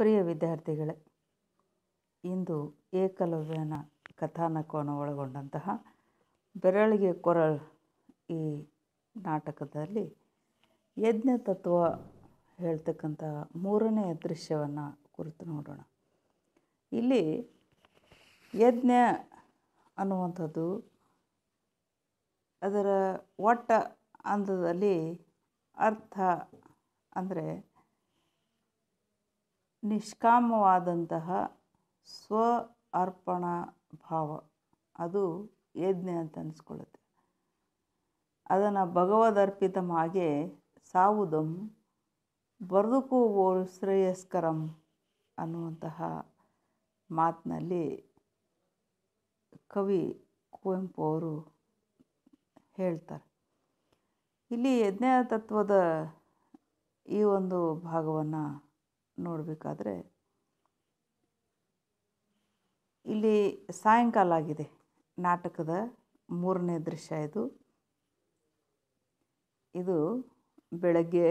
ಪ್ರಿಯ ವಿದ್ಯಾರ್ಥಿಗಳೇ ಇಂದು ಏಕಲವ್ಯನ ಕಥಾನಕವನ್ನು ಒಳಗೊಂಡಂತಹ ಬೆರಳಿಗೆ ಕೊರಳ್ ಈ ನಾಟಕದಲ್ಲಿ ಯಜ್ಞ ತತ್ವ ಹೇಳ್ತಕ್ಕಂಥ ಮೂರನೇ ದೃಶ್ಯವನ್ನು ಕುರಿತು ನೋಡೋಣ ಇಲ್ಲಿ ಯಜ್ಞ ಅನ್ನುವಂಥದ್ದು ಅದರ ಒಟ್ಟ ಅಂದದಲ್ಲಿ ಅರ್ಥ ಅಂದರೆ ನಿಷ್ಕಾಮವಾದಂತಹ ಸ್ವ ಅರ್ಪಣಾ ಭಾವ ಅದು ಯಜ್ಞ ಅಂತ ಅನಿಸ್ಕೊಳ್ಳುತ್ತೆ ಅದನ್ನು ಭಗವದರ್ಪಿತಮಾಗೆ ಸಾವುದಂ ಬದುಕು ಓ ಶ್ರೇಯಸ್ಕರಂ ಅನ್ನುವಂತಹ ಮಾತಿನಲ್ಲಿ ಕವಿ ಕುವೆಂಪು ಅವರು ಹೇಳ್ತಾರೆ ಇಲ್ಲಿ ಯಜ್ಞ ತತ್ವದ ಈ ಒಂದು ಭಾಗವನ್ನು ನೋಡಬೇಕಾದ್ರೆ ಇಲ್ಲಿ ಸಾಯಂಕಾಲ ಆಗಿದೆ ನಾಟಕದ ಮೂರನೇ ದೃಶ್ಯ ಇದು ಇದು ಬೆಳಗ್ಗೆ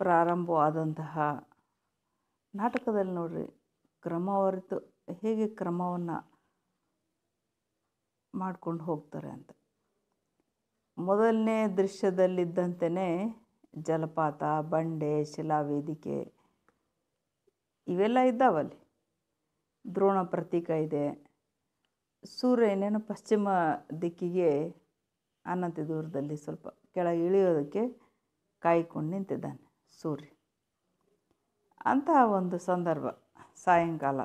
ಪ್ರಾರಂಭವಾದಂತಹ ನಾಟಕದಲ್ಲಿ ನೋಡಿರಿ ಕ್ರಮವರಿತು ಹೇಗೆ ಕ್ರಮವನ್ನು ಮಾಡ್ಕೊಂಡು ಹೋಗ್ತಾರೆ ಅಂತ ಮೊದಲನೇ ದೃಶ್ಯದಲ್ಲಿದ್ದಂತೆಯೇ ಜಲಪಾತ ಬಂಡೆ ಶಿಲಾವೇದಿಕೆ ಇವೆಲ್ಲ ಇದ್ದಾವಲ್ಲಿ ದ್ರೋಣ ಪ್ರತೀಕ ಇದೆ ಸೂರ್ಯ ಏನೇನು ಪಶ್ಚಿಮ ದಿಕ್ಕಿಗೆ ಅನಂತ ದೂರದಲ್ಲಿ ಸ್ವಲ್ಪ ಕೆಳಗೆ ಇಳಿಯೋದಕ್ಕೆ ಕಾಯ್ಕೊಂಡು ನಿಂತಿದ್ದಾನೆ ಸೂರ್ಯ ಅಂತಹ ಒಂದು ಸಂದರ್ಭ ಸಾಯಂಕಾಲ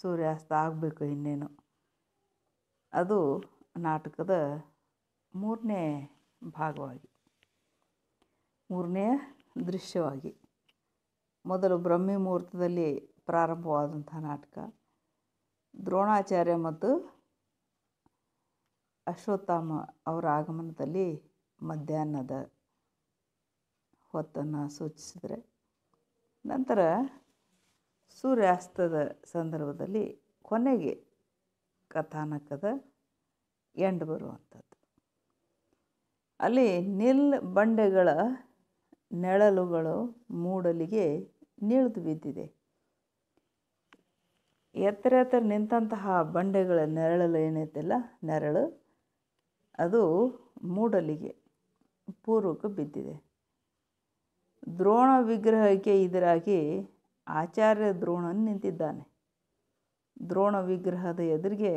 ಸೂರ್ಯಾಸ್ತ ಆಗಬೇಕು ಇನ್ನೇನು ಅದು ನಾಟಕದ ಮೂರನೇ ಭಾಗವಾಗಿ ಮೂರನೆಯ ದೃಶ್ಯವಾಗಿ ಮೊದಲು ಬ್ರಹ್ಮಿ ಮುಹೂರ್ತದಲ್ಲಿ ಪ್ರಾರಂಭವಾದಂಥ ನಾಟಕ ದ್ರೋಣಾಚಾರ್ಯ ಮತ್ತು ಅಶ್ವತ್ಥಾಮ ಅವರ ಆಗಮನದಲ್ಲಿ ಮಧ್ಯಾಹ್ನದ ಹೊತ್ತನ್ನು ಸೂಚಿಸಿದರೆ ನಂತರ ಸೂರ್ಯಾಸ್ತದ ಸಂದರ್ಭದಲ್ಲಿ ಕೊನೆಗೆ ಕಥಾನಕದ ಎಂಡ್ ಬರುವಂಥದ್ದು ಅಲ್ಲಿ ನಿಲ್ ಬಂಡೆಗಳ ನೆಳಲುಗಳು ಮೂಡಲಿಗೆ ನಿಳಿದು ಬಿದ್ದಿದೆ ಎತ್ತರ ಎತ್ತರ ನಿಂತಹ ಬಂಡೆಗಳ ನೆರಳಲು ಏನೈತಲ್ಲ ನೆರಳು ಅದು ಮೂಡಲಿಗೆ ಪೂರ್ವಕ್ಕೆ ಬಿದ್ದಿದೆ ದ್ರೋಣ ವಿಗ್ರಹಕ್ಕೆ ಎದುರಾಗಿ ಆಚಾರ್ಯ ದ್ರೋಣನ್ ನಿಂತಿದ್ದಾನೆ ದ್ರೋಣ ವಿಗ್ರಹದ ಎದುರಿಗೆ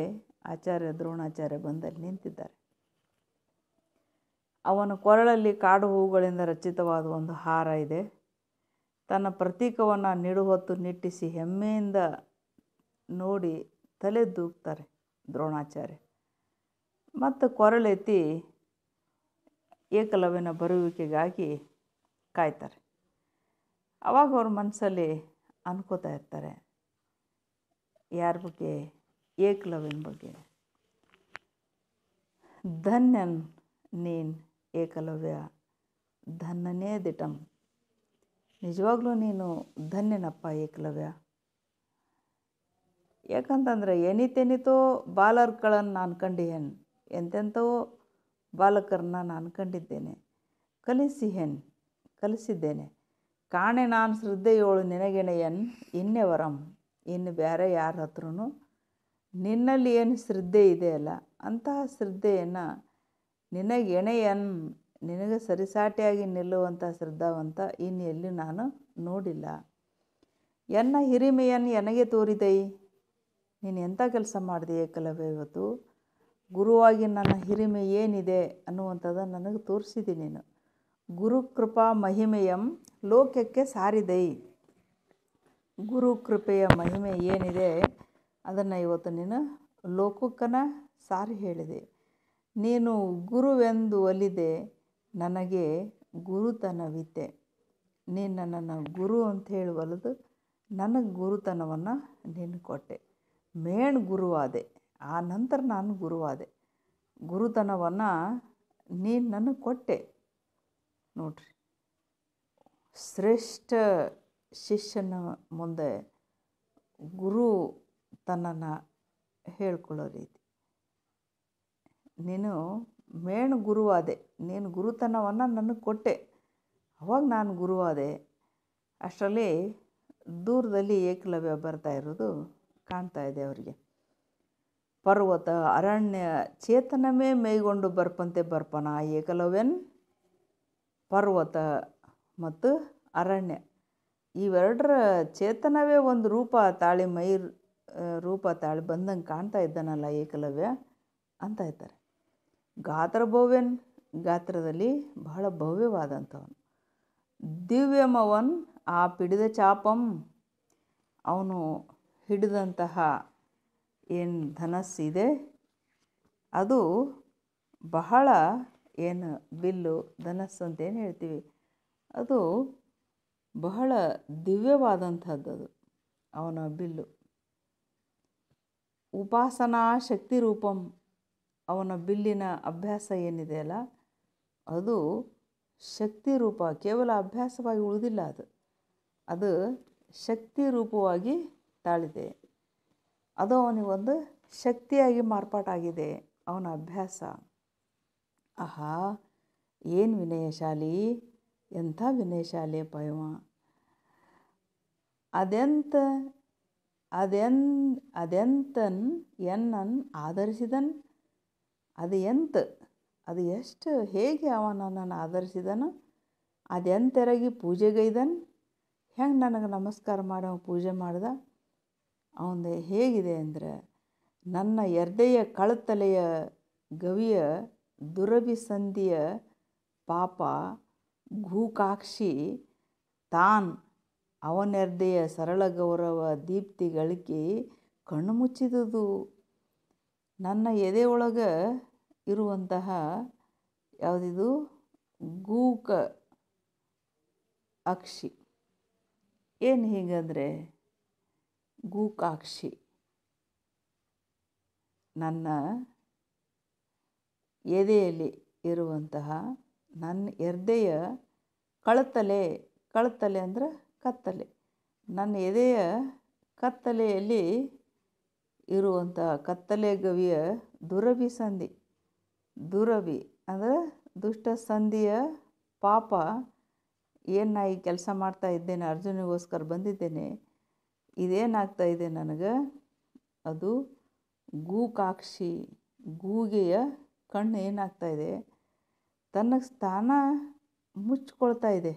ಆಚಾರ್ಯ ದ್ರೋಣಾಚಾರ್ಯ ಬಂದಲ್ಲಿ ನಿಂತಿದ್ದಾರೆ ಅವನ ಕೊರಳಲ್ಲಿ ಕಾಡು ಹೂವುಗಳಿಂದ ರಚಿತವಾದ ಒಂದು ಹಾರ ಇದೆ ತನ್ನ ಪ್ರತೀಕವನ್ನು ನಿಡುಹೊತ್ತು ನಿಟ್ಟಿಸಿ ಹೆಮ್ಮೆಯಿಂದ ನೋಡಿ ತಲೆ ದೂಗ್ತಾರೆ ದ್ರೋಣಾಚಾರ್ಯ ಮತ್ತು ಕೊರಳೆತ್ತಿ ಏಕಲವ್ಯನ ಬರುವಿಕೆಗಾಗಿ ಕಾಯ್ತಾರೆ ಅವಾಗ ಅವ್ರ ಮನಸ್ಸಲ್ಲಿ ಅನ್ಕೋತಾ ಇರ್ತಾರೆ ಯಾರ ಬಗ್ಗೆ ಏಕಲವ್ಯನ ಬಗ್ಗೆ ಧನ್ಯನ್ ನೀನು ಏಕಲವ್ಯ ಧನ್ನನೇ ದಿಟಂ ನಿಜವಾಗ್ಲೂ ನೀನು ಧನ್ಯನಪ್ಪ ಏಕಲವ್ಯ ಯಾಕಂತಂದರೆ ಎನಿತೆನಿತೋ ಬಾಲರ್ಗಳನ್ನು ನಾನು ಕಂಡಿಹೆನ್ ಎಂತೆಂಥವೋ ಬಾಲಕರನ್ನ ನಾನು ಕಂಡಿದ್ದೇನೆ ಕಲಿಸಿಹೆನ್ ಕಲಿಸಿದ್ದೇನೆ ಕಾಣೆ ನಾನು ಶ್ರದ್ಧೆಯೋಳು ನಿನಗೆಣೆಯನ್ ಇನ್ನೇ ವರಂ ಇನ್ನು ಬೇರೆ ಯಾರ ಹತ್ರನೂ ನಿನ್ನಲ್ಲಿ ಏನು ಶ್ರದ್ಧೆ ಇದೆಯಲ್ಲ ಅಂತಹ ಶ್ರದ್ಧೆಯನ್ನು ನಿನಗೆ ಎಣೆಯನ್ ನಿನಗೆ ಸರಿಸಾಟಿಯಾಗಿ ನಿಲ್ಲುವಂಥ ಶ್ರದ್ಧಾವಂತ ಇನ್ನೆಲ್ಲಿ ನಾನು ನೋಡಿಲ್ಲ ಎನ್ನ ಹಿರಿಮೆಯನ್ನು ಎನಗೆ ತೋರಿದೈ ನೀನು ಎಂಥ ಕೆಲಸ ಮಾಡಿದೆ ಏಕಲವ್ಯ ಇವತ್ತು ಗುರುವಾಗಿ ನನ್ನ ಹಿರಿಮೆ ಏನಿದೆ ಅನ್ನುವಂಥದ್ದನ್ನು ನನಗೆ ತೋರಿಸಿದೆ ನೀನು ಗುರುಕೃಪಾ ಮಹಿಮೆಯಂ ಲೋಕಕ್ಕೆ ಸಾರಿದೈ ಗುರು ಕೃಪೆಯ ಮಹಿಮೆ ಏನಿದೆ ಅದನ್ನು ಇವತ್ತು ನೀನು ಲೋಕಕ್ಕನ ಸಾರಿ ಹೇಳಿದೆ ನೀನು ಗುರುವೆಂದು ಒಲಿದೆ ನನಗೆ ಗುರುತನವಿದೆ ನೀನು ನನ್ನನ್ನು ಗುರು ಹೇಳಿ ಒಲಿದು ನನಗೆ ಗುರುತನವನ್ನು ನೀನು ಕೊಟ್ಟೆ ಮೇಣ್ ಗುರುವಾದೆ ಆ ನಂತರ ನಾನು ಗುರುವಾದೆ ಗುರುತನವನ್ನು ನೀನು ನನಗೆ ಕೊಟ್ಟೆ ನೋಡ್ರಿ ಶ್ರೇಷ್ಠ ಶಿಷ್ಯನ ಮುಂದೆ ಗುರು ತನ್ನನ್ನು ಹೇಳ್ಕೊಳ್ಳೋ ರೀತಿ ನೀನು ಮೇಣ ಗುರುವಾದೆ ನೀನು ಗುರುತನವನ್ನು ನನಗೆ ಕೊಟ್ಟೆ ಅವಾಗ ನಾನು ಗುರುವಾದೆ ಅಷ್ಟರಲ್ಲಿ ದೂರದಲ್ಲಿ ಏಕಲವ್ಯ ಬರ್ತಾ ಇರೋದು ಕಾಣ್ತಾ ಇದೆ ಅವರಿಗೆ ಪರ್ವತ ಅರಣ್ಯ ಚೇತನವೇ ಮೈಗೊಂಡು ಬರ್ಪಂತೆ ಬರ್ಪನ ಏಕಲವ್ಯನ್ ಪರ್ವತ ಮತ್ತು ಅರಣ್ಯ ಇವೆರಡರ ಚೇತನವೇ ಒಂದು ರೂಪ ತಾಳಿ ಮೈ ರೂಪ ತಾಳಿ ಬಂದಂಗೆ ಕಾಣ್ತಾ ಇದ್ದಾನಲ್ಲ ಏಕಲವ್ಯ ಅಂತ ಇದ್ದಾರೆ ಗಾತ್ರ ಭವ್ಯನ್ ಗಾತ್ರದಲ್ಲಿ ಬಹಳ ಭವ್ಯವಾದಂಥವನು ದಿವ್ಯಮವನ್ ಆ ಪಿಡಿದ ಚಾಪಂ ಅವನು ಹಿಡಿದಂತಹ ಏನು ಧನಸ್ಸಿದೆ ಅದು ಬಹಳ ಏನು ಬಿಲ್ಲು ಧನಸ್ಸು ಅಂತೇನು ಹೇಳ್ತೀವಿ ಅದು ಬಹಳ ದಿವ್ಯವಾದಂಥದ್ದು ಅವನ ಬಿಲ್ಲು ಉಪಾಸನಾ ಶಕ್ತಿ ರೂಪಂ ಅವನ ಬಿಲ್ಲಿನ ಅಭ್ಯಾಸ ಏನಿದೆಯಲ್ಲ ಅದು ಶಕ್ತಿ ರೂಪ ಕೇವಲ ಅಭ್ಯಾಸವಾಗಿ ಉಳಿದಿಲ್ಲ ಅದು ಅದು ಶಕ್ತಿ ರೂಪವಾಗಿ ತಾಳಿದೆ ಅದು ಒಂದು ಶಕ್ತಿಯಾಗಿ ಮಾರ್ಪಾಟಾಗಿದೆ ಅವನ ಅಭ್ಯಾಸ ಆಹಾ ಏನು ವಿನಯಶಾಲಿ ಎಂಥ ವಿನಯಶಾಲಿ ಪಯಮ ಅದೆಂತ ಅದೆನ್ ಅದೆಂತನ್ ಎನ್ನನ್ ಆಧರಿಸಿದನ್ ಅದು ಎಂತ ಅದು ಎಷ್ಟು ಹೇಗೆ ಅವ ನನ್ನನ್ನು ಆಧರಿಸಿದನು ಅದೆಂತೆರಗಿ ಪೂಜೆಗೈದನ್ ಹೆಂಗೆ ನನಗೆ ನಮಸ್ಕಾರ ಮಾಡೋ ಪೂಜೆ ಮಾಡ್ದ ಅವನು ಹೇಗಿದೆ ಅಂದರೆ ನನ್ನ ಎರ್ದೆಯ ಕಳತಲೆಯ ಗವಿಯ ದುರಭಿಸಂಧಿಯ ಪಾಪ ಗೂಕಾಕ್ಷಿ ತಾನ್ ಅವನೆರ್ದೆಯ ಸರಳ ಗೌರವ ದೀಪ್ತಿ ಗಳಿಕೆ ಕಣ್ಣು ಮುಚ್ಚಿದುದು ನನ್ನ ಎದೆ ಒಳಗೆ ಇರುವಂತಹ ಯಾವುದಿದು ಗೂಕ ಅಕ್ಷಿ ಏನು ಹೀಗಂದರೆ ಗೂಕಾಕ್ಷಿ ನನ್ನ ಎದೆಯಲ್ಲಿ ಇರುವಂತಹ ನನ್ನ ಎರ್ದೆಯ ಕಳತಲೆ ಕಳತಲೆ ಅಂದರೆ ಕತ್ತಲೆ ನನ್ನ ಎದೆಯ ಕತ್ತಲೆಯಲ್ಲಿ ಇರುವಂತಹ ಕತ್ತಲೆ ಗವಿಯ ದುರಭಿಸಂಧಿ ದುರವಿ ಅಂದರೆ ದುಷ್ಟ ಸಂಧಿಯ ಪಾಪ ಏನು ನಾ ಈ ಕೆಲಸ ಮಾಡ್ತಾ ಇದ್ದೇನೆ ಅರ್ಜುನಿಗೋಸ್ಕರ ಬಂದಿದ್ದೇನೆ ಇದೇನಾಗ್ತಾ ಇದೆ ನನಗೆ ಅದು ಗೂಕಾಕ್ಷಿ ಗೂಗೆಯ ಕಣ್ಣು ಏನಾಗ್ತಾ ಇದೆ ತನ್ನ ಸ್ಥಾನ ಮುಚ್ಚಿಕೊಳ್ತಾ ಇದೆ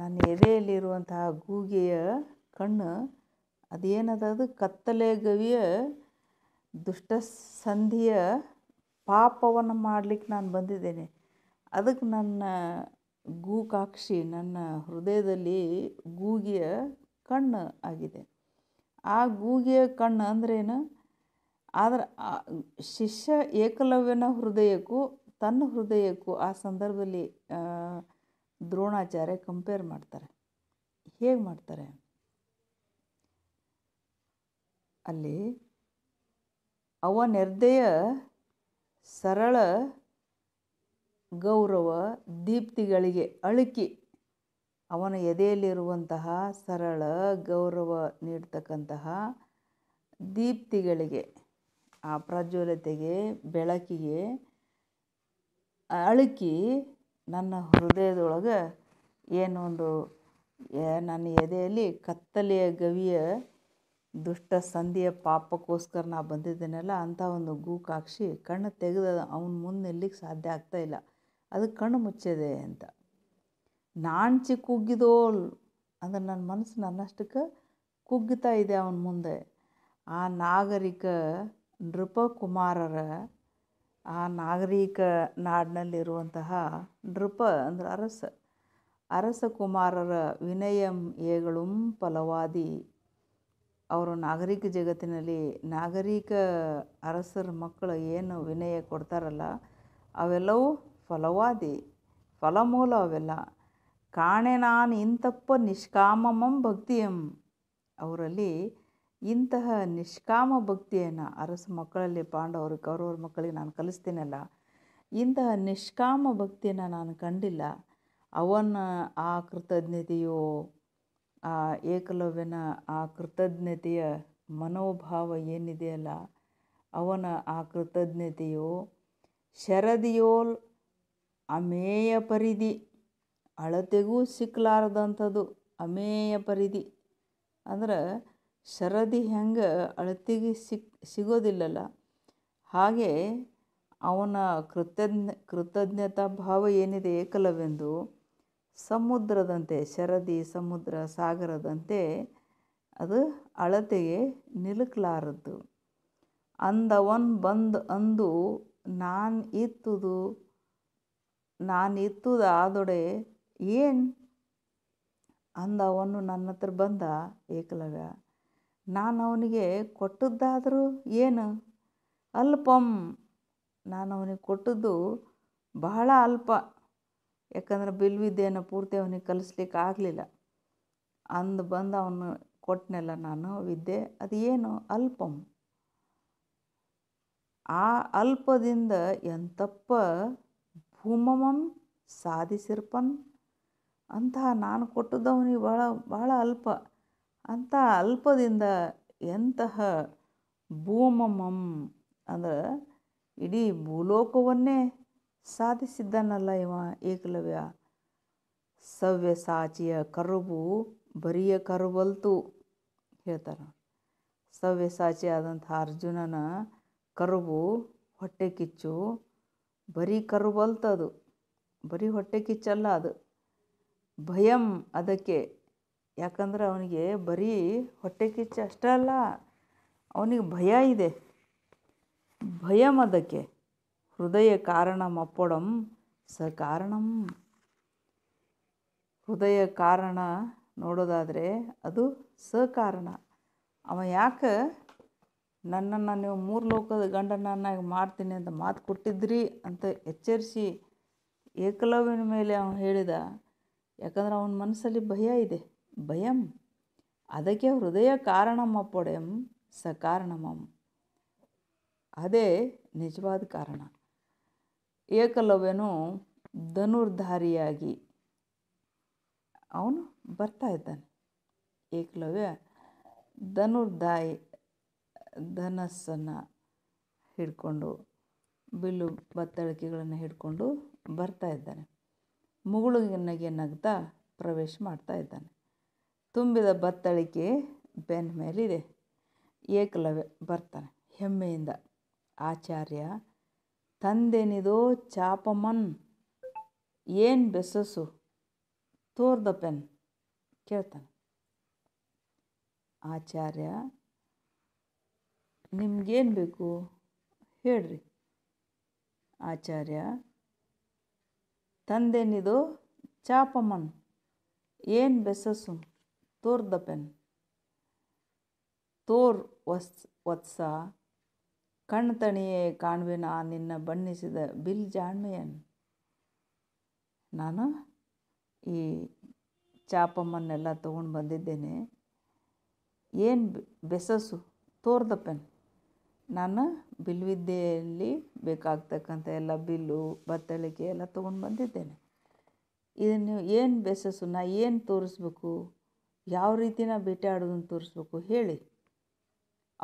ನನ್ನ ಎದೆಯಲ್ಲಿರುವಂತಹ ಗೂಗೆಯ ಕಣ್ಣು ಅದೇನದ ಅದು ಕತ್ತಲೆ ಗವಿಯ ದುಷ್ಟ ಸಂಧಿಯ ಪಾಪವನ್ನು ಮಾಡ್ಲಿಕ್ಕೆ ನಾನು ಬಂದಿದ್ದೇನೆ ಅದಕ್ಕೆ ನನ್ನ ಗೂಕಾಕ್ಷಿ ನನ್ನ ಹೃದಯದಲ್ಲಿ ಗೂಗಿಯ ಕಣ್ಣು ಆಗಿದೆ ಆ ಗೂಗಿಯ ಕಣ್ಣು ಅಂದ್ರೇನು ಆದ್ರೆ ಶಿಷ್ಯ ಏಕಲವ್ಯನ ಹೃದಯಕ್ಕೂ ತನ್ನ ಹೃದಯಕ್ಕೂ ಆ ಸಂದರ್ಭದಲ್ಲಿ ದ್ರೋಣಾಚಾರ್ಯ ಕಂಪೇರ್ ಮಾಡ್ತಾರೆ ಹೇಗೆ ಮಾಡ್ತಾರೆ ಅಲ್ಲಿ ಅವನೆರ್ದೆಯ ಸರಳ ಗೌರವ ದೀಪ್ತಿಗಳಿಗೆ ಅಳುಕಿ ಅವನ ಎದೆಯಲ್ಲಿರುವಂತಹ ಸರಳ ಗೌರವ ನೀಡ್ತಕ್ಕಂತಹ ದೀಪ್ತಿಗಳಿಗೆ ಆ ಪ್ರಜ್ವಲತೆಗೆ ಬೆಳಕಿಗೆ ಅಳುಕಿ ನನ್ನ ಹೃದಯದೊಳಗೆ ಏನೊಂದು ನನ್ನ ಎದೆಯಲ್ಲಿ ಕತ್ತಲೆಯ ಗವಿಯ ದುಷ್ಟ ಸಂಧಿಯ ಪಾಪಕ್ಕೋಸ್ಕರ ನಾ ಬಂದಿದ್ದೇನಲ್ಲ ಅಂಥ ಒಂದು ಕಾಕ್ಷಿ ಕಣ್ಣು ತೆಗೆದ ಅವನ ಮುಂದೆ ನಿಲ್ಲಿಕ್ಕೆ ಸಾಧ್ಯ ಆಗ್ತಾ ಇಲ್ಲ ಅದಕ್ಕೆ ಕಣ್ಣು ಮುಚ್ಚಿದೆ ಅಂತ ನಾನು ಚಿ ಕುಗ್ಗಿದೋ ಅಂದ್ರೆ ನನ್ನ ಮನಸ್ಸು ನನ್ನಷ್ಟಕ್ಕೆ ಕುಗ್ಗುತ್ತಾ ಇದೆ ಅವನ ಮುಂದೆ ಆ ನಾಗರಿಕ ನೃಪಕುಮಾರರ ಆ ನಾಗರಿಕ ನಾಡಿನಲ್ಲಿರುವಂತಹ ನೃಪ ಅಂದ್ರೆ ಅರಸ ಅರಸ ಕುಮಾರರ ವಿನಯಂ ಏಗಳು ಫಲವಾದಿ ಅವರು ನಾಗರಿಕ ಜಗತ್ತಿನಲ್ಲಿ ನಾಗರಿಕ ಅರಸರ ಮಕ್ಕಳು ಏನು ವಿನಯ ಕೊಡ್ತಾರಲ್ಲ ಅವೆಲ್ಲವೂ ಫಲವಾದಿ ಮೂಲ ಅವೆಲ್ಲ ಕಾಣೆ ನಾನು ಇಂತಪ್ಪ ನಿಷ್ಕಾಮಮಂ ಭಕ್ತಿಯಂ ಅವರಲ್ಲಿ ಇಂತಹ ನಿಷ್ಕಾಮ ಭಕ್ತಿಯನ್ನು ಅರಸ ಮಕ್ಕಳಲ್ಲಿ ಪಾಂಡವರು ಕೌರವ್ರ ಮಕ್ಕಳಿಗೆ ನಾನು ಕಲಿಸ್ತೀನಲ್ಲ ಇಂತಹ ನಿಷ್ಕಾಮ ಭಕ್ತಿಯನ್ನು ನಾನು ಕಂಡಿಲ್ಲ ಅವನ ಆ ಕೃತಜ್ಞತೆಯೋ ಆ ಏಕಲವ್ಯನ ಆ ಕೃತಜ್ಞತೆಯ ಮನೋಭಾವ ಏನಿದೆಯಲ್ಲ ಅವನ ಆ ಕೃತಜ್ಞತೆಯು ಶರದಿಯೋಲ್ ಅಮೇಯ ಪರಿಧಿ ಅಳತೆಗೂ ಸಿಕ್ಕಲಾರದಂಥದ್ದು ಅಮೇಯ ಪರಿಧಿ ಅಂದ್ರೆ ಶರದಿ ಹೆಂಗೆ ಅಳತೆಗೆ ಸಿಕ್ ಸಿಗೋದಿಲ್ಲಲ್ಲ ಹಾಗೆ ಅವನ ಕೃತಜ್ಞ ಕೃತಜ್ಞತಾ ಭಾವ ಏನಿದೆ ಏಕಲವ್ಯಂದು ಸಮುದ್ರದಂತೆ ಶರದಿ ಸಮುದ್ರ ಸಾಗರದಂತೆ ಅದು ಅಳತೆಗೆ ನಿಲುಕಲಾರದ್ದು ಅಂದವನ್ ಬಂದು ಅಂದು ನಾನು ಇತ್ತುದು ನಾನು ಇತ್ತುದು ಆದೊಡೆ ಏನು ಅಂದ ಅವನು ನನ್ನ ಹತ್ರ ಬಂದ ಏಕಲವ್ಯ ನಾನು ಅವನಿಗೆ ಕೊಟ್ಟದ್ದಾದರೂ ಏನು ಅಲ್ಪಂ ನಾನು ಅವನಿಗೆ ಕೊಟ್ಟದ್ದು ಬಹಳ ಅಲ್ಪ ಯಾಕಂದ್ರೆ ವಿದ್ಯೆಯನ್ನು ಪೂರ್ತಿ ಅವನಿಗೆ ಕಲಿಸ್ಲಿಕ್ಕೆ ಆಗಲಿಲ್ಲ ಅಂದು ಬಂದು ಅವನು ಕೊಟ್ಟನೆಲ್ಲ ನಾನು ವಿದ್ಯೆ ಅದು ಏನು ಅಲ್ಪಂ ಆ ಅಲ್ಪದಿಂದ ಎಂತಪ್ಪ ಭೂಮಮಂ ಸಾಧಿಸಿರ್ಪನ್ ಅಂತಹ ನಾನು ಕೊಟ್ಟದ್ದು ಭಾಳ ಭಾಳ ಅಲ್ಪ ಅಂಥ ಅಲ್ಪದಿಂದ ಎಂತಹ ಭೂಮಮಂ ಅಂದ್ರೆ ಇಡೀ ಭೂಲೋಕವನ್ನೇ ಸಾಧಿಸಿದ್ದಾನಲ್ಲ ಇವ ಏಕಲವ್ಯ ಸವ್ಯ ಸಾಚಿಯ ಕರುಬು ಬರಿಯ ಕರುಬಲ್ತು ಹೇಳ್ತಾರೆ ಸವ್ಯ ಸಾಚಿ ಆದಂಥ ಅರ್ಜುನನ ಕರುಬು ಹೊಟ್ಟೆ ಕಿಚ್ಚು ಬರೀ ಅದು ಬರೀ ಹೊಟ್ಟೆ ಕಿಚ್ಚಲ್ಲ ಅದು ಭಯಂ ಅದಕ್ಕೆ ಯಾಕಂದ್ರೆ ಅವನಿಗೆ ಬರೀ ಹೊಟ್ಟೆ ಕಿಚ್ಚು ಅಷ್ಟೇ ಅಲ್ಲ ಅವನಿಗೆ ಭಯ ಇದೆ ಭಯಂ ಅದಕ್ಕೆ ಹೃದಯ ಕಾರಣ కారణమప్పడం ಸ ಕಾರಣಂ ಹೃದಯ ಕಾರಣ ನೋಡೋದಾದರೆ ಅದು ಸಕಾರಣ ಅವ ಯಾಕೆ ನನ್ನನ್ನು ನೀವು ಮೂರು ಲೋಕದ ಗಂಡನನ್ನಾಗಿ ಮಾಡ್ತೀನಿ ಅಂತ ಮಾತು ಕೊಟ್ಟಿದ್ರಿ ಅಂತ ಎಚ್ಚರಿಸಿ ಏಕಲವ್ಯನ ಮೇಲೆ ಅವನು ಹೇಳಿದ ಯಾಕಂದ್ರೆ ಅವನ ಮನಸ್ಸಲ್ಲಿ ಭಯ ಇದೆ ಭಯಂ ಅದಕ್ಕೆ ಹೃದಯ ಸ ಸಕಾರಣಮಂ ಅದೇ ನಿಜವಾದ ಕಾರಣ ಏಕಲವ್ಯನು ಧನುರ್ಧಾರಿಯಾಗಿ ಅವನು ಬರ್ತಾ ಇದ್ದಾನೆ ಏಕಲವ್ಯ ಧನುರ್ಧಾಯಿ ಧನಸ್ಸನ್ನು ಹಿಡ್ಕೊಂಡು ಬಿಲ್ಲು ಬತ್ತಳಿಕೆಗಳನ್ನು ಹಿಡ್ಕೊಂಡು ಬರ್ತಾ ಇದ್ದಾನೆ ಮುಗುಳುಗಿನಗೆ ನಗ್ತಾ ಪ್ರವೇಶ ಮಾಡ್ತಾ ಇದ್ದಾನೆ ತುಂಬಿದ ಬತ್ತಳಿಕೆ ಬೆನ್ನ ಮೇಲಿದೆ ಏಕಲವ್ಯ ಬರ್ತಾನೆ ಹೆಮ್ಮೆಯಿಂದ ಆಚಾರ್ಯ ತಂದೆನಿದೋ ಚಾಪಮನ್ ಏನು ಬೆಸಸ್ಸು ತೋರ್ದ ಪೆನ್ ಕೇಳ್ತಾನೆ ಆಚಾರ್ಯ ನಿಮ್ಗೇನು ಬೇಕು ಹೇಳ್ರಿ ಆಚಾರ್ಯ ತಂದೆನಿದು ಚಾಪಮನ್ ಏನು ಬೆಸಸ್ಸು ತೋರ್ದ ಪೆನ್ ತೋರ್ ವಸ್ ವತ್ಸ ಕಣ್ತಣಿಯೇ ಕಾಣ್ವೆ ನಾ ನಿನ್ನ ಬಣ್ಣಿಸಿದ ಬಿಲ್ ಜಾಣ್ಮೆಯನ್ ನಾನು ಈ ಚಾಪಮ್ಮನ್ನೆಲ್ಲ ತೊಗೊಂಡು ಬಂದಿದ್ದೇನೆ ಏನು ಬೆಸಸ್ಸು ತೋರ್ದಪ್ಪೆನ್ ನಾನು ಬಿಲ್ವಿದ್ಯೆಯಲ್ಲಿ ಬೇಕಾಗ್ತಕ್ಕಂಥ ಎಲ್ಲ ಬಿಲ್ಲು ಬತ್ತಳಿಕೆ ಎಲ್ಲ ತೊಗೊಂಡು ಬಂದಿದ್ದೇನೆ ಇದನ್ನು ಏನು ಬೆಸಸ್ಸು ನಾ ಏನು ತೋರಿಸ್ಬೇಕು ಯಾವ ರೀತಿನ ನಾ ಬೇಟೆ ಆಡೋದನ್ನು ತೋರಿಸ್ಬೇಕು ಹೇಳಿ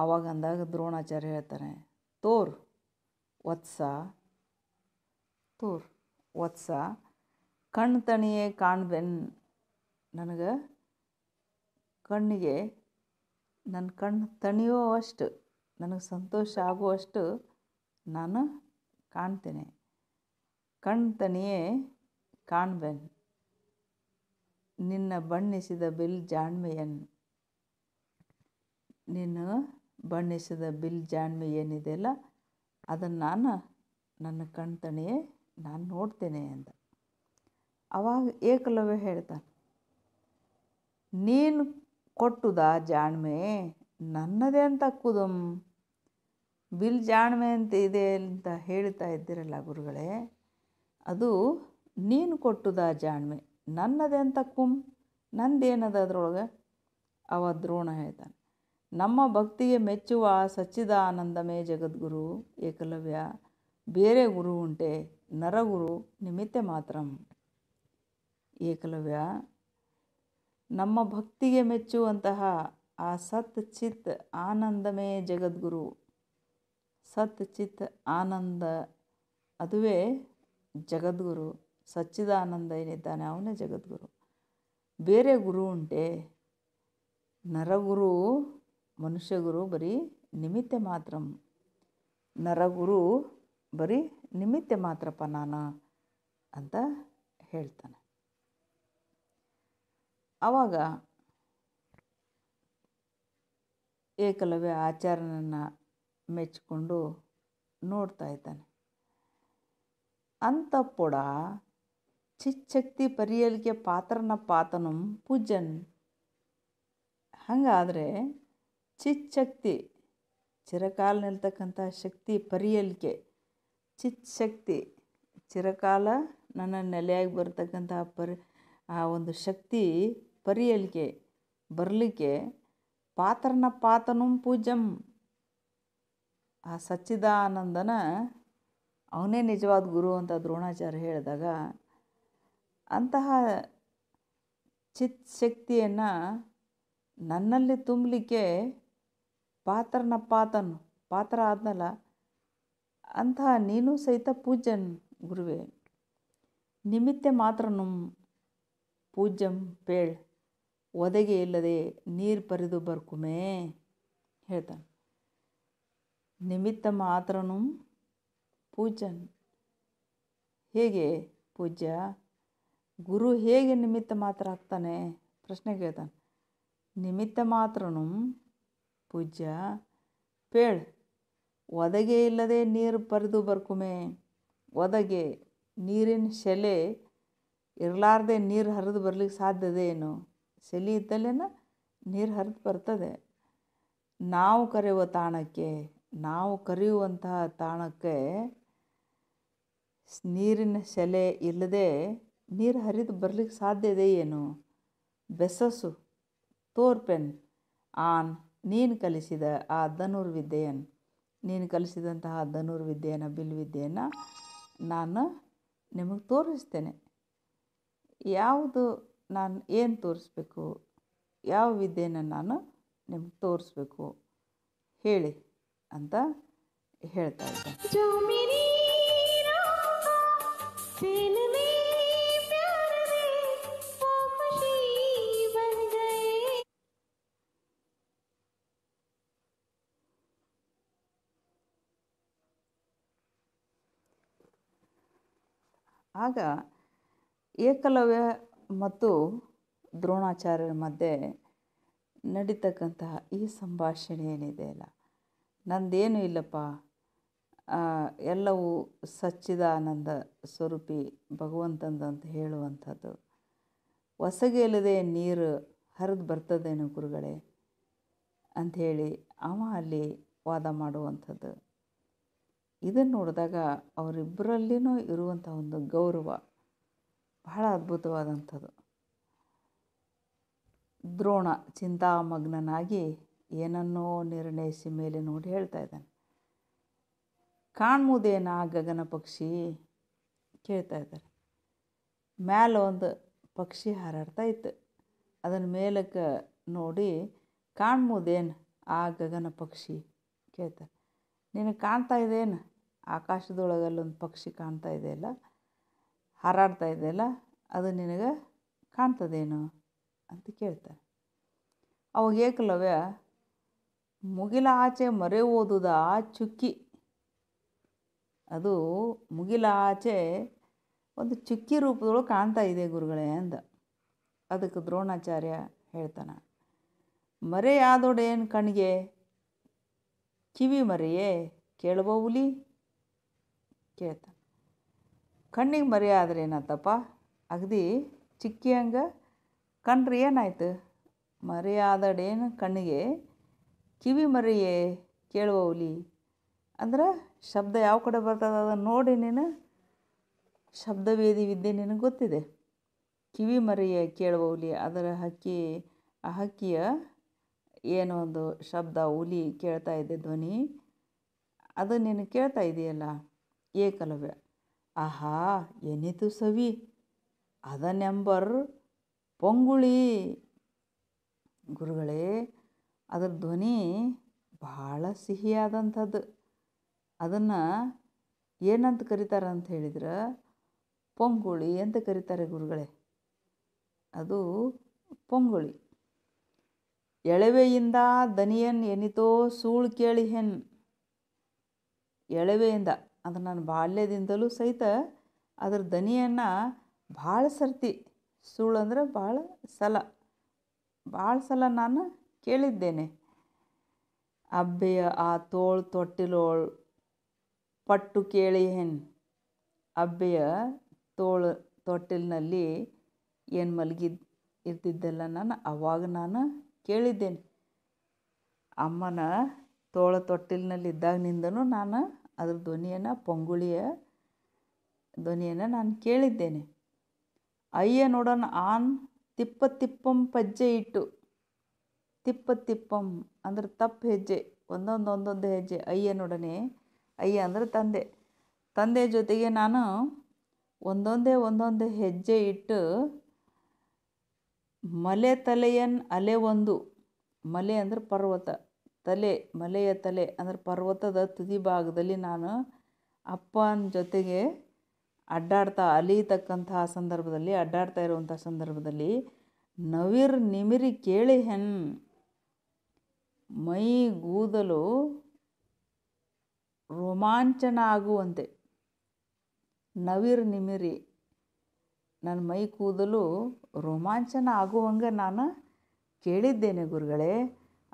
ಅವಾಗ ಅಂದಾಗ ದ್ರೋಣಾಚಾರ್ಯ ಹೇಳ್ತಾರೆ ತೋರ್ ವತ್ಸ ತೋರ್ ವತ್ಸ ತಣಿಯೇ ಕಾಣ್ಬೆನ್ ನನಗೆ ಕಣ್ಣಿಗೆ ನನ್ನ ಕಣ್ಣು ತಣಿಯೋ ಅಷ್ಟು ನನಗೆ ಸಂತೋಷ ಆಗುವಷ್ಟು ನಾನು ಕಾಣ್ತೇನೆ ತಣಿಯೇ ಕಾಣ್ಬೆನ್ ನಿನ್ನ ಬಣ್ಣಿಸಿದ ಬಿಲ್ ಜಾಣ್ಮೆಯನ್ ನಿನ್ನ ಬಣ್ಣಿಸಿದ ಬಿಲ್ ಜಾಣ್ಮೆ ಏನಿದೆಯಲ್ಲ ಅದನ್ನು ನಾನು ನನ್ನ ಕಣ್ತಣಿಯೇ ನಾನು ನೋಡ್ತೇನೆ ಅಂದ ಅವಾಗ ಏಕಲವ್ಯ ಹೇಳ್ತಾನೆ ನೀನು ಕೊಟ್ಟುದ ಜಾಣ್ಮೆ ನನ್ನದೇ ಅಂತ ಬಿಲ್ ಜಾಣ್ಮೆ ಅಂತ ಇದೆ ಅಂತ ಹೇಳ್ತಾ ಇದ್ದೀರಲ್ಲ ಗುರುಗಳೇ ಅದು ನೀನು ಕೊಟ್ಟುದ ಜಾಣ್ಮೆ ನನ್ನದೇ ಅಂತ ಕುಂ ನಂದೇನದ ಅದರೊಳಗೆ ಅವ ದ್ರೋಣ ಹೇಳ್ತಾನೆ ನಮ್ಮ ಭಕ್ತಿಗೆ ಮೆಚ್ಚುವ ಸಚ್ಚಿದಾನಂದಮೇ ಜಗದ್ಗುರು ಏಕಲವ್ಯ ಬೇರೆ ಗುರು ಉಂಟೆ ನರಗುರು ನಿಮಿತ್ತ ಮಾತ್ರ ಏಕಲವ್ಯ ನಮ್ಮ ಭಕ್ತಿಗೆ ಮೆಚ್ಚುವಂತಹ ಆ ಸತ್ ಚಿತ್ ಆನಂದಮೇ ಜಗದ್ಗುರು ಸತ್ ಚಿತ್ ಆನಂದ ಅದುವೇ ಜಗದ್ಗುರು ಸಚ್ಚಿದಾನಂದ ಏನಿದ್ದಾನೆ ಅವನೇ ಜಗದ್ಗುರು ಬೇರೆ ಗುರು ಉಂಟೆ ನರಗುರು ಮನುಷ್ಯಗುರು ಬರೀ ನಿಮಿತ್ತ ಮಾತ್ರ ನರಗುರು ಬರೀ ನಿಮಿತ್ತ ಮಾತ್ರಪ್ಪ ನಾನು ಅಂತ ಹೇಳ್ತಾನೆ ಆವಾಗ ಏಕಲವ್ಯ ಆಚಾರ್ಯನನ್ನು ಮೆಚ್ಚಿಕೊಂಡು ನೋಡ್ತಾ ಇದ್ದಾನೆ ಪುಡ ಚಿಚ್ಛಕ್ತಿ ಪರಿಯಲಿಕೆ ಪಾತ್ರನ ಪಾತನಂ ಪೂಜನ್ ಹಂಗಾದರೆ ಚಿಚ್ಛಕ್ತಿ ಚಿರಕಾಲ ನಿಲ್ತಕ್ಕಂಥ ಶಕ್ತಿ ಪರಿಯಲಿಕೆ ಚಿಚ್ಛಕ್ತಿ ಚಿರಕಾಲ ನನ್ನ ನೆಲೆಯಾಗಿ ಬರ್ತಕ್ಕಂಥ ಪರಿ ಆ ಒಂದು ಶಕ್ತಿ ಪರಿಯಲಿಕೆ ಬರಲಿಕ್ಕೆ ಪಾತ್ರನ ಪಾತನು ಪೂಜಂ ಆ ಸಚ್ಚಿದಾನಂದನ ಅವನೇ ನಿಜವಾದ ಗುರು ಅಂತ ದ್ರೋಣಾಚಾರ್ಯ ಹೇಳಿದಾಗ ಅಂತಹ ಚಿತ್ ಶಕ್ತಿಯನ್ನು ನನ್ನಲ್ಲಿ ತುಂಬಲಿಕ್ಕೆ ಪಾತ್ರನ ಆತನು ಪಾತ್ರ ಆದನಲ್ಲ ಅಂತಹ ನೀನು ಸಹಿತ ಪೂಜ್ಯನ್ ಗುರುವೆ ನಿಮಿತ್ತೆ ಮಾತ್ರನು ಪೂಜ್ಯಂ ಪೇಳ್ ಒದಗೆ ಇಲ್ಲದೆ ನೀರು ಪರಿದು ಬರ್ಕುಮೇ ಹೇಳ್ತಾನೆ ನಿಮಿತ್ತ ಮಾತ್ರನು ಪೂಜ್ಯನ್ ಹೇಗೆ ಪೂಜ್ಯ ಗುರು ಹೇಗೆ ನಿಮಿತ್ತ ಮಾತ್ರ ಆಗ್ತಾನೆ ಪ್ರಶ್ನೆ ಕೇಳ್ತಾನೆ ನಿಮಿತ್ತ ಮಾತ್ರನು ಪೂಜ್ಯ ಪೇಳ್ ಒದಗೆ ಇಲ್ಲದೆ ನೀರು ಬರೆದು ಬರ್ಕುಮೆ ಒದಗೆ ನೀರಿನ ಶೆಲೆ ಇರಲಾರ್ದೆ ನೀರು ಹರಿದು ಬರ್ಲಿಕ್ಕೆ ಸಾಧ್ಯದೇನು ಶೆಲೆ ಇದ್ದಲ್ಲೇನ ನೀರು ಹರಿದು ಬರ್ತದೆ ನಾವು ಕರೆಯುವ ತಾಣಕ್ಕೆ ನಾವು ಕರೆಯುವಂತಹ ತಾಣಕ್ಕೆ ನೀರಿನ ಶೆಲೆ ಇಲ್ಲದೆ ನೀರು ಹರಿದು ಬರಲಿಕ್ಕೆ ಸಾಧ್ಯದೇ ಏನು ಬೆಸಸು ತೋರ್ಪೆನ್ ಆನ್ ನೀನು ಕಲಿಸಿದ ಆ ಧನುರ್ವಿದ್ಯೆಯನ್ನು ನೀನು ಕಲಿಸಿದಂತಹ ಧನುರ್ವಿದ್ಯೆಯನ್ನು ಬಿಲ್ವಿದ್ಯೆಯನ್ನು ನಾನು ನಿಮಗೆ ತೋರಿಸ್ತೇನೆ ಯಾವುದು ನಾನು ಏನು ತೋರಿಸ್ಬೇಕು ಯಾವ ವಿದ್ಯೆಯನ್ನು ನಾನು ನಿಮ್ಗೆ ತೋರಿಸ್ಬೇಕು ಹೇಳಿ ಅಂತ ಹೇಳ್ತಾ ಇದ್ದೆ ಆಗ ಏಕಲವ್ಯ ಮತ್ತು ದ್ರೋಣಾಚಾರ್ಯರ ಮಧ್ಯೆ ನಡೀತಕ್ಕಂತಹ ಈ ಸಂಭಾಷಣೆ ಏನಿದೆ ಅಲ್ಲ ನಂದೇನು ಇಲ್ಲಪ್ಪ ಎಲ್ಲವೂ ಸಚ್ಚಿದಾನಂದ ಸ್ವರೂಪಿ ಅಂತ ಹೇಳುವಂಥದ್ದು ಇಲ್ಲದೆ ನೀರು ಹರಿದು ಬರ್ತದೇನು ಗುರುಗಳೇ ಅಂಥೇಳಿ ಅವ ಅಲ್ಲಿ ವಾದ ಮಾಡುವಂಥದ್ದು ಇದನ್ನು ನೋಡಿದಾಗ ಅವರಿಬ್ಬರಲ್ಲಿನೂ ಇರುವಂಥ ಒಂದು ಗೌರವ ಬಹಳ ಅದ್ಭುತವಾದಂಥದ್ದು ದ್ರೋಣ ಚಿಂತಾಮಗ್ನಾಗಿ ಏನನ್ನೋ ನಿರ್ಣಯಿಸಿ ಮೇಲೆ ನೋಡಿ ಹೇಳ್ತಾ ಇದ್ದಾನೆ ಆ ಗಗನ ಪಕ್ಷಿ ಕೇಳ್ತಾ ಇದ್ದಾರೆ ಒಂದು ಪಕ್ಷಿ ಹಾರಾಡ್ತಾ ಇತ್ತು ಅದನ್ನ ಮೇಲಕ್ಕೆ ನೋಡಿ ಕಾಣ್ಮುದೇನು ಆ ಗಗನ ಪಕ್ಷಿ ಕೇಳ್ತಾರೆ ನಿನಗೆ ಕಾಣ್ತಾ ಇದೇನು ಆಕಾಶದೊಳಗಲ್ಲೊಂದು ಪಕ್ಷಿ ಕಾಣ್ತಾ ಇದೆಯಲ್ಲ ಹಾರಾಡ್ತಾ ಇದೆಯಲ್ಲ ಅದು ನಿನಗೆ ಕಾಣ್ತದೇನು ಅಂತ ಕೇಳ್ತಾರೆ ಅವಾಗ ಏಕಲವ್ಯ ಮುಗಿಲ ಆಚೆ ಮರೆ ಓದುದ ಚುಕ್ಕಿ ಅದು ಮುಗಿಲ ಆಚೆ ಒಂದು ಚುಕ್ಕಿ ರೂಪದೊಳಗೆ ಕಾಣ್ತಾ ಇದೆ ಗುರುಗಳೇ ಅಂದ ಅದಕ್ಕೆ ದ್ರೋಣಾಚಾರ್ಯ ಹೇಳ್ತಾನೆ ಏನು ಕಣ್ಗೆ ಕಿವಿ ಮರೆಯೇ ಕೇಳಬಹುಲಿ ಕೇಳ್ತ ಕಣ್ಣಿಗೆ ಮರಿ ಏನತ್ತಪ್ಪ ಅಗದಿ ಚಿಕ್ಕಿ ಹಂಗೆ ಕಣ್ರಿ ಏನಾಯ್ತು ಮರಿ ಕಣ್ಣಿಗೆ ಕಿವಿ ಮರಿಯೇ ಹುಲಿ ಅಂದ್ರೆ ಶಬ್ದ ಯಾವ ಕಡೆ ಬರ್ತದೆ ಅದನ್ನು ನೋಡಿ ನೀನು ಶಬ್ದವೇದಿ ವಿದ್ಯೆ ನಿನಗೆ ಗೊತ್ತಿದೆ ಕಿವಿ ಮರಿಯ ಕೇಳುವವಲಿ ಅದರ ಹಕ್ಕಿ ಆ ಹಕ್ಕಿಯ ಏನೋ ಒಂದು ಶಬ್ದ ಹುಲಿ ಕೇಳ್ತಾ ಇದೆ ಧ್ವನಿ ಅದು ನೀನು ಕೇಳ್ತಾ ಇದೆಯಲ್ಲ ಏಕಲವ್ಯ ಆಹಾ ಎನಿತು ಸವಿ ಅದನೆಂಬರ್ ಪೊಂಗುಳಿ ಗುರುಗಳೇ ಅದರ ಧ್ವನಿ ಭಾಳ ಸಿಹಿಯಾದಂಥದ್ದು ಅದನ್ನು ಏನಂತ ಕರೀತಾರೆ ಅಂತ ಹೇಳಿದ್ರೆ ಪೊಂಗುಳಿ ಅಂತ ಕರೀತಾರೆ ಗುರುಗಳೇ ಅದು ಪೊಂಗುಳಿ ಎಳವೆಯಿಂದ ದನಿಯನ್ ಎನಿತೋ ಸೂಳು ಕೇಳಿ ಹೆನ್ ಎಳವೆಯಿಂದ ಅದು ನಾನು ಬಾಲ್ಯದಿಂದಲೂ ಸಹಿತ ಅದ್ರ ದನಿಯನ್ನು ಭಾಳ ಸರ್ತಿ ಸುಳ್ಳು ಅಂದರೆ ಭಾಳ ಸಲ ಭಾಳ ಸಲ ನಾನು ಕೇಳಿದ್ದೇನೆ ಅಬ್ಬೆಯ ಆ ತೋಳು ತೊಟ್ಟಿಲೋಳು ಪಟ್ಟು ಕೇಳಿ ಹೆಣ್ ಅಬ್ಬೆಯ ತೋಳು ತೊಟ್ಟಿಲಿನಲ್ಲಿ ಏನು ಮಲಗಿದ್ ಇರ್ತಿದ್ದೆಲ್ಲ ನಾನು ಅವಾಗ ನಾನು ಕೇಳಿದ್ದೇನೆ ಅಮ್ಮನ ತೋಳ ತೊಟ್ಟಿಲಿನಲ್ಲಿದ್ದಾಗಿನಿಂದನೂ ನಾನು ಅದ್ರ ಧ್ವನಿಯನ್ನು ಪೊಂಗುಳಿಯ ಧ್ವನಿಯನ್ನು ನಾನು ಕೇಳಿದ್ದೇನೆ ಅಯ್ಯ ನೋಡೋಣ ಆನ್ ತಿಪ್ಪ ತಿಪ್ಪಂ ಪಜ್ಜೆ ಇಟ್ಟು ತಿಪ್ಪ ತಿಪ್ಪಂ ಅಂದ್ರೆ ತಪ್ಪು ಹೆಜ್ಜೆ ಒಂದೊಂದು ಒಂದೊಂದು ಹೆಜ್ಜೆ ನೋಡನೆ ಅಯ್ಯ ಅಂದರೆ ತಂದೆ ತಂದೆ ಜೊತೆಗೆ ನಾನು ಒಂದೊಂದೇ ಒಂದೊಂದು ಹೆಜ್ಜೆ ಇಟ್ಟು ಮಲೆ ತಲೆಯನ್ ಅಲೆ ಒಂದು ಮಲೆ ಅಂದರೆ ಪರ್ವತ ತಲೆ ಮಲೆಯ ತಲೆ ಅಂದರೆ ಪರ್ವತದ ತುದಿ ಭಾಗದಲ್ಲಿ ನಾನು ಅಪ್ಪನ ಜೊತೆಗೆ ಅಡ್ಡಾಡ್ತಾ ಅಲಿಯತಕ್ಕಂತಹ ಸಂದರ್ಭದಲ್ಲಿ ಅಡ್ಡಾಡ್ತಾ ಇರುವಂಥ ಸಂದರ್ಭದಲ್ಲಿ ನವಿರ್ ನಿಮಿರಿ ಕೇಳಿ ಹೆಣ್ ಮೈ ಗೂದಲು ರೋಮಾಂಚನ ಆಗುವಂತೆ ನವಿರ್ ನಿಮಿರಿ ನನ್ನ ಮೈ ಕೂದಲು ರೋಮಾಂಚನ ಆಗುವಂಗೆ ನಾನು ಕೇಳಿದ್ದೇನೆ ಗುರುಗಳೇ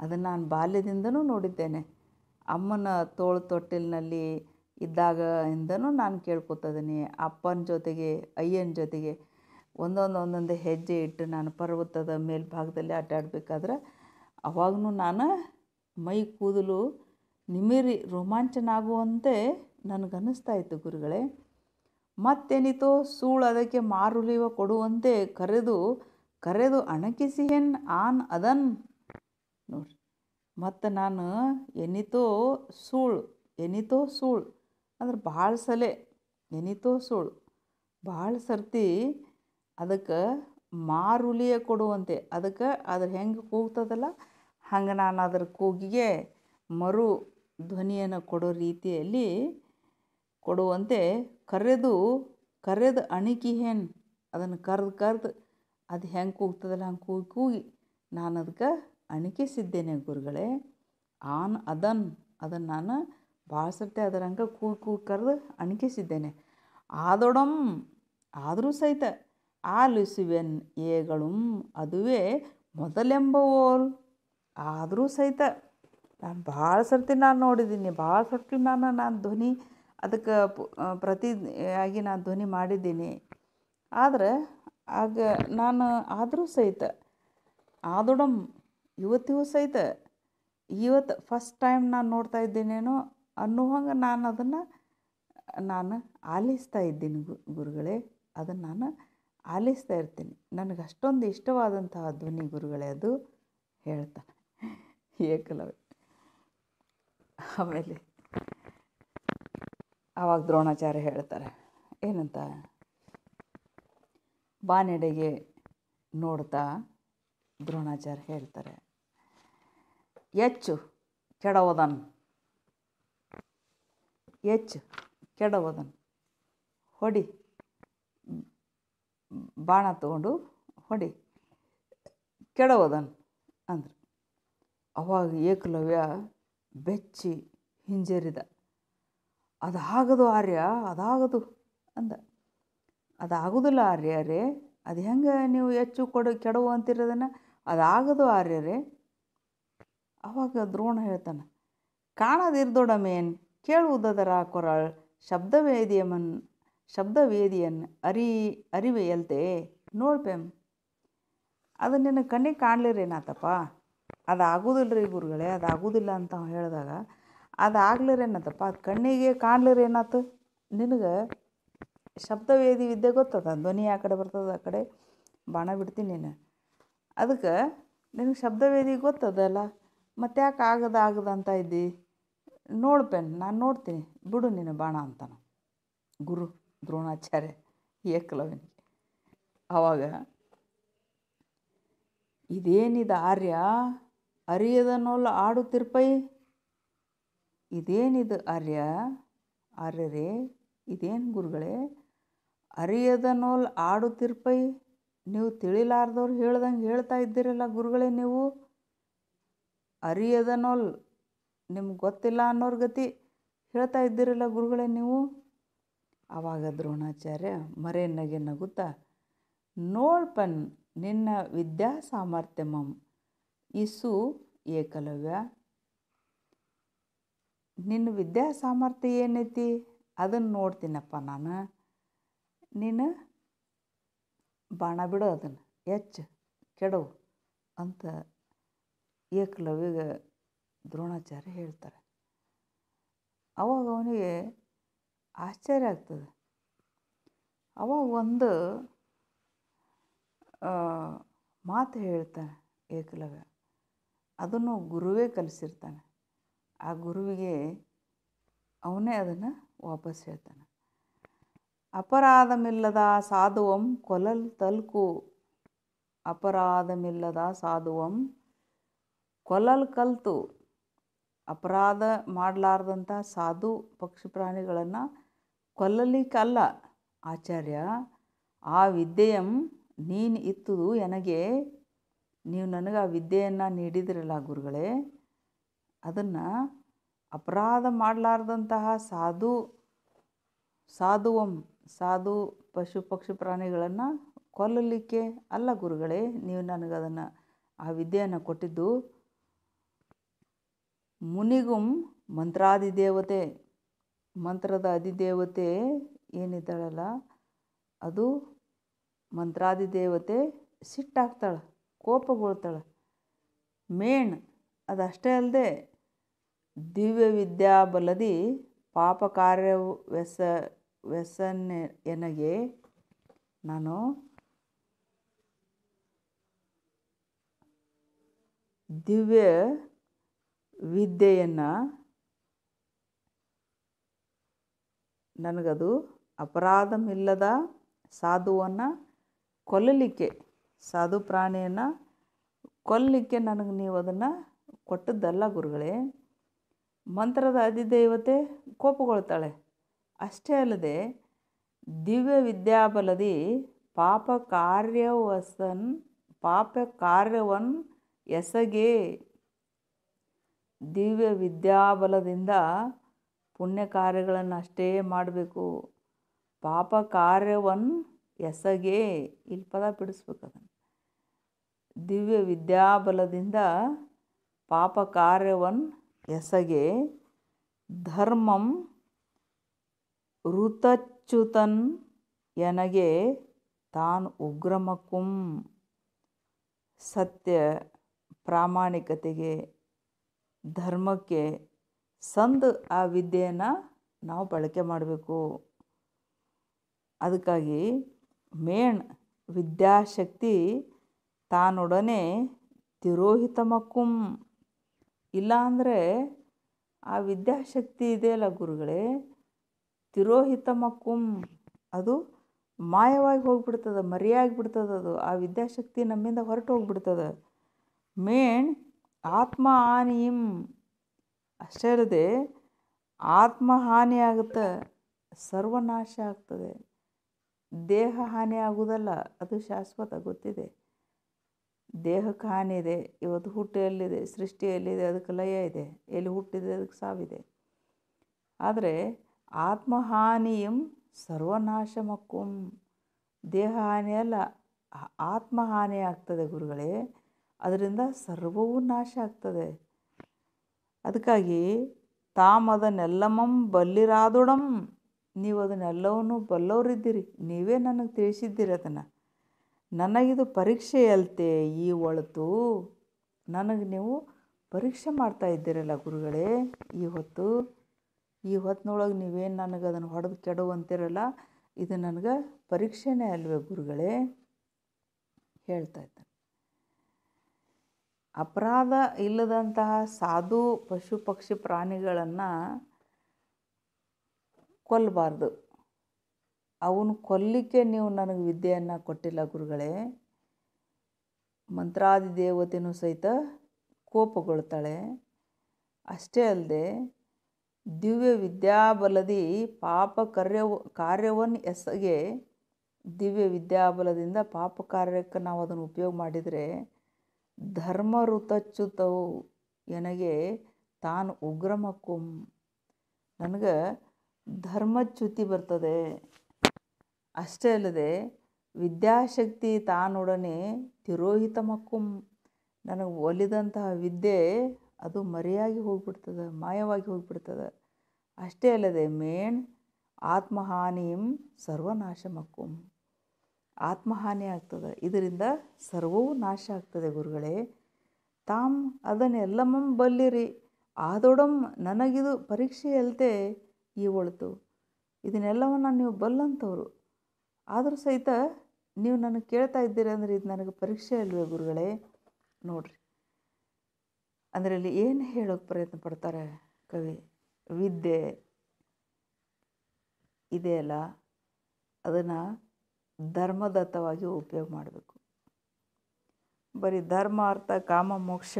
ಅದನ್ನು ನಾನು ಬಾಲ್ಯದಿಂದಲೂ ನೋಡಿದ್ದೇನೆ ಅಮ್ಮನ ತೋಳು ತೊಟ್ಟಿಲಿನಲ್ಲಿ ಇದ್ದಾಗ ಇಂದನೂ ನಾನು ಕೇಳ್ಕೊತಿದ್ದೀನಿ ಅಪ್ಪನ ಜೊತೆಗೆ ಅಯ್ಯನ ಜೊತೆಗೆ ಒಂದೊಂದು ಒಂದೊಂದು ಹೆಜ್ಜೆ ಇಟ್ಟು ನಾನು ಪರ್ವತದ ಮೇಲ್ಭಾಗದಲ್ಲಿ ಆಟಾಡಬೇಕಾದ್ರೆ ಅವಾಗೂ ನಾನು ಮೈ ಕೂದಲು ನಿಮಿರಿ ರೋಮಾಂಚನ ಆಗುವಂತೆ ನನಗನ್ನಿಸ್ತಾ ಇತ್ತು ಗುರುಗಳೇ ಮತ್ತೇನಿತ್ತು ಸೂಳು ಅದಕ್ಕೆ ಮಾರುಲಿವ ಕೊಡುವಂತೆ ಕರೆದು ಕರೆದು ಅಣಕಿಸಿ ಹೆನ್ ಆನ್ ಅದನ್ ನೋಡಿರಿ ಮತ್ತು ನಾನು ಎನಿತೋ ಸೂಳು ಎನಿತೋ ಸೂಳು ಅಂದ್ರೆ ಭಾಳ ಸಲೇ ಎನಿತೋ ಸೂಳು ಭಾಳ ಸರ್ತಿ ಅದಕ್ಕೆ ಮಾರುಲಿಯ ಕೊಡುವಂತೆ ಅದಕ್ಕೆ ಅದ್ರ ಹೆಂಗೆ ಕೂಗ್ತದಲ್ಲ ಹಂಗೆ ನಾನು ಅದ್ರ ಕೂಗಿಗೆ ಮರು ಧ್ವನಿಯನ್ನು ಕೊಡೋ ರೀತಿಯಲ್ಲಿ ಕೊಡುವಂತೆ ಕರೆದು ಕರೆದು ಅಣಿಕಿ ಹೆಣ್ಣು ಅದನ್ನು ಕರೆದು ಕರೆದು ಅದು ಹೆಂಗೆ ಕೂಗ್ತದಲ್ಲ ಹಂಗೆ ಕೂಗಿ ಕೂಗಿ ನಾನು ಅದಕ್ಕೆ ಅಣಕಿಸಿದ್ದೇನೆ ಗುರುಗಳೇ ಆನ್ ಅದನ್ ಅದನ್ನು ನಾನು ಭಾಳ ಸರ್ತಿ ಅದರ ಕೂ ಕೂ ಕರೆದು ಅಣಕಿಸಿದ್ದೇನೆ ಆದೊಡಂ ಆದರೂ ಸಹಿತ ಆಲಿಸುವೆನ್ ಏಗಳು ಅದುವೇ ಮೊದಲೆಂಬವೋಲ್ ಆದರೂ ಸಹಿತ ನಾನು ಭಾಳ ಸರ್ತಿ ನಾನು ನೋಡಿದ್ದೀನಿ ಭಾಳ ಸರ್ತಿ ನಾನು ನಾನು ಧ್ವನಿ ಅದಕ್ಕೆ ಪ್ರತಿ ಆಗಿ ನಾನು ಧ್ವನಿ ಮಾಡಿದ್ದೀನಿ ಆದರೆ ಆಗ ನಾನು ಆದರೂ ಸಹಿತ ಆದೊಡಂ ಇವತ್ತಿಗೂ ಸಹಿತ ಇವತ್ತು ಫಸ್ಟ್ ಟೈಮ್ ನಾನು ನೋಡ್ತಾ ಇದ್ದೇನೇನೋ ಅನ್ನುವಂಗೆ ನಾನು ಅದನ್ನು ನಾನು ಆಲಿಸ್ತಾ ಇದ್ದೀನಿ ಗುರುಗಳೇ ಅದನ್ನು ನಾನು ಆಲಿಸ್ತಾ ಇರ್ತೀನಿ ನನಗೆ ಅಷ್ಟೊಂದು ಇಷ್ಟವಾದಂತಹ ಧ್ವನಿ ಗುರುಗಳೇ ಅದು ಹೇಳ್ತಾನೆ ಏಕಲವ್ಯ ಆಮೇಲೆ ಆವಾಗ ದ್ರೋಣಾಚಾರ್ಯ ಹೇಳ್ತಾರೆ ಏನಂತ ಬಾನೆಡೆಗೆ ನೋಡ್ತಾ ದ್ರೋಣಾಚಾರ್ಯ ಹೇಳ್ತಾರೆ ಎಚ್ಚು ಕೆಡವದನ್ ಎಚ್ಚು ಕೆಡವದನ್ ಹೊಡಿ ಬಾಣ ತಗೊಂಡು ಹೊಡಿ ಕೆಡವದನ್ ಅಂದರು ಅವಾಗ ಏಕಲವ್ಯ ಬೆಚ್ಚಿ ಹಿಂಜರಿದ ಅದಾಗದು ಆರ್ಯ ಅದಾಗದು ಅಂದ ಅದಾಗೋದಿಲ್ಲ ಆರ್ಯ ರೇ ಅದು ಹೆಂಗೆ ನೀವು ಹೆಚ್ಚು ಕೊಡು ಕೆಡವು ಅಂತಿರೋದನ್ನು ಅದಾಗದು ಆರ್ಯ ರೇ ಅವಾಗ ದ್ರೋಣ ಹೇಳ್ತಾನೆ ಕಾಣದಿರ್ದೊಡಮೇನ್ ಕೇಳುವುದರ ಕೊರಳ್ ಶಬ್ದವೇದಿಯಮನ್ ಶಬ್ದವೇದಿಯನ್ ಅರಿ ಎಲ್ತೆ ನೋಡ್ಪೇಮ್ ಅದು ನಿನಗೆ ಕಣ್ಣಿಗೆ ಕಾಣ್ಲಿರೇನಾತಪ್ಪ ಅದಾಗೋದಿಲ್ಲ ರೀ ಗುರುಗಳೇ ಅದಾಗೋದಿಲ್ಲ ಅಂತ ಹೇಳಿದಾಗ ಅದಾಗ್ಲಿರೇನಾತಪ್ಪ ಅದು ಕಣ್ಣಿಗೆ ಕಾಣಲಿರೇನಾತು ನಿನಗೆ ಶಬ್ದವೇದಿ ವಿದ್ಯೆ ಗೊತ್ತದ ಧ್ವನಿ ಆ ಕಡೆ ಬರ್ತದ ಆ ಕಡೆ ಬಾಣ ಬಿಡ್ತೀನಿ ನೀನು ಅದಕ್ಕೆ ನಿನಗೆ ಶಬ್ದವೇದಿ ಗೊತ್ತದಲ್ಲ ಮತ್ತ್ಯಾಕೆ ಆಗದ ಆಗದ ಅಂತ ಇದ್ದಿ ನೋಡ್ಪೇನು ನಾನು ನೋಡ್ತೀನಿ ಬಿಡು ನಿನ್ನ ಬಾಣ ಅಂತಾನ ಗುರು ದ್ರೋಣಾಚಾರ್ಯ ಏಕಲವಿನ ಆವಾಗ ಇದೇನಿದು ಆರ್ಯ ಅರಿಯದ ಆಡುತ್ತಿರ್ಪೈ ತಿರ್ಪೈ ಇದೇನಿದು ಆರ್ಯ ಆರ್ಯರೇ ಇದೇನು ಗುರುಗಳೇ ಅರಿಯದ ಆಡುತ್ತಿರ್ಪೈ ಆಡು ತಿರ್ಪೈ ನೀವು ತಿಳಿಲಾರ್ದವ್ರು ಹೇಳ್ದಂಗೆ ಹೇಳ್ತಾ ಇದ್ದೀರಲ್ಲ ಗುರುಗಳೇ ನೀವು ಅರಿಯದನೋಲ್ ನಿಮ್ಗೆ ಗೊತ್ತಿಲ್ಲ ಅನ್ನೋರ ಗತಿ ಹೇಳ್ತಾ ಇದ್ದೀರಲ್ಲ ಗುರುಗಳೇ ನೀವು ಆವಾಗ ದ್ರೋಣಾಚಾರ್ಯ ಮರೆ ನಗೆ ನಗುತ್ತಾ ನೋಳ್ಪನ್ ನಿನ್ನ ವಿದ್ಯಾ ಮಮ್ ಇಸು ಏಕಲವ್ಯ ನಿನ್ನ ವಿದ್ಯಾ ಸಾಮರ್ಥ್ಯ ಏನೈತಿ ಅದನ್ನು ನೋಡ್ತೀನಪ್ಪ ನಾನು ನೀನು ಬಾಣ ಬಿಡು ಅದನ್ನು ಹೆಚ್ಚು ಕೆಡವು ಅಂತ ಏಕಲವ್ಯಗೆ ದ್ರೋಣಾಚಾರ್ಯ ಹೇಳ್ತಾರೆ ಅವಾಗ ಅವನಿಗೆ ಆಶ್ಚರ್ಯ ಆಗ್ತದೆ ಅವಾಗ ಒಂದು ಮಾತು ಹೇಳ್ತಾನೆ ಏಕಲವ್ಯ ಅದನ್ನು ಗುರುವೇ ಕಲಿಸಿರ್ತಾನೆ ಆ ಗುರುವಿಗೆ ಅವನೇ ಅದನ್ನು ವಾಪಸ್ ಹೇಳ್ತಾನೆ ಅಪರಾಧಮಿಲ್ಲದ ಸಾಧುವಂ ಕೊಲಲ್ ತಲ್ಕು ಅಪರಾಧಮಿಲ್ಲದ ಸಾಧುವಂ ಕೊಲ್ಲಲು ಕಲ್ತು ಅಪರಾಧ ಮಾಡಲಾರ್ದಂಥ ಸಾಧು ಪಕ್ಷಿ ಪ್ರಾಣಿಗಳನ್ನು ಕೊಲ್ಲಲಿಕ್ಕಲ್ಲ ಆಚಾರ್ಯ ಆ ವಿದ್ಯೆಯಂ ನೀನು ಇತ್ತುದು ನನಗೆ ನೀವು ನನಗೆ ಆ ವಿದ್ಯೆಯನ್ನು ನೀಡಿದ್ರಲ್ಲ ಗುರುಗಳೇ ಅದನ್ನು ಅಪರಾಧ ಮಾಡಲಾರ್ದಂತಹ ಸಾಧು ಸಾಧುವಂ ಸಾಧು ಪಶು ಪಕ್ಷಿ ಪ್ರಾಣಿಗಳನ್ನು ಕೊಲ್ಲಲಿಕ್ಕೆ ಅಲ್ಲ ಗುರುಗಳೇ ನೀವು ನನಗದನ್ನು ಆ ವಿದ್ಯೆಯನ್ನು ಕೊಟ್ಟಿದ್ದು ಮುನಿಗುಂ ಮಂತ್ರಾದಿದೇವತೆ ಮಂತ್ರದ ಅಧಿದೇವತೆ ಏನಿದ್ದಾಳಲ್ಲ ಅದು ಮಂತ್ರಾದಿದೇವತೆ ಸಿಟ್ಟಾಗ್ತಾಳೆ ಕೋಪಗೊಳ್ತಾಳೆ ಮೇಣ್ ಅದಷ್ಟೇ ಅಲ್ಲದೆ ದಿವ್ಯ ವಿದ್ಯಾ ಬಲದಿ ಪಾಪ ಕಾರ್ಯ ವ್ಯಸ ವ್ಯಸನೆ ಎನಗೆ ನಾನು ದಿವ್ಯ ವಿದ್ಯೆಯನ್ನು ನನಗದು ಅಪರಾಧಮಿಲ್ಲದ ಸಾಧುವನ್ನು ಕೊಲ್ಲಲಿಕ್ಕೆ ಸಾಧು ಪ್ರಾಣಿಯನ್ನು ಕೊಲ್ಲಲಿಕ್ಕೆ ನನಗೆ ನೀವು ಅದನ್ನು ಕೊಟ್ಟದ್ದಲ್ಲ ಗುರುಗಳೇ ಮಂತ್ರದ ಅಧಿದೇವತೆ ಕೋಪಗೊಳ್ತಾಳೆ ಅಷ್ಟೇ ಅಲ್ಲದೆ ದಿವ್ಯ ವಿದ್ಯಾಬಲದಿ ಪಾಪ ಕಾರ್ಯವಸನ್ ಪಾಪ ಕಾರ್ಯವನ್ ಎಸಗೆ ದಿವ್ಯ ವಿದ್ಯಾಬಲದಿಂದ ಪುಣ್ಯ ಕಾರ್ಯಗಳನ್ನು ಅಷ್ಟೇ ಮಾಡಬೇಕು ಪಾಪ ಕಾರ್ಯವನ್ನು ಎಸಗೆ ಇಲ್ಲಿ ಪದ ಬಿಡಿಸ್ಬೇಕು ಅದನ್ನು ದಿವ್ಯ ವಿದ್ಯಾಬಲದಿಂದ ಪಾಪ ಕಾರ್ಯವನ್ನು ಎಸಗೆ ಧರ್ಮಂ ಋತಚ್ಯುತನ್ ಎನಗೆ ತಾನು ಉಗ್ರಮಕ್ಕುಂ ಸತ್ಯ ಪ್ರಾಮಾಣಿಕತೆಗೆ ಧರ್ಮಕ್ಕೆ ಸಂದ ಆ ವಿದ್ಯೆಯನ್ನು ನಾವು ಬಳಕೆ ಮಾಡಬೇಕು ಅದಕ್ಕಾಗಿ ಮೇಣ್ ವಿದ್ಯಾಶಕ್ತಿ ತಾನೊಡನೆ ತಿರೋಹಿತಮಕ್ಕುಂ ಇಲ್ಲಾಂದರೆ ಆ ವಿದ್ಯಾಶಕ್ತಿ ಇದೆಯಲ್ಲ ಗುರುಗಳೇ ತಿರೋಹಿತಮಕ್ಕುಂ ಅದು ಮಾಯವಾಗಿ ಹೋಗ್ಬಿಡ್ತದೆ ಮರೆಯಾಗಿ ಅದು ಆ ವಿದ್ಯಾಶಕ್ತಿ ನಮ್ಮಿಂದ ಹೊರಟು ಹೋಗ್ಬಿಡ್ತದೆ ಮೇಣ್ ಆತ್ಮಹಾನಿಂ ಅಷ್ಟೇ ಅಲ್ಲದೆ ಆತ್ಮಹಾನಿ ಆಗುತ್ತೆ ಸರ್ವನಾಶ ಆಗ್ತದೆ ದೇಹ ಹಾನಿ ಆಗುವುದಲ್ಲ ಅದು ಶಾಶ್ವತ ಗೊತ್ತಿದೆ ದೇಹಕ್ಕೆ ಹಾನಿ ಇದೆ ಇವತ್ತು ಹುಟ್ಟಿಯಲ್ಲಿದೆ ಸೃಷ್ಟಿಯಲ್ಲಿದೆ ಅದಕ್ಕೆ ಲಯ ಇದೆ ಎಲ್ಲಿ ಹುಟ್ಟಿದೆ ಅದಕ್ಕೆ ಸಾವಿದೆ ಆದರೆ ಆತ್ಮಹಾನಿಯಂ ಸರ್ವನಾಶ ಮಕ್ಕುಂ ದೇಹ ಹಾನಿ ಅಲ್ಲ ಆತ್ಮಹಾನಿ ಆಗ್ತದೆ ಗುರುಗಳೇ ಅದರಿಂದ ಸರ್ವವೂ ನಾಶ ಆಗ್ತದೆ ಅದಕ್ಕಾಗಿ ತಾಮದನ್ನೆಲ್ಲಮಂ ಬಲ್ಲಿರಾದುಡಂ ನೀವು ಅದನ್ನೆಲ್ಲವನ್ನೂ ಬಲ್ಲವರಿದ್ದೀರಿ ನೀವೇ ನನಗೆ ತಿಳಿಸಿದ್ದೀರಿ ಅದನ್ನು ನನಗಿದು ಪರೀಕ್ಷೆ ಅಲ್ತೆ ಈ ಒಳತು ನನಗೆ ನೀವು ಪರೀಕ್ಷೆ ಮಾಡ್ತಾ ಇದ್ದೀರಲ್ಲ ಗುರುಗಳೇ ಈ ಹೊತ್ತು ಈ ಹೊತ್ತಿನೊಳಗೆ ನೀವೇನು ನನಗೆ ಅದನ್ನು ಹೊಡೆದು ಕೆಡವು ಅಂತಿರಲ್ಲ ಇದು ನನಗೆ ಪರೀಕ್ಷೆನೇ ಅಲ್ವೇ ಗುರುಗಳೇ ಹೇಳ್ತಾ ಇದ್ದಾನೆ ಅಪರಾಧ ಇಲ್ಲದಂತಹ ಸಾಧು ಪಶು ಪಕ್ಷಿ ಪ್ರಾಣಿಗಳನ್ನು ಕೊಲ್ಲಬಾರ್ದು ಅವನು ಕೊಲ್ಲಿಕ್ಕೆ ನೀವು ನನಗೆ ವಿದ್ಯೆಯನ್ನು ಕೊಟ್ಟಿಲ್ಲ ಗುರುಗಳೇ ಮಂತ್ರಾದಿ ದೇವತೆಯೂ ಸಹಿತ ಕೋಪಗೊಳ್ತಾಳೆ ಅಷ್ಟೇ ಅಲ್ಲದೆ ದಿವ್ಯ ವಿದ್ಯಾಬಲದಿ ಪಾಪ ಕಾರ್ಯ ಕಾರ್ಯವನ್ನು ಎಸಗೆ ದಿವ್ಯ ವಿದ್ಯಾಬಲದಿಂದ ಪಾಪ ಕಾರ್ಯಕ್ಕೆ ನಾವು ಅದನ್ನು ಉಪಯೋಗ ಮಾಡಿದರೆ ಧರ್ಮ ಎನಗೆ ನನಗೆ ತಾನು ಉಗ್ರಮಕ್ಕುಂ ನನಗೆ ಧರ್ಮಚ್ಯುತಿ ಬರ್ತದೆ ಅಷ್ಟೇ ಅಲ್ಲದೆ ವಿದ್ಯಾಶಕ್ತಿ ತಾನೊಡನೆ ತಿರೋಹಿತ ಮಕ್ಕುಂ ನನಗೆ ಒಲಿದಂತಹ ವಿದ್ಯೆ ಅದು ಮರೆಯಾಗಿ ಹೋಗ್ಬಿಡ್ತದೆ ಮಾಯವಾಗಿ ಹೋಗ್ಬಿಡ್ತದೆ ಅಷ್ಟೇ ಅಲ್ಲದೆ ಮೇಣ್ ಆತ್ಮಹಾನಿಂ ಸರ್ವನಾಶ ಆತ್ಮಹಾನಿ ಆಗ್ತದೆ ಇದರಿಂದ ಸರ್ವವೂ ನಾಶ ಆಗ್ತದೆ ಗುರುಗಳೇ ತಾಮ್ ಅದನ್ನೆಲ್ಲಮ್ಮ ಬಲ್ಲಿರಿ ಆದೊಡಮ್ ನನಗಿದು ಪರೀಕ್ಷೆ ಅಲ್ಲದೆ ಈ ಒಳ್ತು ಇದನ್ನೆಲ್ಲವನ್ನು ನೀವು ಬಲ್ಲಂಥವ್ರು ಆದರೂ ಸಹಿತ ನೀವು ನನಗೆ ಕೇಳ್ತಾ ಇದ್ದೀರಿ ಅಂದರೆ ಇದು ನನಗೆ ಪರೀಕ್ಷೆ ಅಲ್ವೇ ಗುರುಗಳೇ ನೋಡ್ರಿ ಅಂದರೆ ಏನು ಹೇಳೋಕ್ಕೆ ಪ್ರಯತ್ನ ಪಡ್ತಾರೆ ಕವಿ ವಿದ್ಯೆ ಇದೆಯಲ್ಲ ಅದನ್ನು ಧರ್ಮದತ್ತವಾಗಿ ಉಪಯೋಗ ಮಾಡಬೇಕು ಬರೀ ಧರ್ಮ ಅರ್ಥ ಕಾಮ ಮೋಕ್ಷ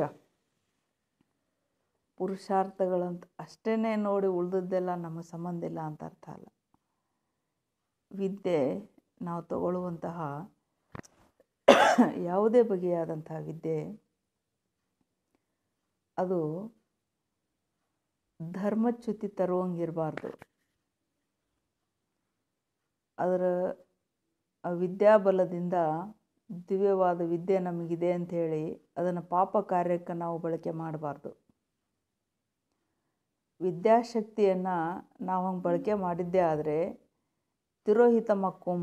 ಪುರುಷಾರ್ಥಗಳಂತ ಅಷ್ಟೇ ನೋಡಿ ಉಳಿದದ್ದೆಲ್ಲ ನಮಗೆ ಸಂಬಂಧ ಇಲ್ಲ ಅಂತ ಅರ್ಥ ಅಲ್ಲ ವಿದ್ಯೆ ನಾವು ತಗೊಳ್ಳುವಂತಹ ಯಾವುದೇ ಬಗೆಯಾದಂತಹ ವಿದ್ಯೆ ಅದು ಧರ್ಮಚ್ಯುತಿ ತರುವಂಗಿರಬಾರ್ದು ಅದರ ವಿದ್ಯಾಬಲದಿಂದ ದಿವ್ಯವಾದ ವಿದ್ಯೆ ನಮಗಿದೆ ಅಂಥೇಳಿ ಅದನ್ನು ಪಾಪ ಕಾರ್ಯಕ್ಕೆ ನಾವು ಬಳಕೆ ಮಾಡಬಾರ್ದು ವಿದ್ಯಾಶಕ್ತಿಯನ್ನು ನಾವು ಹಂಗೆ ಬಳಕೆ ಮಾಡಿದ್ದೇ ಆದರೆ ತಿರೋಹಿತ ಮಕ್ಕುಂ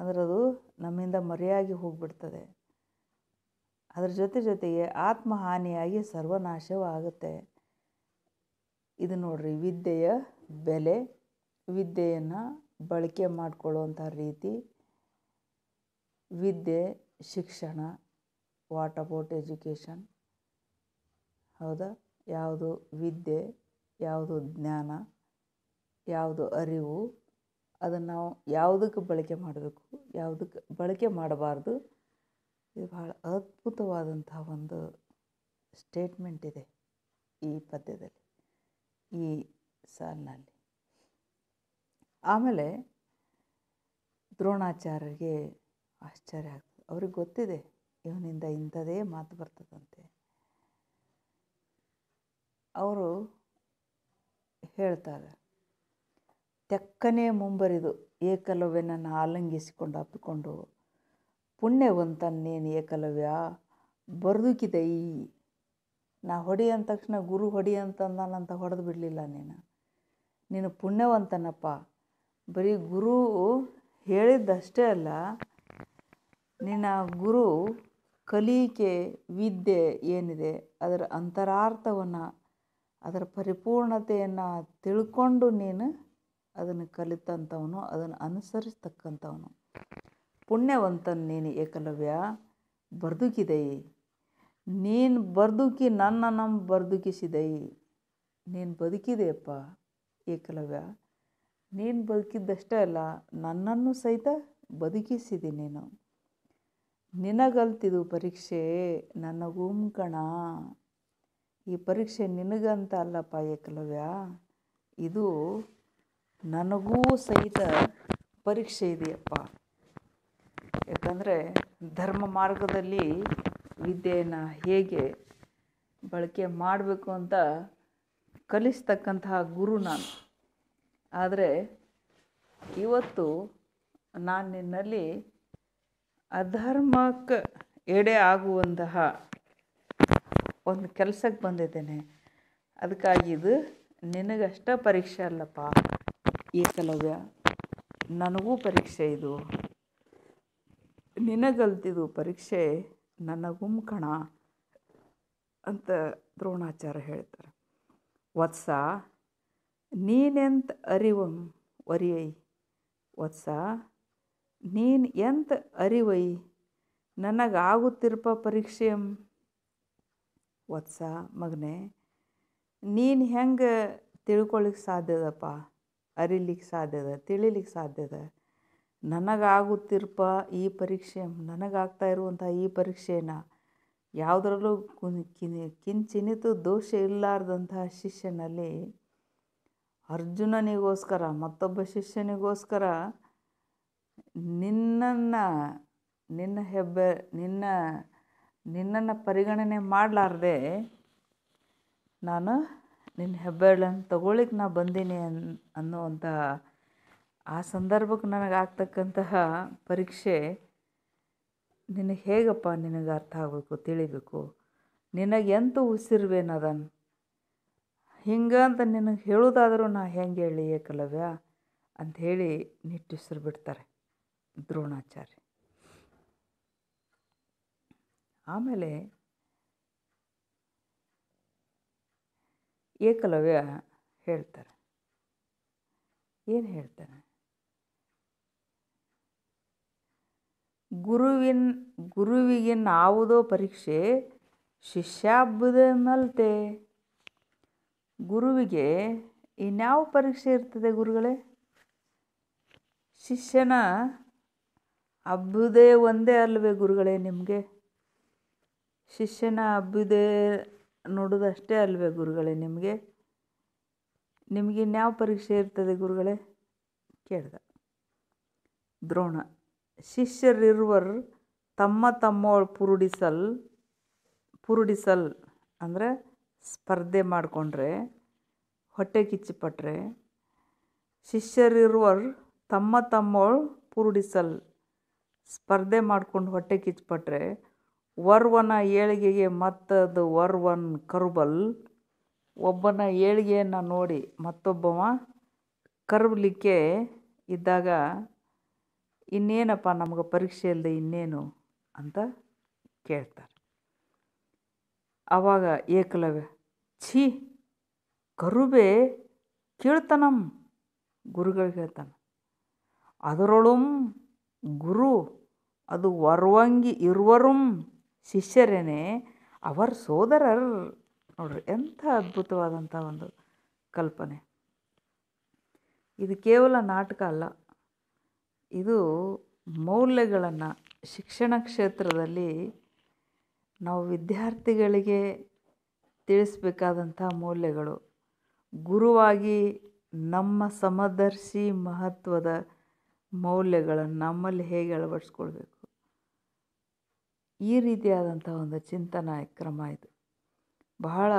ಅದರದು ನಮ್ಮಿಂದ ಮರೆಯಾಗಿ ಹೋಗ್ಬಿಡ್ತದೆ ಅದರ ಜೊತೆ ಜೊತೆಗೆ ಆತ್ಮಹಾನಿಯಾಗಿ ಸರ್ವನಾಶವಾಗುತ್ತೆ ಇದು ನೋಡ್ರಿ ವಿದ್ಯೆಯ ಬೆಲೆ ವಿದ್ಯೆಯನ್ನು ಬಳಕೆ ಮಾಡಿಕೊಳ್ಳುವಂಥ ರೀತಿ ವಿದ್ಯೆ ಶಿಕ್ಷಣ ವಾಟ್ ಅಬೌಟ್ ಎಜುಕೇಷನ್ ಹೌದಾ ಯಾವುದು ವಿದ್ಯೆ ಯಾವುದು ಜ್ಞಾನ ಯಾವುದು ಅರಿವು ಅದನ್ನು ನಾವು ಯಾವುದಕ್ಕೆ ಬಳಕೆ ಮಾಡಬೇಕು ಯಾವುದಕ್ಕೆ ಬಳಕೆ ಮಾಡಬಾರ್ದು ಇದು ಬಹಳ ಅದ್ಭುತವಾದಂಥ ಒಂದು ಸ್ಟೇಟ್ಮೆಂಟ್ ಇದೆ ಈ ಪದ್ಯದಲ್ಲಿ ಈ ಸಾಲಿನಲ್ಲಿ ಆಮೇಲೆ ದ್ರೋಣಾಚಾರ್ಯರಿಗೆ ಆಶ್ಚರ್ಯ ಆಗ್ತದೆ ಅವ್ರಿಗೆ ಗೊತ್ತಿದೆ ಇವನಿಂದ ಇಂಥದೇ ಮಾತು ಬರ್ತದಂತೆ ಅವರು ಹೇಳ್ತಾರೆ ತೆಕ್ಕನೆ ಮುಂಬರಿದು ಏಕಲವ್ಯನನ್ನು ಆಲಂಗಿಸಿಕೊಂಡು ಅಪ್ಪಿಕೊಂಡು ಪುಣ್ಯವಂತನ್ನೇನು ಏಕಲವ್ಯ ಈ ನಾ ಹೊಡಿ ಅಂದ ತಕ್ಷಣ ಗುರು ಹೊಡಿ ಅಂತಂದಾನಂತ ಹೊಡೆದು ಬಿಡಲಿಲ್ಲ ನೀನು ನೀನು ಪುಣ್ಯವಂತನಪ್ಪ ಬರೀ ಗುರು ಹೇಳಿದ್ದಷ್ಟೇ ಅಲ್ಲ ನಿನ್ನ ಗುರು ಕಲಿಕೆ ವಿದ್ಯೆ ಏನಿದೆ ಅದರ ಅಂತರಾರ್ಥವನ್ನು ಅದರ ಪರಿಪೂರ್ಣತೆಯನ್ನು ತಿಳ್ಕೊಂಡು ನೀನು ಅದನ್ನು ಕಲಿತಂಥವನು ಅದನ್ನು ಅನುಸರಿಸ್ತಕ್ಕಂಥವನು ಪುಣ್ಯವಂತನ ನೀನು ಏಕಲವ್ಯ ಬರ್ದುಕಿದೆಯಿ ನೀನು ಬರ್ದುಕಿ ನನ್ನ ನಮ್ಮ ಬರ್ದುಕಿಸಿದೆಯಿ ನೀನು ಬದುಕಿದೆಯಪ್ಪ ಏಕಲವ್ಯ ನೀನು ಬದುಕಿದ್ದಷ್ಟೇ ಅಲ್ಲ ನನ್ನನ್ನು ಸಹಿತ ಬದುಕಿಸಿದಿ ನೀನು ನಿನಗಲ್ತಿದು ಪರೀಕ್ಷೆ ನನ್ನ ಕಣಾ ಈ ಪರೀಕ್ಷೆ ನಿನಗಂತ ಅಲ್ಲಪ್ಪ ಏಕಲವ್ಯ ಇದು ನನಗೂ ಸಹಿತ ಪರೀಕ್ಷೆ ಇದೆಯಪ್ಪ ಯಾಕಂದರೆ ಧರ್ಮ ಮಾರ್ಗದಲ್ಲಿ ವಿದ್ಯೆಯನ್ನು ಹೇಗೆ ಬಳಕೆ ಮಾಡಬೇಕು ಅಂತ ಕಲಿಸ್ತಕ್ಕಂತಹ ಗುರು ನಾನು ಆದರೆ ಇವತ್ತು ನಾನು ನಿನ್ನಲ್ಲಿ ಅಧರ್ಮಕ್ಕೆ ಎಡೆ ಆಗುವಂತಹ ಒಂದು ಕೆಲಸಕ್ಕೆ ಬಂದಿದ್ದೇನೆ ಅದಕ್ಕಾಗಿ ಇದು ನಿನಗಷ್ಟೇ ಪರೀಕ್ಷೆ ಅಲ್ಲಪ್ಪ ಏಕಲವ್ಯ ನನಗೂ ಪರೀಕ್ಷೆ ಇದು ನಿನಗಲ್ತಿದು ಪರೀಕ್ಷೆ ನನಗೂ ಕಣ ಅಂತ ದ್ರೋಣಾಚಾರ್ಯ ಹೇಳ್ತಾರೆ ವತ್ಸ ನೀನೆಂತ ಅರಿವಂ ಒರಿಯೈ ವತ್ಸ ನೀನು ಎಂತ ಅರಿವೈ ನನಗಾಗುತ್ತಿರ್ಪ ಪರೀಕ್ಷೆ ವತ್ಸ ಮಗನೇ ನೀನು ಹೆಂಗೆ ತಿಳ್ಕೊಳ್ಳಿಕ್ಕೆ ಸಾಧ್ಯದಪ್ಪ ಅರಿಲಿಕ್ಕೆ ಸಾಧ್ಯದ ತಿಳಿಲಿಕ್ಕೆ ಸಾಧ್ಯದ ನನಗಾಗುತ್ತಿರ್ಪ ಈ ಪರೀಕ್ಷೆ ನನಗಾಗ್ತಾ ಇರುವಂಥ ಈ ಪರೀಕ್ಷೆನ ಯಾವುದರಲ್ಲೂ ಕಿಂಚಿನಿತು ದೋಷ ಇರಲಾರ್ದಂತಹ ಶಿಷ್ಯನಲ್ಲಿ ಅರ್ಜುನನಿಗೋಸ್ಕರ ಮತ್ತೊಬ್ಬ ಶಿಷ್ಯನಿಗೋಸ್ಕರ ನಿನ್ನನ್ನು ನಿನ್ನ ಹೆಬ್ಬೆ ನಿನ್ನ ನಿನ್ನನ್ನು ಪರಿಗಣನೆ ಮಾಡಲಾರ್ದೆ ನಾನು ನಿನ್ನ ಹೆಬ್ಬೆರಳನ್ನು ತಗೊಳಿಕ್ ನಾನು ಬಂದೀನಿ ಅನ್ ಅನ್ನುವಂಥ ಆ ಸಂದರ್ಭಕ್ಕೆ ನನಗೆ ಆಗ್ತಕ್ಕಂತಹ ಪರೀಕ್ಷೆ ನಿನಗೆ ಹೇಗಪ್ಪ ನಿನಗೆ ಅರ್ಥ ಆಗಬೇಕು ತಿಳಿಬೇಕು ನಿನಗೆ ಎಂತ ಉಸಿರುವೇನದನ್ ಹಿಂಗೆ ಅಂತ ನಿನಗೆ ಹೇಳೋದಾದರೂ ನಾ ಹೆಂಗೆ ಹೇಳಿ ಏಕಲವ್ಯ ಅಂಥೇಳಿ ನಿಟ್ಟುಸಿರು ಬಿಡ್ತಾರೆ ದ್ರೋಣಾಚಾರ್ಯ ಆಮೇಲೆ ಏಕಲವ್ಯ ಹೇಳ್ತಾರೆ ಏನು ಹೇಳ್ತಾನೆ ಗುರುವಿನ ಗುರುವಿಗೆ ಯಾವುದೋ ಪರೀಕ್ಷೆ ಶಿಷ್ಯಾಬ್ಬುದೇ ಮಲ್ತೆ ಗುರುವಿಗೆ ಇನ್ಯಾವ ಪರೀಕ್ಷೆ ಇರ್ತದೆ ಗುರುಗಳೇ ಶಿಷ್ಯನ ಅಭ್ಯುದಯ ಒಂದೇ ಅಲ್ವೇ ಗುರುಗಳೇ ನಿಮಗೆ ಶಿಷ್ಯನ ಅಭ್ಯುದಯ ನೋಡೋದಷ್ಟೇ ಅಲ್ವೇ ಗುರುಗಳೇ ನಿಮಗೆ ನಿಮಗೆ ಇನ್ಯಾವ ಪರೀಕ್ಷೆ ಇರ್ತದೆ ಗುರುಗಳೇ ಕೇಳ್ದ ದ್ರೋಣ ಶಿಷ್ಯರಿರುವರು ತಮ್ಮ ತಮ್ಮವಳು ಪುರುಡಿಸಲ್ ಪುರುಡಿಸಲ್ ಅಂದರೆ ಸ್ಪರ್ಧೆ ಮಾಡಿಕೊಂಡ್ರೆ ಹೊಟ್ಟೆ ಕಿಚ್ಚುಪಟ್ರೆ ಶಿಷ್ಯರಿರುವರು ತಮ್ಮ ತಮ್ಮವಳು ಪುರುಡಿಸಲ್ ಸ್ಪರ್ಧೆ ಮಾಡಿಕೊಂಡು ಹೊಟ್ಟೆ ಕಿಚ್ಚುಪಟ್ರೆ ವರ್ವನ ಏಳಿಗೆಗೆ ಮತ್ತದು ವರ್ವನ್ ಕರುಬಲ್ ಒಬ್ಬನ ಏಳಿಗೆಯನ್ನು ನೋಡಿ ಮತ್ತೊಬ್ಬವ ಕರ್ಬಲಿಕ್ಕೆ ಇದ್ದಾಗ ಇನ್ನೇನಪ್ಪ ನಮಗೆ ಪರೀಕ್ಷೆ ಇಲ್ಲದೆ ಇನ್ನೇನು ಅಂತ ಕೇಳ್ತಾರೆ ಆವಾಗ ಏಕಲವ್ಯ ಛೀ ಕರುಬೆ ಕೇಳ್ತಾನಂ ಗುರುಗಳು ಹೇಳ್ತಾನೆ ಅದರೊಳು ಗುರು ಅದು ವರ್ವಂಗಿ ಇರುವರುಂ ಶಿಷ್ಯರೇನೆ ಅವರ ಸೋದರರು ನೋಡ್ರಿ ಎಂಥ ಅದ್ಭುತವಾದಂಥ ಒಂದು ಕಲ್ಪನೆ ಇದು ಕೇವಲ ನಾಟಕ ಅಲ್ಲ ಇದು ಮೌಲ್ಯಗಳನ್ನು ಶಿಕ್ಷಣ ಕ್ಷೇತ್ರದಲ್ಲಿ ನಾವು ವಿದ್ಯಾರ್ಥಿಗಳಿಗೆ ತಿಳಿಸಬೇಕಾದಂಥ ಮೌಲ್ಯಗಳು ಗುರುವಾಗಿ ನಮ್ಮ ಸಮದರ್ಶಿ ಮಹತ್ವದ ಮೌಲ್ಯಗಳನ್ನು ನಮ್ಮಲ್ಲಿ ಹೇಗೆ ಅಳವಡಿಸ್ಕೊಳ್ಬೇಕು ಈ ರೀತಿಯಾದಂಥ ಒಂದು ಚಿಂತನಾ ಕ್ರಮ ಇದು ಬಹಳ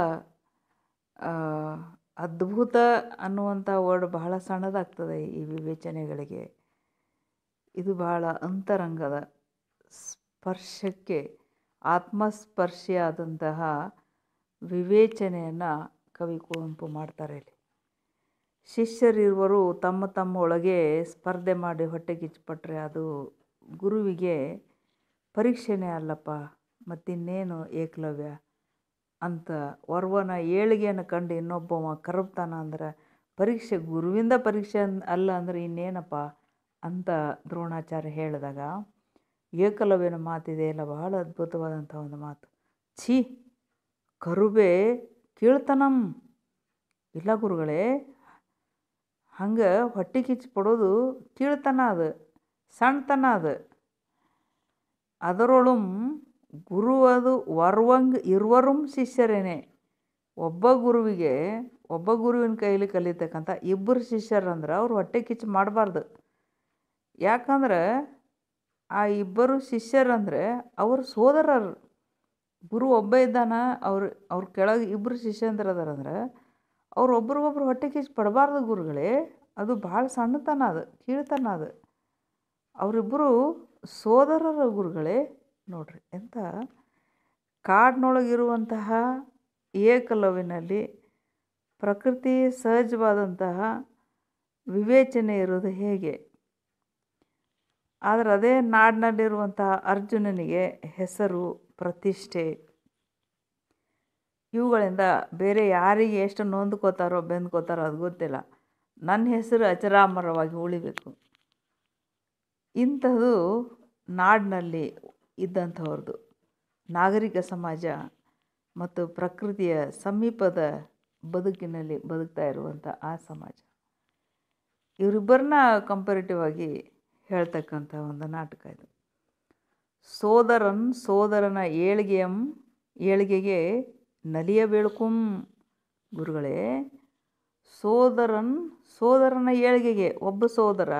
ಅದ್ಭುತ ಅನ್ನುವಂಥ ವರ್ಡ್ ಬಹಳ ಸಣ್ಣದಾಗ್ತದೆ ಈ ವಿವೇಚನೆಗಳಿಗೆ ಇದು ಬಹಳ ಅಂತರಂಗದ ಸ್ಪರ್ಶಕ್ಕೆ ಆತ್ಮಸ್ಪರ್ಶಿಯಾದಂತಹ ವಿವೇಚನೆಯನ್ನು ಕವಿ ಕುವೆಂಪು ಮಾಡ್ತಾರೆ ಇಲ್ಲಿ ಶಿಷ್ಯರಿರುವರು ತಮ್ಮ ತಮ್ಮ ಒಳಗೆ ಸ್ಪರ್ಧೆ ಮಾಡಿ ಹೊಟ್ಟೆ ಪಟ್ಟರೆ ಅದು ಗುರುವಿಗೆ ಪರೀಕ್ಷೆನೇ ಅಲ್ಲಪ್ಪ ಮತ್ತಿನ್ನೇನು ಏಕಲವ್ಯ ಅಂತ ವರ್ವನ ಏಳಿಗೆಯನ್ನು ಕಂಡು ಇನ್ನೊಬ್ಬವ ಕರಬ್ತಾನ ಅಂದ್ರೆ ಪರೀಕ್ಷೆ ಗುರುವಿಂದ ಪರೀಕ್ಷೆ ಅಲ್ಲ ಅಂದರೆ ಇನ್ನೇನಪ್ಪ ಅಂತ ದ್ರೋಣಾಚಾರ್ಯ ಹೇಳಿದಾಗ ಏಕಲವ್ಯನ ಮಾತಿದೆಯಲ್ಲ ಬಹಳ ಅದ್ಭುತವಾದಂಥ ಒಂದು ಮಾತು ಛೀ ಕರುಬೆ ಕೀಳ್ತನಂ ಇಲ್ಲ ಗುರುಗಳೇ ಹಂಗೆ ಹೊಟ್ಟೆ ಕಿಚ್ಚು ಪಡೋದು ಕೀಳ್ತನ ಅದು ಸಣ್ಣತನ ಅದು ಗುರು ಅದು ವರ್ವಂಗ್ ಇರುವರುಂ ಶಿಷ್ಯರೇನೆ ಒಬ್ಬ ಗುರುವಿಗೆ ಒಬ್ಬ ಗುರುವಿನ ಕೈಲಿ ಕಲಿತಕ್ಕಂಥ ಇಬ್ಬರು ಶಿಷ್ಯರಂದ್ರೆ ಅವ್ರು ಹೊಟ್ಟೆ ಕಿಚ್ಚು ಮಾಡಬಾರ್ದು ಯಾಕಂದ್ರೆ ಆ ಇಬ್ಬರು ಶಿಷ್ಯರಂದರೆ ಅವರು ಸೋದರರು ಗುರು ಒಬ್ಬ ಇದ್ದಾನೆ ಅವ್ರ ಅವ್ರ ಕೆಳಗೆ ಇಬ್ಬರು ಶಿಷ್ಯಂದ್ರ ಅದಾರಂದ್ರೆ ಅಂದ್ರೆ ಅವ್ರು ಒಬ್ರಿಗೊಬ್ರು ಹೊಟ್ಟೆ ಕಿಚ್ಚು ಪಡಬಾರ್ದು ಗುರುಗಳೇ ಅದು ಭಾಳ ಸಣ್ಣತನ ಅದು ಕೀಳ್ತನ ಅದು ಅವರಿಬ್ಬರು ಸೋದರರ ಗುರುಗಳೇ ನೋಡ್ರಿ ಎಂತ ಕಾಡಿನೊಳಗಿರುವಂತಹ ಏಕಲವಿನಲ್ಲಿ ಪ್ರಕೃತಿ ಸಹಜವಾದಂತಹ ವಿವೇಚನೆ ಇರೋದು ಹೇಗೆ ಆದರೆ ಅದೇ ನಾಡಿನಲ್ಲಿರುವಂತಹ ಅರ್ಜುನನಿಗೆ ಹೆಸರು ಪ್ರತಿಷ್ಠೆ ಇವುಗಳಿಂದ ಬೇರೆ ಯಾರಿಗೆ ಎಷ್ಟು ನೊಂದ್ಕೋತಾರೋ ಬೆಂದ್ಕೋತಾರೋ ಅದು ಗೊತ್ತಿಲ್ಲ ನನ್ನ ಹೆಸರು ಅಚರಾಮರವಾಗಿ ಉಳಿಬೇಕು ಇಂಥದ್ದು ನಾಡಿನಲ್ಲಿ ಇದ್ದಂಥವ್ರದ್ದು ನಾಗರಿಕ ಸಮಾಜ ಮತ್ತು ಪ್ರಕೃತಿಯ ಸಮೀಪದ ಬದುಕಿನಲ್ಲಿ ಬದುಕ್ತಾ ಇರುವಂಥ ಆ ಸಮಾಜ ಇವರಿಬ್ಬರನ್ನ ಕಂಪರೇಟಿವ್ ಆಗಿ ಹೇಳ್ತಕ್ಕಂಥ ಒಂದು ನಾಟಕ ಇದು ಸೋದರನ್ ಸೋದರನ ಏಳ್ಗೆಯಂ ಏಳ್ಗೆಗೆ ನಲಿಯ ಬೇಳ್ಕುಂ ಗುರುಗಳೇ ಸೋದರನ್ ಸೋದರನ ಏಳ್ಗೆಗೆ ಒಬ್ಬ ಸೋದರ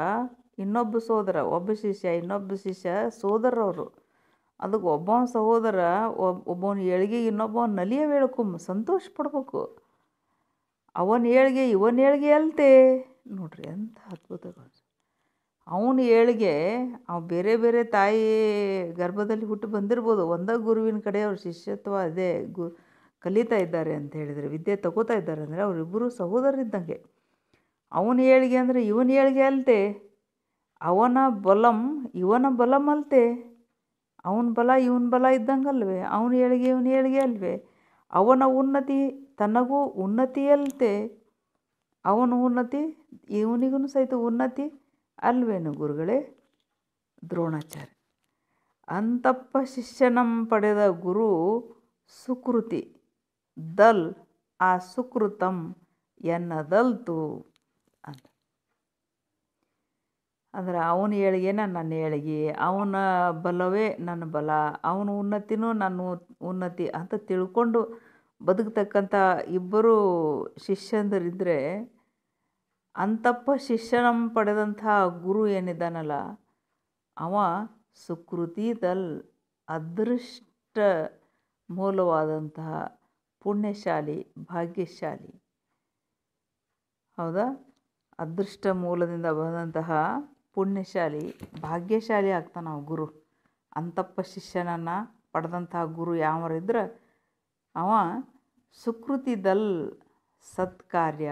ಇನ್ನೊಬ್ಬ ಸೋದರ ಒಬ್ಬ ಶಿಷ್ಯ ಇನ್ನೊಬ್ಬ ಶಿಷ್ಯ ಸೋದರವರು ಅದಕ್ಕೆ ಒಬ್ಬ ಸಹೋದರ ಒಬ್ಬ ಒಬ್ಬನ ಏಳ್ಗೆಗೆ ಇನ್ನೊಬ್ಬ ನಲಿಯಬೇಳ್ಕುಂ ಸಂತೋಷ ಪಡ್ಬೇಕು ಅವನ ಏಳ್ಗೆ ಇವನ ಏಳ್ಗೆ ಅಲ್ತೆ ನೋಡ್ರಿ ಅಂತ ಅದ್ಭುತಗಳು ಅವನ ಏಳಿಗೆ ಅವ ಬೇರೆ ಬೇರೆ ತಾಯಿ ಗರ್ಭದಲ್ಲಿ ಹುಟ್ಟು ಬಂದಿರ್ಬೋದು ಒಂದೇ ಗುರುವಿನ ಕಡೆ ಅವ್ರ ಶಿಷ್ಯತ್ವ ಅದೇ ಗು ಕಲಿತಾ ಇದ್ದಾರೆ ಅಂತ ಹೇಳಿದರೆ ವಿದ್ಯೆ ತಗೋತಾ ಇದ್ದಾರೆ ಅಂದರೆ ಅವರಿಬ್ಬರು ಸಹೋದರರಿದ್ದಂಗೆ ಅವನ ಏಳಿಗೆ ಅಂದರೆ ಇವನ ಏಳಿಗೆ ಅಲ್ತೆ ಅವನ ಬಲಂ ಇವನ ಬಲಂ ಅಲ್ತೆ ಅವನ ಬಲ ಇವನ ಬಲ ಇದ್ದಂಗಲ್ವೇ ಅವನ ಏಳಿಗೆ ಇವನ ಏಳಿಗೆ ಅಲ್ವೇ ಅವನ ಉನ್ನತಿ ತನಗೂ ಉನ್ನತಿಯಲ್ತೆ ಅವನ ಉನ್ನತಿ ಇವನಿಗೂ ಸಹಿತ ಉನ್ನತಿ ಅಲ್ವೇನು ಗುರುಗಳೇ ದ್ರೋಣಾಚಾರ್ಯ ಅಂತಪ್ಪ ಶಿಷ್ಯನಂ ಪಡೆದ ಗುರು ಸುಕೃತಿ ದಲ್ ಆ ಸುಕೃತಂ ದಲ್ತು ಅಂತ ಅಂದರೆ ಅವನ ಏಳಿಗೆನ ನನ್ನ ಏಳಿಗೆ ಅವನ ಬಲವೇ ನನ್ನ ಬಲ ಅವನ ಉನ್ನತಿನೂ ನನ್ನ ಉನ್ನತಿ ಅಂತ ತಿಳ್ಕೊಂಡು ಬದುಕತಕ್ಕಂಥ ಇಬ್ಬರು ಶಿಷ್ಯಂದರಿದ್ದರೆ ಅಂತಪ್ಪ ಶಿಷ್ಯನ ಪಡೆದಂಥ ಗುರು ಏನಿದ್ದಾನಲ್ಲ ಅವ ಸುಕೃತಿದಲ್ ಅದೃಷ್ಟ ಮೂಲವಾದಂತಹ ಪುಣ್ಯಶಾಲಿ ಭಾಗ್ಯಶಾಲಿ ಹೌದಾ ಅದೃಷ್ಟ ಮೂಲದಿಂದ ಬಂದಂತಹ ಪುಣ್ಯಶಾಲಿ ಭಾಗ್ಯಶಾಲಿ ಆಗ್ತಾನೆ ಅವ ಗುರು ಅಂತಪ್ಪ ಶಿಷ್ಯನನ್ನು ಪಡೆದಂತಹ ಗುರು ಯಾವರಿದ್ರೆ ಅವ ಸುಕೃತಿದಲ್ ಸತ್ಕಾರ್ಯ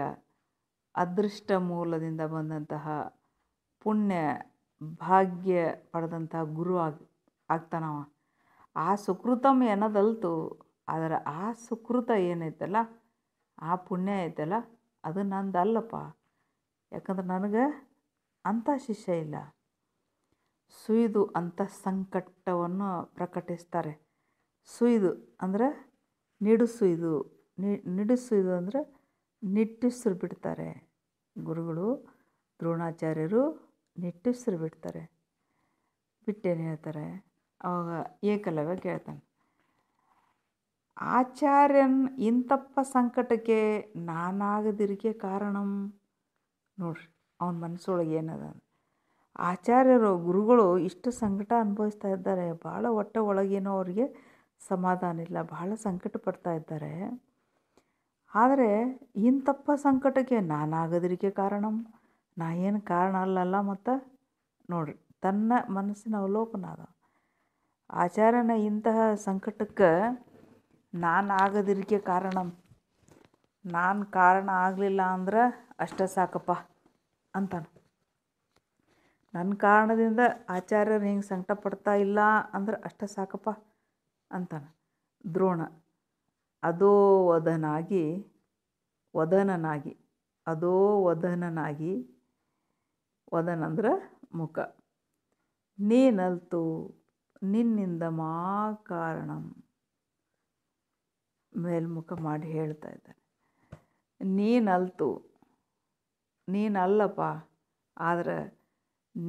ಅದೃಷ್ಟ ಮೂಲದಿಂದ ಬಂದಂತಹ ಪುಣ್ಯ ಭಾಗ್ಯ ಪಡೆದಂತಹ ಗುರು ಆಗಿ ಆಗ್ತಾನವ ಆ ಸುಕೃತಮ್ ಏನದಲ್ತು ಆದರೆ ಆ ಸುಕೃತ ಏನೈತಲ್ಲ ಆ ಪುಣ್ಯ ಐತಲ್ಲ ಅದು ಅಲ್ಲಪ್ಪ ಯಾಕಂದ್ರೆ ನನಗೆ ಅಂಥ ಶಿಷ್ಯ ಇಲ್ಲ ಸುಯ್ದು ಅಂಥ ಸಂಕಟವನ್ನು ಪ್ರಕಟಿಸ್ತಾರೆ ಸುಯ್ದು ಅಂದರೆ ನಿಡುಸುಯ್ದು ನಿಡುಸುಯ್ದು ಅಂದರೆ ನಿಟ್ಟುಸಿರು ಬಿಡ್ತಾರೆ ಗುರುಗಳು ದ್ರೋಣಾಚಾರ್ಯರು ನಿಟ್ಟುಸಿರು ಬಿಡ್ತಾರೆ ಬಿಟ್ಟೇನು ಹೇಳ್ತಾರೆ ಅವಾಗ ಏಕಲವ್ಯ ಕೇಳ್ತಾನೆ ಆಚಾರ್ಯನ್ ಇಂತಪ್ಪ ಸಂಕಟಕ್ಕೆ ನಾನಾಗದಿರಿಗೆ ಕಾರಣಂ ನೋಡ್ರಿ ಅವನ ಮನಸ್ಸೊಳಗೆ ಏನದ ಆಚಾರ್ಯರು ಗುರುಗಳು ಇಷ್ಟು ಸಂಕಟ ಅನುಭವಿಸ್ತಾ ಇದ್ದಾರೆ ಭಾಳ ಹೊಟ್ಟೆ ಒಳಗೇನೋ ಅವರಿಗೆ ಸಮಾಧಾನ ಇಲ್ಲ ಭಾಳ ಸಂಕಟ ಪಡ್ತಾ ಇದ್ದಾರೆ ಆದರೆ ಇಂಥಪ್ಪ ಸಂಕಟಕ್ಕೆ ನಾನಾಗೋದರಿಕೆ ಕಾರಣ ನಾ ಏನು ಕಾರಣ ಅಲ್ಲಲ್ಲ ಮತ್ತು ನೋಡ್ರಿ ತನ್ನ ಮನಸ್ಸಿನ ಅವಲೋಕನ ಅದ ಆಚಾರ್ಯನ ಇಂತಹ ಸಂಕಟಕ್ಕೆ ನಾನು ಆಗದಿರಿಕೆ ಕಾರಣ ನಾನು ಕಾರಣ ಆಗಲಿಲ್ಲ ಅಂದ್ರೆ ಅಷ್ಟೇ ಸಾಕಪ್ಪ ಅಂತಾನೆ ನನ್ನ ಕಾರಣದಿಂದ ಆಚಾರ್ಯರು ಹಿಂಗೆ ಸಂಕಟ ಪಡ್ತಾ ಇಲ್ಲ ಅಂದ್ರೆ ಅಷ್ಟೇ ಸಾಕಪ್ಪ ಅಂತಾನೆ ದ್ರೋಣ ವದನಾಗಿ ವದನನಾಗಿ ಅಧೋವಧನನಾಗಿ ವದನ ಅಂದ್ರೆ ಮುಖ ನೀನಲ್ತು ನಿನ್ನಿಂದ ಮಾ ಕಾರಣಂ ಮೇಲ್ಮುಖ ಮಾಡಿ ಹೇಳ್ತಾ ಇದ್ದಾರೆ ನೀನಲ್ತು ನೀನಲ್ಲಪ್ಪ ಆದರೆ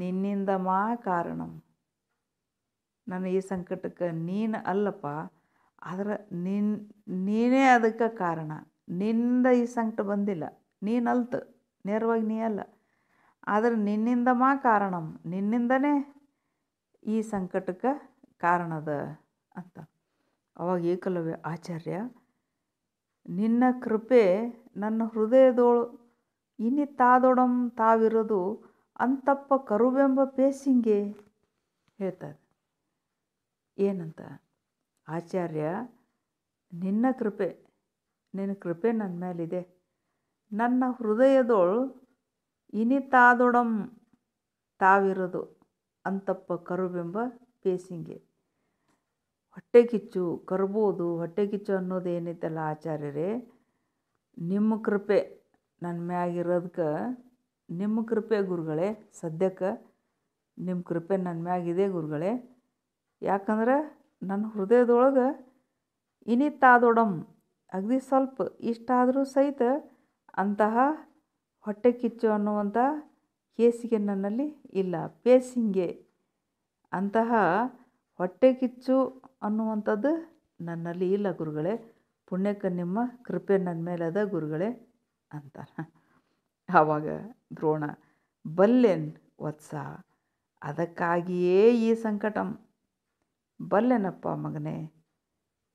ನಿನ್ನಿಂದ ಮಾ ಕಾರಣಂ ನನ್ನ ಈ ಸಂಕಟಕ್ಕೆ ನೀನು ಅಲ್ಲಪ್ಪ ಆದ್ರೆ ನಿನ್ ನೀನೇ ಅದಕ್ಕೆ ಕಾರಣ ನಿನ್ನಿಂದ ಈ ಸಂಕಟ ಬಂದಿಲ್ಲ ನೀನು ಅಲ್ತು ನೇರವಾಗಿ ನೀ ಅಲ್ಲ ಆದ್ರೆ ನಿನ್ನಿಂದ ಮಾ ಕಾರಣಂ ನಿನ್ನಿಂದನೇ ಈ ಸಂಕಟಕ್ಕೆ ಕಾರಣದ ಅಂತ ಅವಾಗ ಏಕಲವ್ಯ ಆಚಾರ್ಯ ನಿನ್ನ ಕೃಪೆ ನನ್ನ ಹೃದಯದೋಳು ಇನ್ನಿ ತಾದೊಡಂ ತಾವಿರೋದು ಅಂತಪ್ಪ ಕರುವೆಂಬ ಪೇಸಿಂಗೆ ಹೇಳ್ತಾರೆ ಏನಂತ ಆಚಾರ್ಯ ನಿನ್ನ ಕೃಪೆ ನಿನ್ನ ಕೃಪೆ ನನ್ನ ಮೇಲಿದೆ ನನ್ನ ಹೃದಯದೊಳು ಇನಿತಾದೊಡಂ ತಾವಿರೋದು ಅಂತಪ್ಪ ಕರುಬೆಂಬ ಪೇಸಿಂಗೆ ಕಿಚ್ಚು ಕರ್ಬೋದು ಹೊಟ್ಟೆಕಿಚ್ಚು ಅನ್ನೋದೇನಿತ್ತಲ್ಲ ಆಚಾರ್ಯರೇ ನಿಮ್ಮ ಕೃಪೆ ನನ್ನ ಮ್ಯಾಗಿರೋದಕ್ಕೆ ನಿಮ್ಮ ಕೃಪೆ ಗುರುಗಳೇ ಸದ್ಯಕ್ಕೆ ನಿಮ್ಮ ಕೃಪೆ ನನ್ನ ಮ್ಯಾಗಿದೆ ಗುರುಗಳೇ ಯಾಕಂದ್ರೆ ನನ್ನ ಹೃದಯದೊಳಗೆ ಇನಿತಾದೊಡಮ್ ಅಗದಿ ಸ್ವಲ್ಪ ಇಷ್ಟಾದರೂ ಸಹಿತ ಅಂತಹ ಹೊಟ್ಟೆ ಕಿಚ್ಚು ಅನ್ನುವಂಥ ಕೇಸಿಗೆ ನನ್ನಲ್ಲಿ ಇಲ್ಲ ಪೇಸಿಂಗೆ ಅಂತಹ ಹೊಟ್ಟೆ ಕಿಚ್ಚು ಅನ್ನುವಂಥದ್ದು ನನ್ನಲ್ಲಿ ಇಲ್ಲ ಗುರುಗಳೇ ಪುಣ್ಯಕ್ಕ ನಿಮ್ಮ ಕೃಪೆ ನನ್ನ ಮೇಲೆ ಅದ ಗುರುಗಳೇ ಅಂತ ಆವಾಗ ದ್ರೋಣ ಬಲ್ಲೆನ್ ವತ್ಸ ಅದಕ್ಕಾಗಿಯೇ ಈ ಸಂಕಟಂ ಬಲ್ಲೆನಪ್ಪ ಮಗನೇ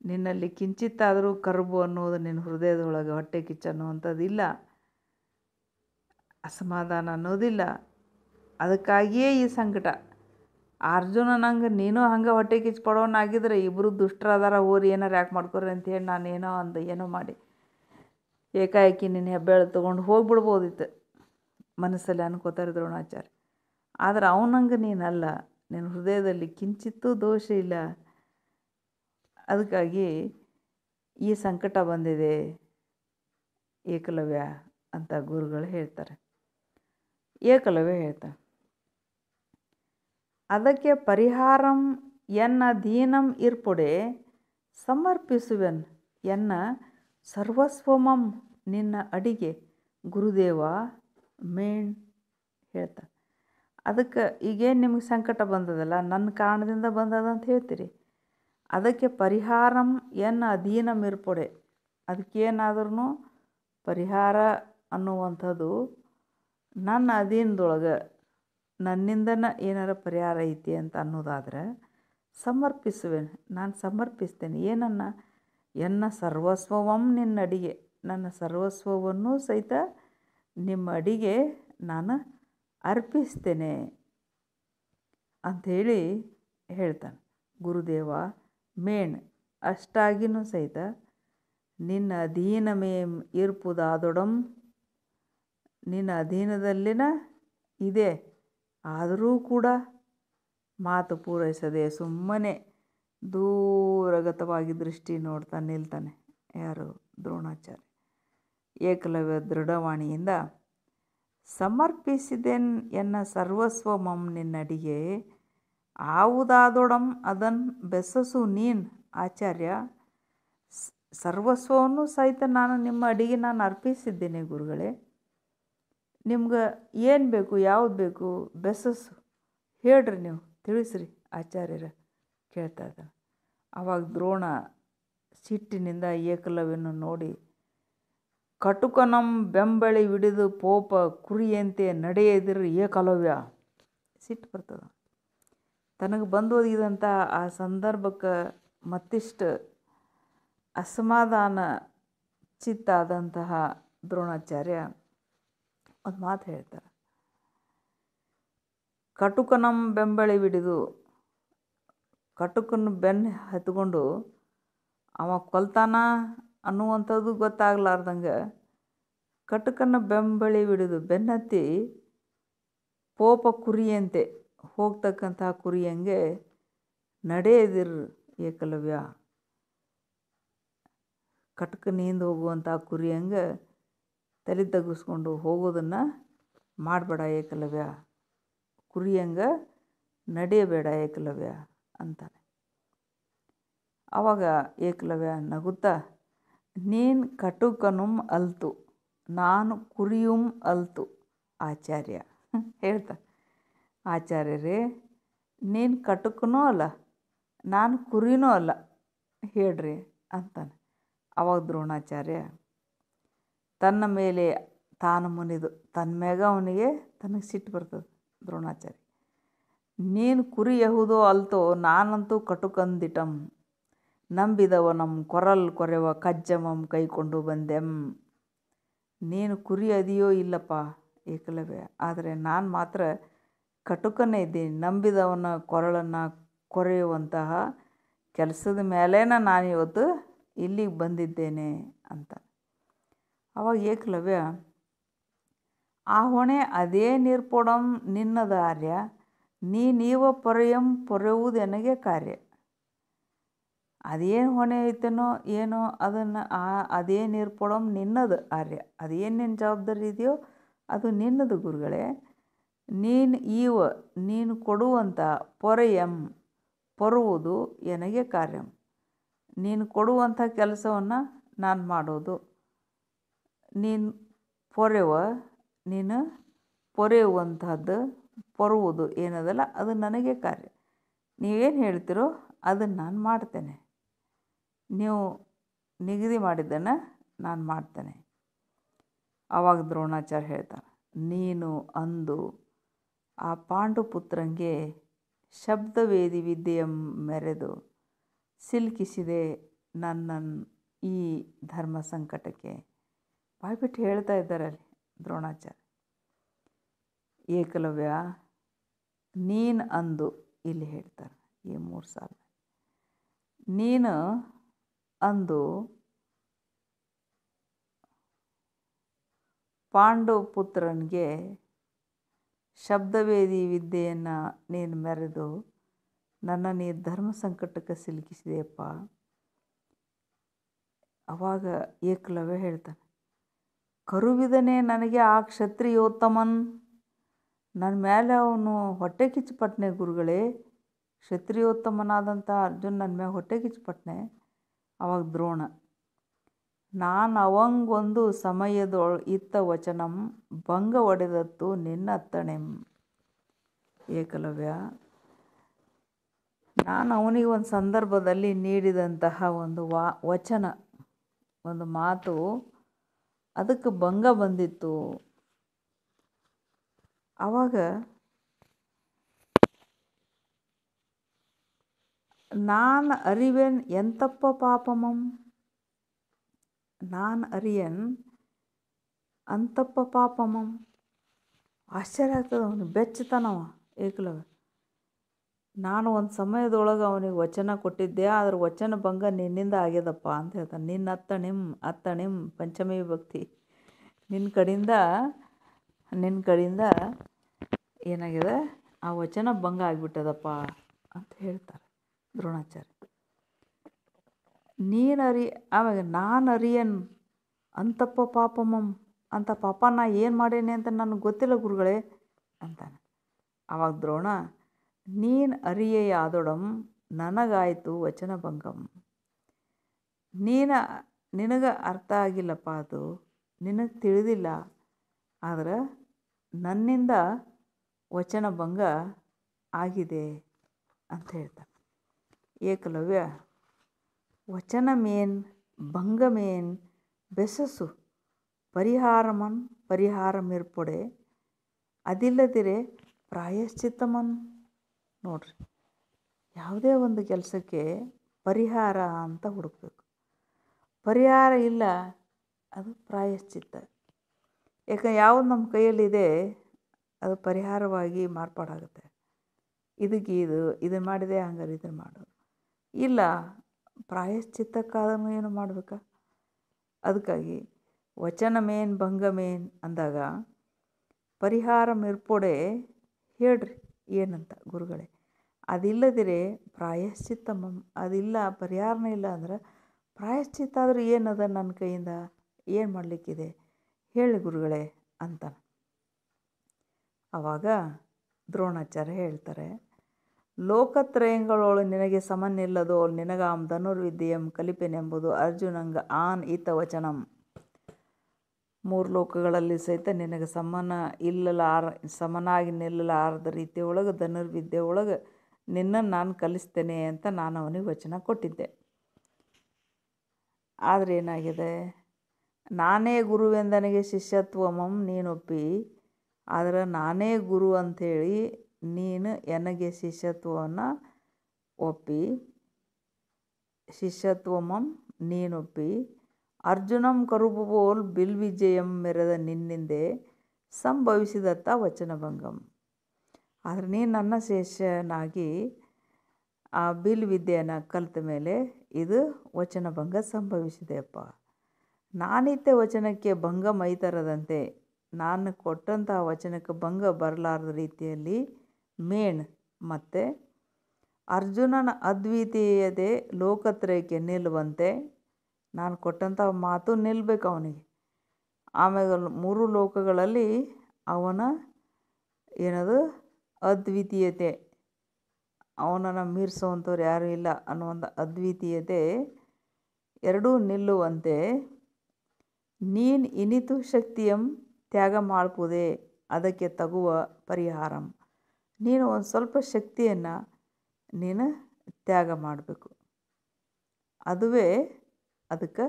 ನಿನ್ನಲ್ಲಿ ಕಿಂಚಿತ್ತಾದರೂ ಕರ್ಬು ಅನ್ನೋದು ನಿನ್ನ ಹೃದಯದೊಳಗೆ ಹೊಟ್ಟೆ ಕಿಚ್ಚನ್ನುವಂಥದ್ದಿಲ್ಲ ಅಸಮಾಧಾನ ಅನ್ನೋದಿಲ್ಲ ಅದಕ್ಕಾಗಿಯೇ ಈ ಸಂಕಟ ನಂಗೆ ನೀನು ಹಂಗೆ ಹೊಟ್ಟೆ ಕಿಚ್ಚು ಇಬ್ಬರು ದುಷ್ಟರಾದಾರ ಓರಿ ಏನಾರು ಯಾಕೆ ಮಾಡ್ಕೊರಿ ಹೇಳಿ ನಾನೇನೋ ಅಂದು ಏನೋ ಮಾಡಿ ಏಕಾಏಕಿ ನಿನ್ನ ಹೆಬ್ಬೆಳೆ ತೊಗೊಂಡು ಹೋಗಿಬಿಡ್ಬೋದಿತ್ತು ಮನಸ್ಸಲ್ಲಿ ಅನ್ಕೋತಾರೆ ದ್ರೋಣಾಚಾರ್ಯ ಆದರೆ ಅವನಂಗೆ ನೀನಲ್ಲ ನಿನ್ನ ಹೃದಯದಲ್ಲಿ ಕಿಂಚಿತ್ತೂ ದೋಷ ಇಲ್ಲ ಅದಕ್ಕಾಗಿ ಈ ಸಂಕಟ ಬಂದಿದೆ ಏಕಲವ್ಯ ಅಂತ ಗುರುಗಳು ಹೇಳ್ತಾರೆ ಏಕಲವ್ಯ ಹೇಳ್ತಾರೆ ಅದಕ್ಕೆ ಪರಿಹಾರಂ ಎನ್ನ ದೀನಂ ಇರ್ಪುಡೆ ಸಮರ್ಪಿಸುವೆನ್ ಎನ್ನ ಸರ್ವಸ್ವಮಂ ನಿನ್ನ ಅಡಿಗೆ ಗುರುದೇವ ಮೇಣ್ ಹೇಳ್ತಾರೆ ಅದಕ್ಕೆ ಈಗೇನು ನಿಮಗೆ ಸಂಕಟ ಬಂದದಲ್ಲ ನನ್ನ ಕಾರಣದಿಂದ ಬಂದದ ಅಂತ ಹೇಳ್ತೀರಿ ಅದಕ್ಕೆ ಪರಿಹಾರಂ ಅಧೀನ ಅದಕ್ಕೆ ಅದಕ್ಕೇನಾದ್ರೂ ಪರಿಹಾರ ಅನ್ನುವಂಥದ್ದು ನನ್ನ ಅಧೀನದೊಳಗೆ ನನ್ನಿಂದನ ಏನಾರ ಪರಿಹಾರ ಐತಿ ಅಂತ ಅನ್ನೋದಾದರೆ ಸಮರ್ಪಿಸುವೆ ನಾನು ಸಮರ್ಪಿಸ್ತೇನೆ ಏನನ್ನ ಎನ್ನ ಸರ್ವಸ್ವವಂ ನಿನ್ನ ಅಡಿಗೆ ನನ್ನ ಸರ್ವಸ್ವವನ್ನು ಸಹಿತ ನಿಮ್ಮ ಅಡಿಗೆ ನಾನು ಅರ್ಪಿಸ್ತೇನೆ ಅಂಥೇಳಿ ಹೇಳ್ತಾನೆ ಗುರುದೇವ ಮೇಣ್ ಅಷ್ಟಾಗಿನೂ ಸಹಿತ ನಿನ್ನ ಅಧೀನ ಮೇ ಇರ್ಪುದಾದೊಡಂ ನಿನ್ನ ಅಧೀನದಲ್ಲಿನ ಇದೆ ಆದರೂ ಕೂಡ ಮಾತು ಪೂರೈಸದೆ ಸುಮ್ಮನೆ ದೂರಗತವಾಗಿ ದೃಷ್ಟಿ ನೋಡ್ತಾ ನಿಲ್ತಾನೆ ಯಾರು ದ್ರೋಣಾಚಾರ್ಯ ಏಕಲವ್ಯ ದೃಢವಾಣಿಯಿಂದ ಎನ್ನ ಸರ್ವಸ್ವ ಸರ್ವಸ್ವಮಂ ನಿನ್ನಡಿಗೆ ಆವುದಾದೊಡಂ ಅದನ್ ಬೆಸಸು ನೀನ್ ಆಚಾರ್ಯ ಸರ್ವಸ್ವವನ್ನು ಸಹಿತ ನಾನು ನಿಮ್ಮ ಅಡಿಗೆ ನಾನು ಅರ್ಪಿಸಿದ್ದೇನೆ ಗುರುಗಳೇ ನಿಮ್ಗೆ ಏನು ಬೇಕು ಯಾವುದು ಬೇಕು ಬೆಸಸು ಹೇಳ್ರಿ ನೀವು ತಿಳಿಸ್ರಿ ಆಚಾರ್ಯರ ಕೇಳ್ತಾ ಇದ್ದಾನೆ ಅವಾಗ ದ್ರೋಣ ಸಿಟ್ಟಿನಿಂದ ಏಕಲವ್ಯನ ನೋಡಿ ಕಟುಕನಂ ಬೆಂಬಳಿ ಹಿಡಿದು ಪೋಪ ಕುರಿಯಂತೆ ನಡೆಯದಿರು ಏಕಲವ್ಯ ಸಿಟ್ಟು ಬರ್ತದೆ ತನಗೆ ಬಂದು ಒದಗಿದಂಥ ಆ ಸಂದರ್ಭಕ್ಕೆ ಮತ್ತಿಷ್ಟು ಅಸಮಾಧಾನ ಚಿತ್ತಾದಂತಹ ದ್ರೋಣಾಚಾರ್ಯ ಒಂದು ಮಾತು ಹೇಳ್ತಾರೆ ಕಟುಕನಂ ಬೆಂಬಳಿ ಹಿಡಿದು ಕಟುಕನ ಬೆನ್ನು ಹತ್ಕೊಂಡು ಅವ ಕೊಲ್ತಾನ ಅನ್ನುವಂಥದ್ದು ಗೊತ್ತಾಗ್ಲಾರ್ದಂಗೆ ಕಟುಕನ್ನು ಬೆಂಬಳಿ ಬಿಡೋದು ಬೆನ್ನತ್ತಿ ಪೋಪ ಕುರಿಯಂತೆ ಹೋಗ್ತಕ್ಕಂತಹ ಕುರಿಯಂಗೆ ನಡೆಯದಿರು ಏಕಲವ್ಯ ಕಟ್ಕನಿಂದ ಹೋಗುವಂಥ ಕುರಿಯಂಗೆ ತಲೆ ತಗ್ಗಿಸ್ಕೊಂಡು ಹೋಗೋದನ್ನು ಮಾಡಬೇಡ ಏಕಲವ್ಯ ಕುರಿಯಂಗೆ ನಡೆಯಬೇಡ ಏಕಲವ್ಯ ಅಂತಾನೆ ಆವಾಗ ಏಕಲವ್ಯ ನಗುತ್ತಾ ನೀನು ಕಟುಕನುಂ ಅಲ್ತು ನಾನು ಕುರಿಯುಂ ಅಲ್ತು ಆಚಾರ್ಯ ಹೇಳ್ತ ಆಚಾರ್ಯರೇ ನೀನು ಕಟುಕನೂ ಅಲ್ಲ ನಾನು ಕುರಿನೂ ಅಲ್ಲ ಹೇಳ್ರಿ ಅಂತಾನೆ ಅವಾಗ ದ್ರೋಣಾಚಾರ್ಯ ತನ್ನ ಮೇಲೆ ತಾನು ಮುನಿದು ತನ್ನ ಮ್ಯಾಗ ಅವನಿಗೆ ತನಗೆ ಸಿಟ್ಟು ಬರ್ತದೆ ದ್ರೋಣಾಚಾರ್ಯ ನೀನು ಕುರಿ ಯಹುದೋ ಅಲ್ತೋ ನಾನಂತೂ ಕಟುಕಂದಿಟಂ ನಂಬಿದವ ನಮ್ಮ ಕೊರಲ್ ಕೊರೆವ ಕಜ್ಜಮಂ ಕೈಕೊಂಡು ಬಂದೆಂ ನೀನು ಕುರಿ ಅದಿಯೋ ಇಲ್ಲಪ್ಪ ಏಕಲವ್ಯ ಆದರೆ ನಾನು ಮಾತ್ರ ಕಟುಕನೇ ಇದ್ದೀನಿ ನಂಬಿದವನ ಕೊರಳನ್ನು ಕೊರೆಯುವಂತಹ ಕೆಲಸದ ಮೇಲೇನ ಇವತ್ತು ಇಲ್ಲಿಗೆ ಬಂದಿದ್ದೇನೆ ಅಂತ ಅವಾಗ ಏಕಲವ್ಯ ಆ ಹೊಣೆ ಅದೇ ಆರ್ಯ ನಿನ್ನದಾರ್ಯ ನೀವ ಪೊರೆಯಂ ಪೊರೆಯುವುದೆನಗೆ ಕಾರ್ಯ ಅದೇನು ಹೊಣೆ ಐತೆನೋ ಏನೋ ಅದನ್ನು ಆ ಅದೇನು ಇರ್ಪಡೋಮ್ ನಿನ್ನದು ಆರ್ಯ ಅದೇನು ನಿನ್ನ ಜವಾಬ್ದಾರಿ ಇದೆಯೋ ಅದು ನಿನ್ನದು ಗುರುಗಳೇ ನೀನು ಈವ ನೀನು ಕೊಡುವಂಥ ಪೊರೆಯಂ ಪೊರುವುದು ನನಗೆ ಕಾರ್ಯಂ ನೀನು ಕೊಡುವಂಥ ಕೆಲಸವನ್ನು ನಾನು ಮಾಡೋದು ನೀನು ಪೊರೆವ ನೀನು ಪೊರೆಯುವಂಥದ್ದು ಪೊರುವುದು ಏನದಲ್ಲ ಅದು ನನಗೆ ಕಾರ್ಯ ನೀವೇನು ಹೇಳ್ತಿರೋ ಅದನ್ನು ನಾನು ಮಾಡ್ತೇನೆ ನೀವು ನಿಗದಿ ಮಾಡಿದ್ದನ್ನು ನಾನು ಮಾಡ್ತೇನೆ ಆವಾಗ ದ್ರೋಣಾಚಾರ್ಯ ಹೇಳ್ತಾರೆ ನೀನು ಅಂದು ಆ ಪಾಂಡುಪುತ್ರಂಗೆ ಶಬ್ದವೇದಿ ವಿದ್ಯೆಯ ಮೆರೆದು ಸಿಲುಕಿಸಿದೆ ನನ್ನ ಈ ಧರ್ಮ ಸಂಕಟಕ್ಕೆ ಬಾಯ್ಬಿಟ್ಟು ಹೇಳ್ತಾ ಇದ್ದಾರೆ ಅಲ್ಲಿ ದ್ರೋಣಾಚಾರ್ಯ ಏಕಲವ್ಯ ನೀನು ಅಂದು ಇಲ್ಲಿ ಹೇಳ್ತಾರೆ ಈ ಮೂರು ಸಾಲ ನೀನು ಅಂದು ಪುತ್ರನಿಗೆ ಶಬ್ದವೇದಿ ವಿದ್ಯೆಯನ್ನು ನೀನು ಮೆರೆದು ನನ್ನ ನೀ ಧರ್ಮ ಸಂಕಟಕ್ಕೆ ಸಿಲುಕಿಸಿದೆಯಪ್ಪ ಅವಾಗ ಏಕಲವ್ಯ ಹೇಳ್ತಾನೆ ಕರುವಿದನೇ ನನಗೆ ಆ ಕ್ಷತ್ರಿಯೋತ್ತಮನ್ ನನ್ನ ಮೇಲೆ ಅವನು ಹೊಟ್ಟೆ ಕಿಚ್ಚು ಪಟ್ನೆ ಗುರುಗಳೇ ಕ್ಷತ್ರಿಯೋತ್ತಮನಾದಂಥ ಅರ್ಜುನ್ ನನ್ನ ಮೇಲೆ ಹೊಟ್ಟೆ ಕಿಚ್ಚು ಪಟ್ಟನೆ ಅವಾಗ ದ್ರೋಣ ನಾನು ಅವಂಗೊಂದು ಸಮಯದೊಳ ಇತ್ತ ವಚನಂ ಭಂಗ ಒಡೆದತ್ತು ನಿನ್ನತ್ತಣೆಂ ಏಕಲವ್ಯ ನಾನು ಅವನಿಗೆ ಒಂದು ಸಂದರ್ಭದಲ್ಲಿ ನೀಡಿದಂತಹ ಒಂದು ವಾ ವಚನ ಒಂದು ಮಾತು ಅದಕ್ಕೆ ಭಂಗ ಬಂದಿತ್ತು ಆವಾಗ ನಾನು அறிவேன் ಎಂತಪ್ಪ ಪಾಪಮಂ ನಾನು ಅರಿಯನ್ ಅಂತಪ್ಪ ಪಾಪಮಂ ಆಶ್ಚರ್ಯ ಆಗ್ತದೆ ಅವನು ಬೆಚ್ಚತನವ ಏಕಲವ ನಾನು ಒಂದು ಸಮಯದೊಳಗೆ ಅವನಿಗೆ ವಚನ ಕೊಟ್ಟಿದ್ದೆ ಆದ್ರೆ ವಚನ ಭಂಗ ನಿನ್ನಿಂದ ಆಗ್ಯದಪ್ಪ ಅಂತ ಹೇಳ್ತಾನೆ ನಿನ್ನ ಅತ್ತ ನಿಮ್ಮ ಅತ್ತ ನಿಮ್ಮ ಪಂಚಮಿ ಭಕ್ತಿ ನಿನ್ನ ಕಡೆಯಿಂದ ನಿನ್ನ ಕಡೆಯಿಂದ ಏನಾಗಿದೆ ಆ ವಚನ ಭಂಗ ಆಗಿಬಿಟ್ಟದಪ್ಪ ಅಂತ ಹೇಳ್ತಾರೆ ದ್ರೋಣಾಚಾರ್ಯ ನೀನು ಅರಿ ಆಮೇಲೆ ನಾನು ಅರಿಯನ್ ಅಂತಪ್ಪ ಪಾಪಮಂ ಅಂತ ಪಾಪ ನಾ ಏನು ಮಾಡೇನೆ ಅಂತ ನನಗೆ ಗೊತ್ತಿಲ್ಲ ಗುರುಗಳೇ ಅಂತಾನೆ ಆವಾಗ ದ್ರೋಣ ನೀನು ಅರಿಯೇ ಆದೊಡಂ ನನಗಾಯಿತು ವಚನ ಭಂಗಮ್ ನೀನು ನಿನಗೆ ಅರ್ಥ ಆಗಿಲ್ಲಪ್ಪ ಅದು ನಿನಗೆ ತಿಳಿದಿಲ್ಲ ಆದರೆ ನನ್ನಿಂದ ವಚನ ಭಂಗ ಆಗಿದೆ ಅಂತ ಹೇಳ್ತಾನೆ ಏಕಲವ್ಯ ವಚನಮೇನ್ ಭಂಗಮೇನ್ ಬೆಸಸು ಪರಿಹಾರಮನ್ ಪರಿಹಾರಮಿರ್ಪೊಡೆ ಅದಿಲ್ಲದಿರೆ ಪ್ರಾಯಶ್ಚಿತ್ತಮನ್ ನೋಡ್ರಿ ಯಾವುದೇ ಒಂದು ಕೆಲಸಕ್ಕೆ ಪರಿಹಾರ ಅಂತ ಹುಡುಕಬೇಕು ಪರಿಹಾರ ಇಲ್ಲ ಅದು ಪ್ರಾಯಶ್ಚಿತ್ತ ಯಾಕೆ ಯಾವುದು ನಮ್ಮ ಕೈಯಲ್ಲಿದೆ ಅದು ಪರಿಹಾರವಾಗಿ ಮಾರ್ಪಾಡಾಗುತ್ತೆ ಇದಕ್ಕೆ ಇದು ಇದನ್ನು ಮಾಡಿದೆ ಹಂಗಾರೆ ಇದನ್ನು ಮಾಡು ಇಲ್ಲ ಪ್ರಾಯಶ್ಚಿತ್ತಕ್ಕಾದನು ಏನು ಮಾಡಬೇಕಾ ಅದಕ್ಕಾಗಿ ವಚನಮೇನ್ ಭಂಗಮೇನ್ ಅಂದಾಗ ಪರಿಹಾರ ಪರಿಹಾರಮಿರ್ಪೊಡೆ ಹೇಳ್ರಿ ಏನಂತ ಗುರುಗಳೇ ಅದಿಲ್ಲದಿರೆ ಪ್ರಾಯಶ್ಚಿತ್ತ ಮಮ್ ಅದಿಲ್ಲ ಪರಿಹಾರನೇ ಇಲ್ಲ ಅಂದ್ರೆ ಪ್ರಾಯಶ್ಚಿತ್ತ ಆದರೂ ಏನದ ನನ್ನ ಕೈಯಿಂದ ಏನು ಮಾಡಲಿಕ್ಕಿದೆ ಹೇಳಿ ಗುರುಗಳೇ ಅಂತ ಆವಾಗ ದ್ರೋಣಾಚಾರ್ಯ ಹೇಳ್ತಾರೆ ಲೋಕತ್ರಯಂಗಳೊಳು ನಿನಗೆ ಸಮನಿಲ್ಲದೋ ನಿನಗಾಂ ಧನುರ್ವಿದ್ಯೆಯಂ ಕಲಿಪೆನೆಂಬುದು ಅರ್ಜುನಂಗ ಆನ್ ಈತ ವಚನಂ ಮೂರು ಲೋಕಗಳಲ್ಲಿ ಸಹಿತ ನಿನಗೆ ಸಮನ ಇಲ್ಲಲಾರ ಸಮನಾಗಿ ನಿಲ್ಲಲಾರದ ರೀತಿಯ ಒಳಗೆ ಧನುರ್ವಿದ್ಯೆ ಒಳಗೆ ನಿನ್ನನ್ನು ನಾನು ಕಲಿಸ್ತೇನೆ ಅಂತ ನಾನು ಅವನಿಗೆ ವಚನ ಕೊಟ್ಟಿದ್ದೆ ಆದರೆ ಏನಾಗಿದೆ ನಾನೇ ಗುರುವೆಂದನಿಗೆ ಶಿಷ್ಯತ್ವಮಂ ನೀನೊಪ್ಪಿ ಆದರೆ ನಾನೇ ಗುರು ಅಂಥೇಳಿ ನೀನು ಎನಗೆ ಶಿಷ್ಯತ್ವವನ್ನು ಒಪ್ಪಿ ಶಿಷ್ಯತ್ವಮಂ ನೀನೊಪ್ಪಿ ಅರ್ಜುನಂ ಬಿಲ್ ವಿಜಯಂ ಮೆರೆದ ನಿನ್ನಿಂದೆ ಸಂಭವಿಸಿದತ್ತ ವಚನಭಂಗಂ ಆದರೆ ನೀನು ನನ್ನ ಶಿಷ್ಯನಾಗಿ ಆ ಬಿಲ್ ವಿದ್ಯೆಯನ್ನು ಕಲಿತ ಮೇಲೆ ಇದು ವಚನಭಂಗ ಸಂಭವಿಸಿದೆಯಪ್ಪ ನಾನಿತ್ತೆ ವಚನಕ್ಕೆ ಭಂಗ ಮೈತರದಂತೆ ನಾನು ಕೊಟ್ಟಂತಹ ವಚನಕ್ಕೆ ಭಂಗ ಬರಲಾರದ ರೀತಿಯಲ್ಲಿ ಮೇಣ್ ಮತ್ತು ಅರ್ಜುನನ ಅದ್ವಿತೀಯತೆ ಲೋಕತ್ರಯಕ್ಕೆ ನಿಲ್ಲುವಂತೆ ನಾನು ಕೊಟ್ಟಂಥ ಮಾತು ನಿಲ್ಲಬೇಕು ಅವನಿಗೆ ಆಮೇಲೆ ಮೂರು ಲೋಕಗಳಲ್ಲಿ ಅವನ ಏನದು ಅದ್ವಿತೀಯತೆ ಅವನನ್ನು ಮೀರಿಸುವಂಥವ್ರು ಯಾರೂ ಇಲ್ಲ ಅನ್ನುವಂಥ ಅದ್ವಿತೀಯತೆ ಎರಡೂ ನಿಲ್ಲುವಂತೆ ನೀನು ಇನಿತು ಶಕ್ತಿಯಂ ತ್ಯಾಗ ಮಾಡ್ಕೋದೆ ಅದಕ್ಕೆ ತಗುವ ಪರಿಹಾರಂ ನೀನು ಒಂದು ಸ್ವಲ್ಪ ಶಕ್ತಿಯನ್ನು ನೀನು ತ್ಯಾಗ ಮಾಡಬೇಕು ಅದುವೇ ಅದಕ್ಕೆ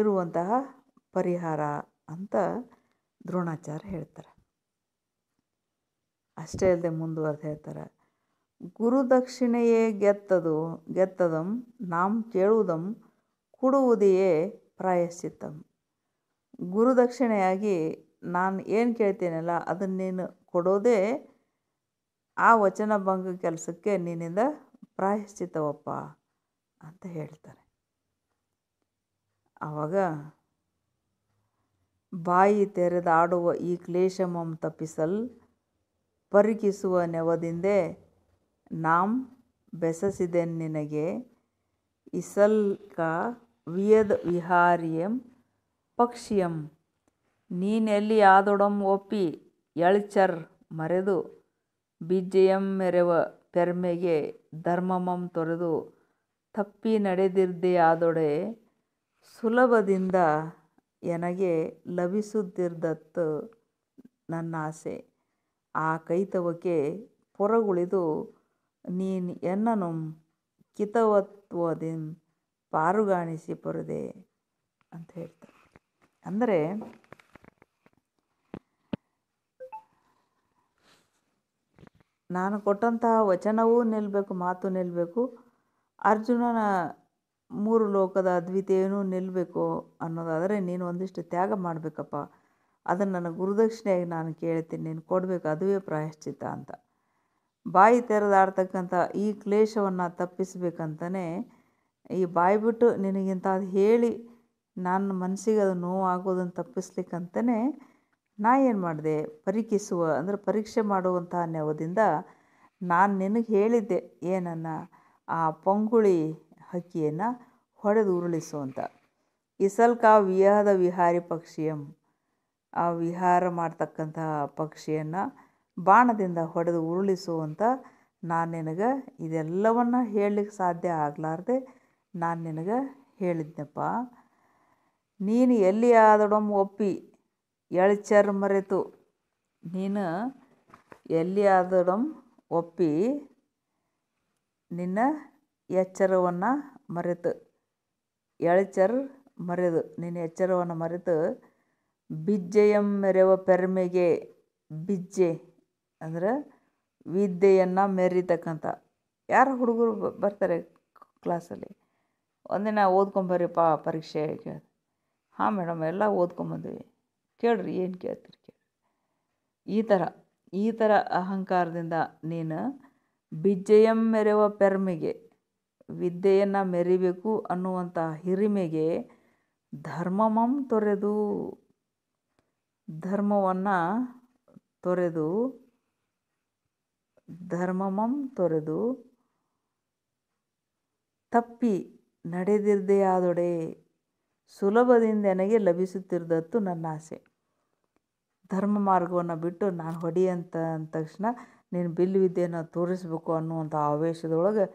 ಇರುವಂತಹ ಪರಿಹಾರ ಅಂತ ದ್ರೋಣಾಚಾರ್ಯ ಹೇಳ್ತಾರೆ ಅಷ್ಟೇ ಅಲ್ಲದೆ ಮುಂದುವರೆದು ಹೇಳ್ತಾರೆ ಗುರುದಕ್ಷಿಣೆಯೇ ಗೆತ್ತದು ಗೆತ್ತದಂ ನಾಂ ಕೇಳುವುದಂ ಕೊಡುವುದೆಯೇ ಪ್ರಾಯಶ್ಚಿತ್ತಂ ಗುರುದಕ್ಷಿಣೆಯಾಗಿ ನಾನು ಏನು ಕೇಳ್ತೇನಲ್ಲ ಅದನ್ನೇನು ಕೊಡೋದೇ ಆ ವಚನ ಭಂಗ ಕೆಲಸಕ್ಕೆ ನಿನ್ನಿಂದ ಪ್ರಾಯಶ್ಚಿತವಪ್ಪ ಅಂತ ಹೇಳ್ತಾರೆ ಆವಾಗ ಬಾಯಿ ತೆರೆದಾಡುವ ಈ ಕ್ಲೇಶಮಂ ತಪ್ಪಿಸಲ್ ಪರಿಕಿಸುವ ನೆವದಿಂದೆ ನಾಮ್ ಬೆಸಸಿದೆನ್ ನಿನಗೆ ಇಸಲ್ಕ ವಿಯದ್ ವಿಹಾರಿಯಂ ಪಕ್ಷಿಯಂ ನೀನೆಲ್ಲಿ ಆದೊಡಂ ಒಪ್ಪಿ ಎಳ್.ಚರ್ ಮರೆದು ಮೆರೆವ ಪೆರ್ಮೆಗೆ ಧರ್ಮಮಂ ತೊರೆದು ತಪ್ಪಿ ನಡೆದಿರ್ದೆಯಾದೊಡೆ ಸುಲಭದಿಂದ ಎನಗೆ ನನ್ನ ಆಸೆ ಆ ಕೈತವಕ್ಕೆ ಪೊರಗುಳಿದು ನೀನು ಎನ್ನನು ಕಿತವತ್ವದಿನ್ ಪಾರುಗಾಣಿಸಿ ಪೊರೆದೆ ಅಂತ ಹೇಳ್ತಾರೆ ಅಂದರೆ ನಾನು ಕೊಟ್ಟಂತಹ ವಚನವೂ ನಿಲ್ಲಬೇಕು ಮಾತು ನಿಲ್ಲಬೇಕು ಅರ್ಜುನನ ಮೂರು ಲೋಕದ ಅದ್ವಿತೀಯನೂ ನಿಲ್ಲಬೇಕು ಅನ್ನೋದಾದರೆ ನೀನು ಒಂದಿಷ್ಟು ತ್ಯಾಗ ಮಾಡಬೇಕಪ್ಪ ಅದನ್ನು ನನ್ನ ಗುರುದಕ್ಷಿಣೆಯಾಗಿ ನಾನು ಕೇಳ್ತೀನಿ ನೀನು ಕೊಡಬೇಕು ಅದುವೇ ಪ್ರಾಯಶ್ಚಿತ್ತ ಅಂತ ಬಾಯಿ ತೆರೆದಾಡ್ತಕ್ಕಂಥ ಈ ಕ್ಲೇಶವನ್ನು ತಪ್ಪಿಸಬೇಕಂತಲೇ ಈ ಬಾಯಿ ಬಿಟ್ಟು ನಿನಗಿಂತ ಅದು ಹೇಳಿ ನನ್ನ ಮನಸ್ಸಿಗೆ ಅದು ನೋವಾಗೋದನ್ನು ತಪ್ಪಿಸ್ಲಿಕ್ಕಂತಲೇ ನಾ ಏನು ಮಾಡಿದೆ ಪರೀಕ್ಷಿಸುವ ಅಂದರೆ ಪರೀಕ್ಷೆ ಮಾಡುವಂತಹ ನೆವದಿಂದ ನಾನು ನಿನಗೆ ಹೇಳಿದ್ದೆ ಏನನ್ನು ಆ ಪೊಂಗುಳಿ ಹಕ್ಕಿಯನ್ನು ಹೊಡೆದು ಉರುಳಿಸು ಅಂತ ಇಸಲ್ಕಾ ವಿಹದ ವಿಹಾರಿ ಪಕ್ಷಿಯಂ ಆ ವಿಹಾರ ಮಾಡ್ತಕ್ಕಂತಹ ಪಕ್ಷಿಯನ್ನು ಬಾಣದಿಂದ ಹೊಡೆದು ಉರುಳಿಸುವಂತ ನಾನು ನಿನಗೆ ಇದೆಲ್ಲವನ್ನು ಹೇಳಲಿಕ್ಕೆ ಸಾಧ್ಯ ಆಗಲಾರ್ದೆ ನಾನು ನಿನಗೆ ಹೇಳಿದ್ನಪ್ಪ ನೀನು ಎಲ್ಲಿ ಒಪ್ಪಿ ಎಳ್ಚರ್ ಮರೆತು ನೀನು ಎಲ್ಲಿಯಾದರೂ ಒಪ್ಪಿ ನಿನ್ನ ಎಚ್ಚರವನ್ನು ಮರೆತು ಎಳಚರ್ ಮರೆದು ನಿನ್ನ ಎಚ್ಚರವನ್ನು ಮರೆತು ಬಿಜ್ಜೆಯಂ ಮೆರೆಯುವ ಪೆರ್ಮೆಗೆ ಬಿಜ್ಜೆ ಅಂದರೆ ವಿದ್ಯೆಯನ್ನು ಮೆರೀತಕ್ಕಂಥ ಯಾರ ಹುಡುಗರು ಬರ್ತಾರೆ ಕ್ಲಾಸಲ್ಲಿ ಒಂದಿನ ಓದ್ಕೊಂಬರಿಪ್ಪ ಪರೀಕ್ಷೆ ಕೇಳಿ ಹಾಂ ಮೇಡಮ್ ಎಲ್ಲ ಓದ್ಕೊಂಬಂದ್ವಿ ಕೇಳ್ರಿ ಏನು ಕೇಳ್ತೀರಿ ಈ ಥರ ಈ ಥರ ಅಹಂಕಾರದಿಂದ ನೀನು ಬಿಜ್ಜಯಂ ಮೆರೆವ ಪೆರ್ಮೆಗೆ ವಿದ್ಯೆಯನ್ನು ಮೆರಿಬೇಕು ಅನ್ನುವಂಥ ಹಿರಿಮೆಗೆ ಧರ್ಮಮಂ ತೊರೆದು ಧರ್ಮವನ್ನು ತೊರೆದು ಧರ್ಮಮಂ ತೊರೆದು ತಪ್ಪಿ ನಡೆದಿರದೇ ಸುಲಭದಿಂದ ನನಗೆ ಲಭಿಸುತ್ತಿರದತ್ತು ನನ್ನ ಆಸೆ ಧರ್ಮ ಮಾರ್ಗವನ್ನು ಬಿಟ್ಟು ನಾನು ಹೊಡಿ ಅಂತ ಅಂದ ತಕ್ಷಣ ನೀನು ಬಿಲ್ ವಿದ್ಯೆಯನ್ನು ತೋರಿಸ್ಬೇಕು ಅನ್ನುವಂಥ ಆವೇಶದೊಳಗೆ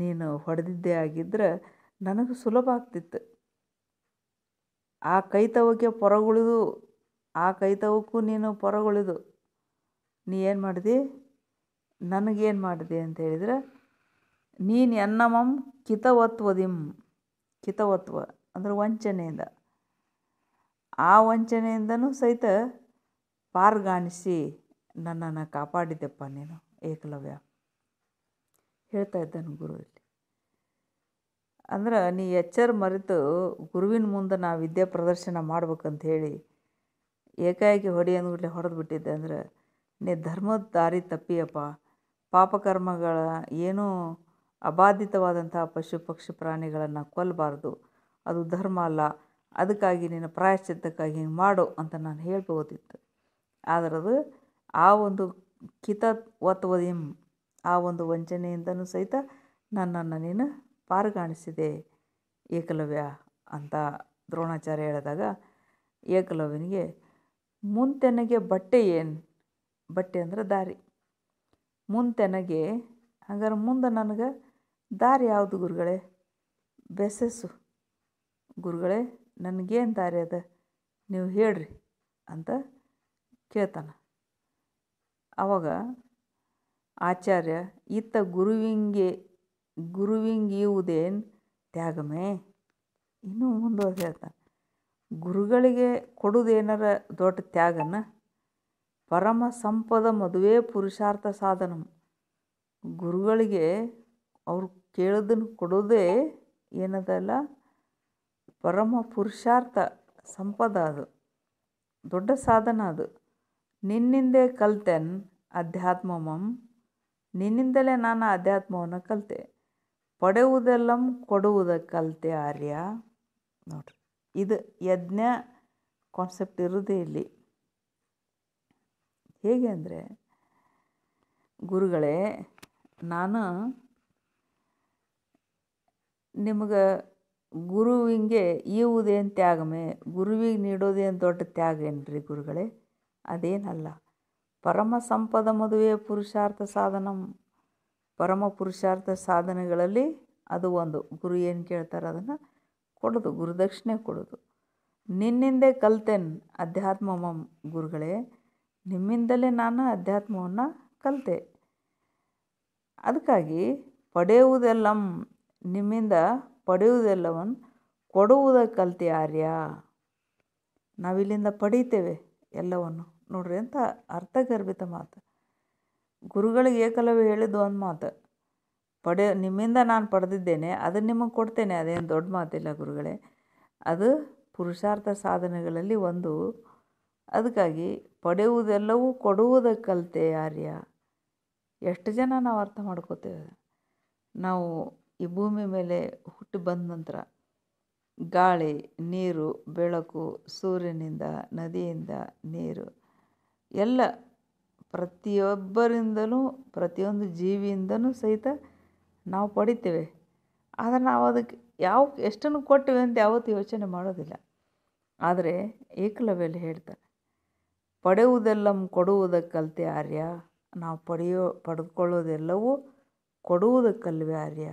ನೀನು ಹೊಡೆದಿದ್ದೇ ಆಗಿದ್ದರೆ ನನಗೆ ಸುಲಭ ಆಗ್ತಿತ್ತು ಆ ಕೈತವಕ್ಕೆ ಪೊರಗುಳಿದು ಆ ಕೈತವಕ್ಕೂ ನೀನು ಪೊರಗುಳಿದು ನೀ ಏನು ಮಾಡಿದೆ ನನಗೇನು ಮಾಡಿದೆ ಅಂತ ಹೇಳಿದರೆ ನೀನು ಎನ್ನಮಂ ಕಿತವತ್ವದಿಂ ಕಿತವತ್ವ ಅಂದರೆ ವಂಚನೆಯಿಂದ ಆ ವಂಚನೆಯಿಂದನೂ ಸಹಿತ ಪಾರ್ಗಾಣಿಸಿ ನನ್ನನ್ನು ಕಾಪಾಡಿದ್ದೆಪ್ಪ ನೀನು ಏಕಲವ್ಯ ಹೇಳ್ತಾ ಇದ್ದಾನೆ ಗುರು ಅಂದ್ರೆ ನೀ ಎಚ್ಚರ್ ಮರೆತು ಗುರುವಿನ ಮುಂದೆ ನಾ ವಿದ್ಯೆ ಪ್ರದರ್ಶನ ಮಾಡ್ಬೇಕಂತ ಹೇಳಿ ಏಕಾಏಕಿ ಹೊಡಿ ಅಂದ್ಬಿಟ್ಟು ಹೊಡೆದು ಬಿಟ್ಟಿದ್ದೆ ಅಂದರೆ ನೀ ಧರ್ಮದ ದಾರಿ ತಪ್ಪಿಯಪ್ಪ ಪಾಪಕರ್ಮಗಳ ಏನೂ ಅಬಾಧಿತವಾದಂತಹ ಪಶು ಪಕ್ಷಿ ಪ್ರಾಣಿಗಳನ್ನು ಕೊಲ್ಲಬಾರ್ದು ಅದು ಧರ್ಮ ಅಲ್ಲ ಅದಕ್ಕಾಗಿ ನೀನು ಪ್ರಾಯಶ್ಚಿತ್ತಕ್ಕಾಗಿ ಹಿಂಗೆ ಮಾಡು ಅಂತ ನಾನು ಹೇಳ್ಬೋದಿತ್ತು ಆದ್ರದು ಆ ಒಂದು ಕಿತ ಒತ್ವದಿಂ ಆ ಒಂದು ವಂಚನೆಯಿಂದನೂ ಸಹಿತ ನನ್ನನ್ನು ನೀನು ಪಾರುಗಾಣಿಸಿದೆ ಏಕಲವ್ಯ ಅಂತ ದ್ರೋಣಾಚಾರ್ಯ ಹೇಳಿದಾಗ ಏಕಲವ್ಯನಿಗೆ ಮುಂತೆನಗೆ ಬಟ್ಟೆ ಏನು ಬಟ್ಟೆ ಅಂದ್ರೆ ದಾರಿ ಮುಂತೆನಗೆ ಹಾಗಾದ್ರೆ ಮುಂದೆ ನನಗೆ ದಾರಿ ಯಾವುದು ಗುರುಗಳೇ ಬೆಸಸ್ಸು ಗುರುಗಳೇ ನನಗೇನು ದಾರಿ ಅದ ನೀವು ಹೇಳ್ರಿ ಅಂತ ಕೇಳ್ತಾನೆ ಆವಾಗ ಆಚಾರ್ಯ ಇತ್ತ ಗುರುವಿಂಗೆ ಗುರುವಿಂಗಿಯುವುದೇನು ತ್ಯಾಗಮೇ ಇನ್ನೂ ಮುಂದುವರೆದು ಹೇಳ್ತಾನೆ ಗುರುಗಳಿಗೆ ಕೊಡುವುದೇನಾರ ದೊಡ್ಡ ತ್ಯಾಗನ ಪರಮ ಸಂಪದ ಮದುವೆ ಪುರುಷಾರ್ಥ ಸಾಧನ ಗುರುಗಳಿಗೆ ಅವ್ರು ಕೇಳೋದನ್ನು ಕೊಡೋದೇ ಏನದಲ್ಲ ಪರಮ ಪುರುಷಾರ್ಥ ಸಂಪದ ಅದು ದೊಡ್ಡ ಸಾಧನ ಅದು ನಿನ್ನಿಂದೆ ಕಲ್ತೆನ್ ಅಧ್ಯಾತ್ಮಮಂ ನಿನ್ನಿಂದಲೇ ನಾನು ಅಧ್ಯಾತ್ಮವನ್ನು ಕಲಿತೆ ಪಡೆಯುವುದೆಲ್ಲಂ ಕೊಡುವುದ ಕಲಿತೆ ಆರ್ಯ ನೋಡ್ರಿ ಇದು ಯಜ್ಞ ಕಾನ್ಸೆಪ್ಟ್ ಇರೋದೇ ಇಲ್ಲಿ ಹೇಗೆ ಅಂದರೆ ಗುರುಗಳೇ ನಾನು ನಿಮಗೆ ಗುರುವಿಗೆ ಈವುದೇನು ತ್ಯಾಗಮೆ ಗುರುವಿಗೆ ನೀಡೋದೇನು ದೊಡ್ಡ ತ್ಯಾಗ ಏನ್ರಿ ಗುರುಗಳೇ ಅದೇನಲ್ಲ ಪರಮ ಸಂಪದ ಮದುವೆ ಪುರುಷಾರ್ಥ ಸಾಧನಂ ಪರಮ ಪುರುಷಾರ್ಥ ಸಾಧನೆಗಳಲ್ಲಿ ಅದು ಒಂದು ಗುರು ಏನು ಕೇಳ್ತಾರೆ ಅದನ್ನು ಕೊಡೋದು ಗುರುದಕ್ಷಿಣೆ ಕೊಡೋದು ನಿನ್ನಿಂದೆ ಕಲ್ತೇನ್ ಅಧ್ಯಾತ್ಮ ಮಮ್ ಗುರುಗಳೇ ನಿಮ್ಮಿಂದಲೇ ನಾನು ಅಧ್ಯಾತ್ಮವನ್ನು ಕಲಿತೆ ಅದಕ್ಕಾಗಿ ಪಡೆಯುವುದೆಲ್ಲಂ ನಿಮ್ಮಿಂದ ಪಡೆಯುವುದೆಲ್ಲವನ್ನು ಕೊಡುವುದ ಕಲ್ತಿ ಆರ್ಯ ನಾವಿಲ್ಲಿಂದ ಪಡೀತೇವೆ ಎಲ್ಲವನ್ನು ನೋಡ್ರಿ ಅಂತ ಅರ್ಥಗರ್ಭಿತ ಮಾತು ಗುರುಗಳಿಗೆ ಏಕಲವ್ಯ ಹೇಳಿದ್ದು ಒಂದು ಮಾತು ಪಡೆ ನಿಮ್ಮಿಂದ ನಾನು ಪಡೆದಿದ್ದೇನೆ ಅದನ್ನು ನಿಮಗೆ ಕೊಡ್ತೇನೆ ಅದೇನು ದೊಡ್ಡ ಮಾತಿಲ್ಲ ಗುರುಗಳೇ ಅದು ಪುರುಷಾರ್ಥ ಸಾಧನೆಗಳಲ್ಲಿ ಒಂದು ಅದಕ್ಕಾಗಿ ಪಡೆಯುವುದೆಲ್ಲವೂ ಕೊಡುವುದಕ್ಕೆ ಕಲಿತೆ ಆರ್ಯ ಎಷ್ಟು ಜನ ನಾವು ಅರ್ಥ ಮಾಡ್ಕೋತೇವೆ ನಾವು ಈ ಭೂಮಿ ಮೇಲೆ ಹುಟ್ಟಿ ಬಂದ ನಂತರ ಗಾಳಿ ನೀರು ಬೆಳಕು ಸೂರ್ಯನಿಂದ ನದಿಯಿಂದ ನೀರು ಎಲ್ಲ ಪ್ರತಿಯೊಬ್ಬರಿಂದಲೂ ಪ್ರತಿಯೊಂದು ಜೀವಿಯಿಂದಲೂ ಸಹಿತ ನಾವು ಪಡಿತೇವೆ ಆದರೆ ನಾವು ಅದಕ್ಕೆ ಯಾವ ಎಷ್ಟನ್ನು ಕೊಟ್ಟಿವೆ ಅಂತ ಯಾವತ್ತೂ ಯೋಚನೆ ಮಾಡೋದಿಲ್ಲ ಆದರೆ ಏಕಲವ್ಯಲ್ಲಿ ಹೇಳ್ತಾರೆ ಕೊಡುವುದಕ್ಕೆ ಕೊಡುವುದಕ್ಕಲ್ತೆ ಆರ್ಯ ನಾವು ಪಡೆಯೋ ಪಡೆದುಕೊಳ್ಳೋದೆಲ್ಲವೂ ಕೊಡುವುದಕ್ಕಲ್ವೇ ಆರ್ಯ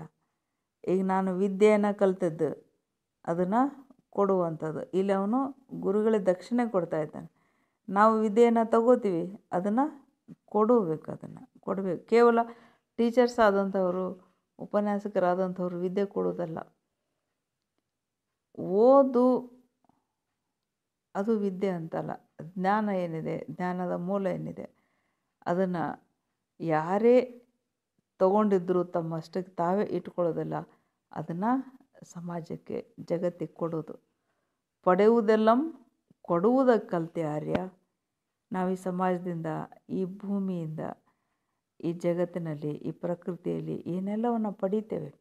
ಈಗ ನಾನು ವಿದ್ಯೆಯನ್ನು ಕಲಿತದ್ದು ಅದನ್ನು ಕೊಡುವಂಥದ್ದು ಇಲ್ಲಿ ಅವನು ಗುರುಗಳ ದಕ್ಷಿಣೆ ಕೊಡ್ತಾ ಇದ್ದಾನೆ ನಾವು ವಿದ್ಯೆಯನ್ನು ತಗೋತೀವಿ ಅದನ್ನು ಕೊಡಬೇಕು ಅದನ್ನು ಕೊಡಬೇಕು ಕೇವಲ ಟೀಚರ್ಸ್ ಆದಂಥವರು ಉಪನ್ಯಾಸಕರಾದಂಥವ್ರು ವಿದ್ಯೆ ಕೊಡೋದಲ್ಲ ಓದು ಅದು ವಿದ್ಯೆ ಅಂತಲ್ಲ ಜ್ಞಾನ ಏನಿದೆ ಜ್ಞಾನದ ಮೂಲ ಏನಿದೆ ಅದನ್ನು ಯಾರೇ ತಗೊಂಡಿದ್ದರೂ ತಮ್ಮಷ್ಟಕ್ಕೆ ತಾವೇ ಇಟ್ಕೊಳ್ಳೋದಿಲ್ಲ ಅದನ್ನು ಸಮಾಜಕ್ಕೆ ಜಗತ್ತಿಗೆ ಕೊಡೋದು ಪಡೆಯುವುದೆಲ್ಲಂ ಕೊಡುವುದಕ್ಕೆ ಕಲಿತೆ ಆರ್ಯ ನಾವು ಈ ಸಮಾಜದಿಂದ ಈ ಭೂಮಿಯಿಂದ ಈ ಜಗತ್ತಿನಲ್ಲಿ ಈ ಪ್ರಕೃತಿಯಲ್ಲಿ ಏನೆಲ್ಲವನ್ನು ಪಡೀತೇವೆ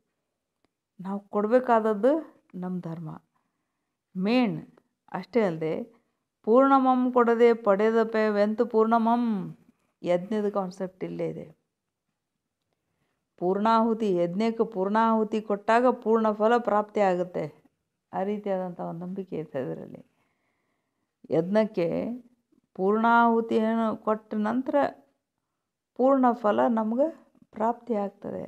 ನಾವು ಕೊಡಬೇಕಾದದ್ದು ನಮ್ಮ ಧರ್ಮ ಮೇನ್ ಅಷ್ಟೇ ಅಲ್ಲದೆ ಪೂರ್ಣಮಮ್ ಕೊಡದೆ ಪಡೆದಪೆ ಪೂರ್ಣಮಂ ಪೂರ್ಣಮಮ್ ಯಜ್ಞದ ಕಾನ್ಸೆಪ್ಟ್ ಇಲ್ಲೇ ಇದೆ ಪೂರ್ಣಾಹುತಿ ಯಜ್ಞಕ್ಕೆ ಪೂರ್ಣಾಹುತಿ ಕೊಟ್ಟಾಗ ಪೂರ್ಣ ಫಲ ಪ್ರಾಪ್ತಿ ಆಗುತ್ತೆ ಆ ರೀತಿಯಾದಂಥ ಒಂದು ನಂಬಿಕೆ ಇದೆ ಅದರಲ್ಲಿ ಯಜ್ಞಕ್ಕೆ ಪೂರ್ಣಾಹುತಿಯನ್ನು ಕೊಟ್ಟ ನಂತರ ಪೂರ್ಣ ಫಲ ನಮ್ಗೆ ಆಗ್ತದೆ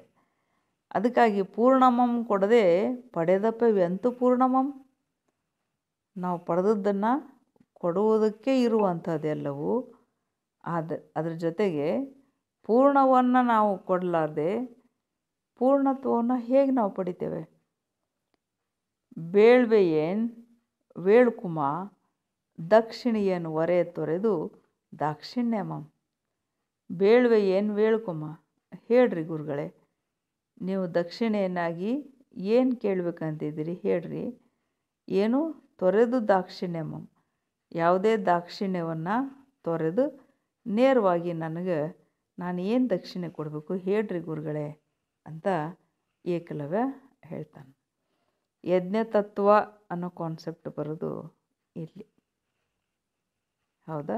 ಅದಕ್ಕಾಗಿ ಪೂರ್ಣಮಂ ಕೊಡದೆ ಪಡೆದಪ್ಪ ವ್ಯಂತು ಪೂರ್ಣಮಂ ನಾವು ಪಡೆದದ್ದನ್ನು ಕೊಡುವುದಕ್ಕೆ ಇರುವಂಥದ್ದೆಲ್ಲವೂ ಆದ ಅದ್ರ ಜೊತೆಗೆ ಪೂರ್ಣವನ್ನು ನಾವು ಕೊಡಲಾರ್ದೆ ಪೂರ್ಣತ್ವವನ್ನು ಹೇಗೆ ನಾವು ಪಡಿತೇವೆ ಏನು ವೇಳ್ಕುಮ ದಕ್ಷಿಣಿಯನ್ ಒರೆ ತೊರೆದು ದಾಕ್ಷಿಣ್ಯಮಂ ಬೇಳ್ವೆ ಏನು ಬೇಳ್ಕೊಮ್ಮ ಹೇಳ್ರಿ ಗುರುಗಳೇ ನೀವು ದಕ್ಷಿಣೆಯನ್ನಾಗಿ ಏನು ಕೇಳಬೇಕಂತಿದ್ದೀರಿ ಹೇಳ್ರಿ ಏನು ತೊರೆದು ದಾಕ್ಷಿಣ್ಯಮಂ ಯಾವುದೇ ದಾಕ್ಷಿಣ್ಯವನ್ನು ತೊರೆದು ನೇರವಾಗಿ ನನಗೆ ನಾನು ಏನು ದಕ್ಷಿಣೆ ಕೊಡಬೇಕು ಹೇಳ್ರಿ ಗುರುಗಳೇ ಅಂತ ಏಕಲವ್ಯ ಹೇಳ್ತಾನೆ ಯಜ್ಞತತ್ವ ಅನ್ನೋ ಕಾನ್ಸೆಪ್ಟ್ ಬರೋದು ಇಲ್ಲಿ ಹೌದಾ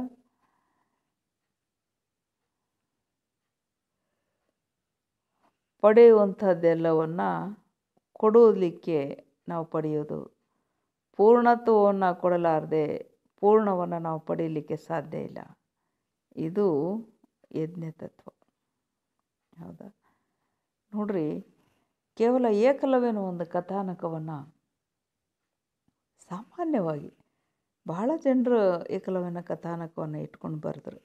ಪಡೆಯುವಂಥದ್ದೆಲ್ಲವನ್ನು ಕೊಡೋದಕ್ಕೆ ನಾವು ಪಡೆಯೋದು ಪೂರ್ಣತ್ವವನ್ನು ಕೊಡಲಾರದೆ ಪೂರ್ಣವನ್ನು ನಾವು ಪಡೆಯಲಿಕ್ಕೆ ಸಾಧ್ಯ ಇಲ್ಲ ಇದು ಯಜ್ಞ ತತ್ವ ಹೌದಾ ನೋಡ್ರಿ ಕೇವಲ ಏಕಲವೇನೋ ಒಂದು ಕಥಾನಕವನ್ನು ಸಾಮಾನ್ಯವಾಗಿ ಭಾಳ ಜನರು ಏಕಲವ್ಯನ ಕಥಾನಕವನ್ನು ಇಟ್ಕೊಂಡು ಬರೆದ್ರು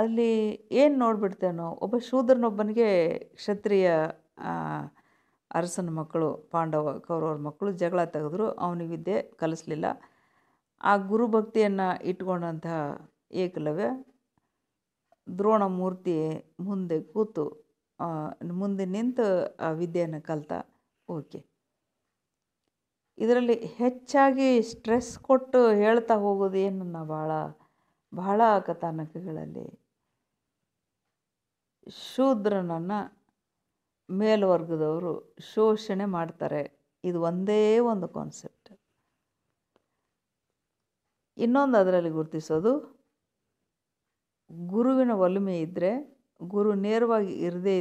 ಅಲ್ಲಿ ಏನು ನೋಡಿಬಿಡ್ತೇನೋ ಒಬ್ಬ ಶೂದ್ರನೊಬ್ಬನಿಗೆ ಕ್ಷತ್ರಿಯ ಅರಸನ ಮಕ್ಕಳು ಪಾಂಡವ ಕೌರವ್ರ ಮಕ್ಕಳು ಜಗಳ ತೆಗೆದ್ರು ಅವನಿಗೆ ವಿದ್ಯೆ ಕಲಿಸ್ಲಿಲ್ಲ ಆ ಗುರು ಭಕ್ತಿಯನ್ನು ಇಟ್ಕೊಂಡಂತಹ ಏಕಲವ್ಯ ದ್ರೋಣ ಮೂರ್ತಿ ಮುಂದೆ ಕೂತು ಮುಂದೆ ನಿಂತು ಆ ವಿದ್ಯೆಯನ್ನು ಕಲಿತ ಓಕೆ ಇದರಲ್ಲಿ ಹೆಚ್ಚಾಗಿ ಸ್ಟ್ರೆಸ್ ಕೊಟ್ಟು ಹೇಳ್ತಾ ಹೋಗೋದೇನನ್ನು ಭಾಳ ಬಹಳ ಕಥಾನಕಗಳಲ್ಲಿ ಶೂದ್ರನನ್ನು ಮೇಲ್ವರ್ಗದವರು ಶೋಷಣೆ ಮಾಡ್ತಾರೆ ಇದು ಒಂದೇ ಒಂದು ಕಾನ್ಸೆಪ್ಟ್ ಇನ್ನೊಂದು ಅದರಲ್ಲಿ ಗುರುತಿಸೋದು ಗುರುವಿನ ಒಲುಮೆ ಇದ್ದರೆ ಗುರು ನೇರವಾಗಿ ಇರದೇ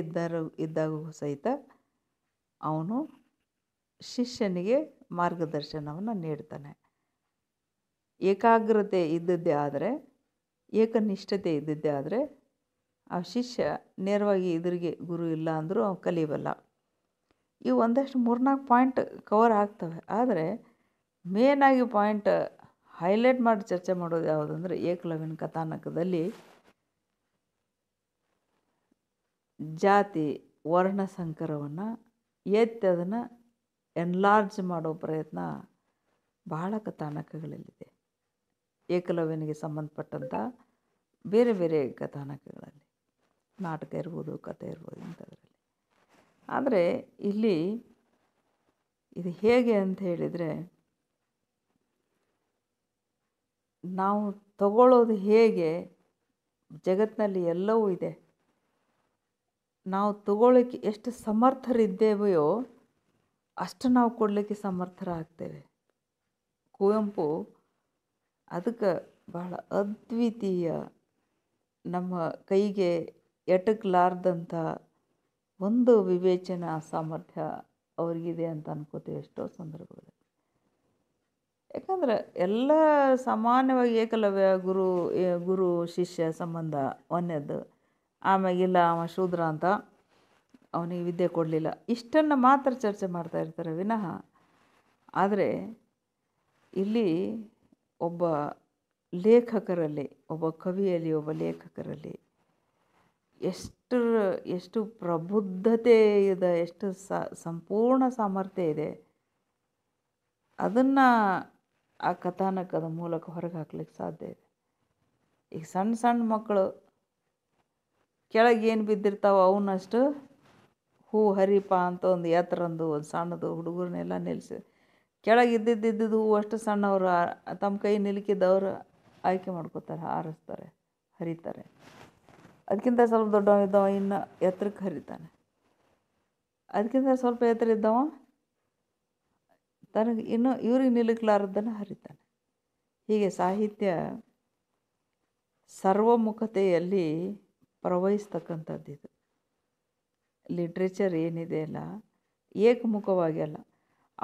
ಇದ್ದಾಗ ಸಹಿತ ಅವನು ಶಿಷ್ಯನಿಗೆ ಮಾರ್ಗದರ್ಶನವನ್ನು ನೀಡ್ತಾನೆ ಏಕಾಗ್ರತೆ ಇದ್ದದ್ದೇ ಆದರೆ ಏಕನಿಷ್ಠತೆ ಇದ್ದದ್ದೇ ಆದರೆ ಆ ಶಿಷ್ಯ ನೇರವಾಗಿ ಎದುರಿಗೆ ಗುರು ಇಲ್ಲ ಅಂದರೂ ಅವ್ನು ಕಲಿಯಬಲ್ಲ ಇವು ಒಂದಷ್ಟು ಮೂರ್ನಾಲ್ಕು ಪಾಯಿಂಟ್ ಕವರ್ ಆಗ್ತವೆ ಆದರೆ ಮೇನಾಗಿ ಪಾಯಿಂಟ್ ಹೈಲೈಟ್ ಮಾಡಿ ಚರ್ಚೆ ಮಾಡೋದು ಯಾವುದಂದ್ರೆ ಏಕಲವಿನ ಕಥಾನಕದಲ್ಲಿ ಜಾತಿ ವರ್ಣ ಸಂಕರವನ್ನು ಎತ್ತಿ ಅದನ್ನು ಎನ್ಲಾರ್ಜ್ ಮಾಡೋ ಪ್ರಯತ್ನ ಬಹಳ ಕಥಾನಕಗಳಲ್ಲಿದೆ ಏಕಲವ್ಯನಿಗೆ ಸಂಬಂಧಪಟ್ಟಂಥ ಬೇರೆ ಬೇರೆ ಕಥಾನಕಗಳಲ್ಲಿ ನಾಟಕ ಇರ್ಬೋದು ಕಥೆ ಇರ್ಬೋದು ಇಂಥದ್ರಲ್ಲಿ ಆದರೆ ಇಲ್ಲಿ ಇದು ಹೇಗೆ ಅಂತ ಹೇಳಿದರೆ ನಾವು ತಗೊಳ್ಳೋದು ಹೇಗೆ ಜಗತ್ತಿನಲ್ಲಿ ಎಲ್ಲವೂ ಇದೆ ನಾವು ತಗೊಳ್ಳಿಕ್ಕೆ ಎಷ್ಟು ಸಮರ್ಥರಿದ್ದೇವೆಯೋ ಅಷ್ಟು ನಾವು ಕೊಡಲಿಕ್ಕೆ ಸಮರ್ಥರಾಗ್ತೇವೆ ಕುವೆಂಪು ಅದಕ್ಕೆ ಬಹಳ ಅದ್ವಿತೀಯ ನಮ್ಮ ಕೈಗೆ ಎಟಕ್ಲಾರ್ದಂಥ ಒಂದು ವಿವೇಚನಾ ಸಾಮರ್ಥ್ಯ ಅವ್ರಿಗಿದೆ ಅಂತ ಅನ್ಕೋತೀವಿ ಎಷ್ಟೋ ಸಂದರ್ಭಗಳಲ್ಲಿ ಯಾಕಂದರೆ ಎಲ್ಲ ಸಾಮಾನ್ಯವಾಗಿ ಏಕಲವ್ಯ ಗುರು ಗುರು ಶಿಷ್ಯ ಸಂಬಂಧ ಒಂದೇದು ಆಮ್ಯಾಗಿಲ್ಲ ಅವ ಶೂದ್ರ ಅಂತ ಅವನಿಗೆ ವಿದ್ಯೆ ಕೊಡಲಿಲ್ಲ ಇಷ್ಟನ್ನು ಮಾತ್ರ ಚರ್ಚೆ ಮಾಡ್ತಾ ಇರ್ತಾರೆ ವಿನಃ ಆದರೆ ಇಲ್ಲಿ ಒಬ್ಬ ಲೇಖಕರಲ್ಲಿ ಒಬ್ಬ ಕವಿಯಲ್ಲಿ ಒಬ್ಬ ಲೇಖಕರಲ್ಲಿ ಎಷ್ಟು ಎಷ್ಟು ಪ್ರಬುದ್ಧತೆ ಇದೆ ಎಷ್ಟು ಸಂಪೂರ್ಣ ಸಾಮರ್ಥ್ಯ ಇದೆ ಅದನ್ನು ಆ ಕಥಾನಕದ ಮೂಲಕ ಹೊರಗೆ ಹಾಕ್ಲಿಕ್ಕೆ ಸಾಧ್ಯ ಇದೆ ಈಗ ಸಣ್ಣ ಸಣ್ಣ ಮಕ್ಕಳು ಕೆಳಗೆ ಏನು ಬಿದ್ದಿರ್ತಾವೋ ಅವನ್ನಷ್ಟು ಹೂ ಹರಿಪ ಅಂತ ಒಂದು ಎತ್ತರಂದು ಒಂದು ಸಣ್ಣದು ಹುಡುಗರನ್ನೆಲ್ಲ ನಿಲ್ಲಿಸಿ ಕೆಳಗೆ ಇದ್ದಿದ್ದಿದ್ದು ಹೂ ಅಷ್ಟು ಸಣ್ಣವರು ತಮ್ಮ ಕೈ ನಿಲುಕಿದ್ದವರು ಆಯ್ಕೆ ಮಾಡ್ಕೋತಾರೆ ಹಾರಿಸ್ತಾರೆ ಹರಿತಾರೆ ಅದಕ್ಕಿಂತ ಸ್ವಲ್ಪ ದೊಡ್ಡವ ಇದ್ದವ ಇನ್ನು ಎತ್ತರಕ್ಕೆ ಹರಿತಾನೆ ಅದಕ್ಕಿಂತ ಸ್ವಲ್ಪ ಎತ್ತರ ಇದ್ದವ ತನಗೆ ಇನ್ನೂ ಇವ್ರಿಗೆ ನಿಲುಕ್ಲಾರದ್ದನ್ನು ಹರಿತಾನೆ ಹೀಗೆ ಸಾಹಿತ್ಯ ಸರ್ವಮುಖತೆಯಲ್ಲಿ ಪ್ರವಹಿಸ್ತಕ್ಕಂಥದ್ದಿದು ಲಿಟ್ರೇಚರ್ ಏನಿದೆ ಅಲ್ಲ ಏಕಮುಖವಾಗಿ ಅಲ್ಲ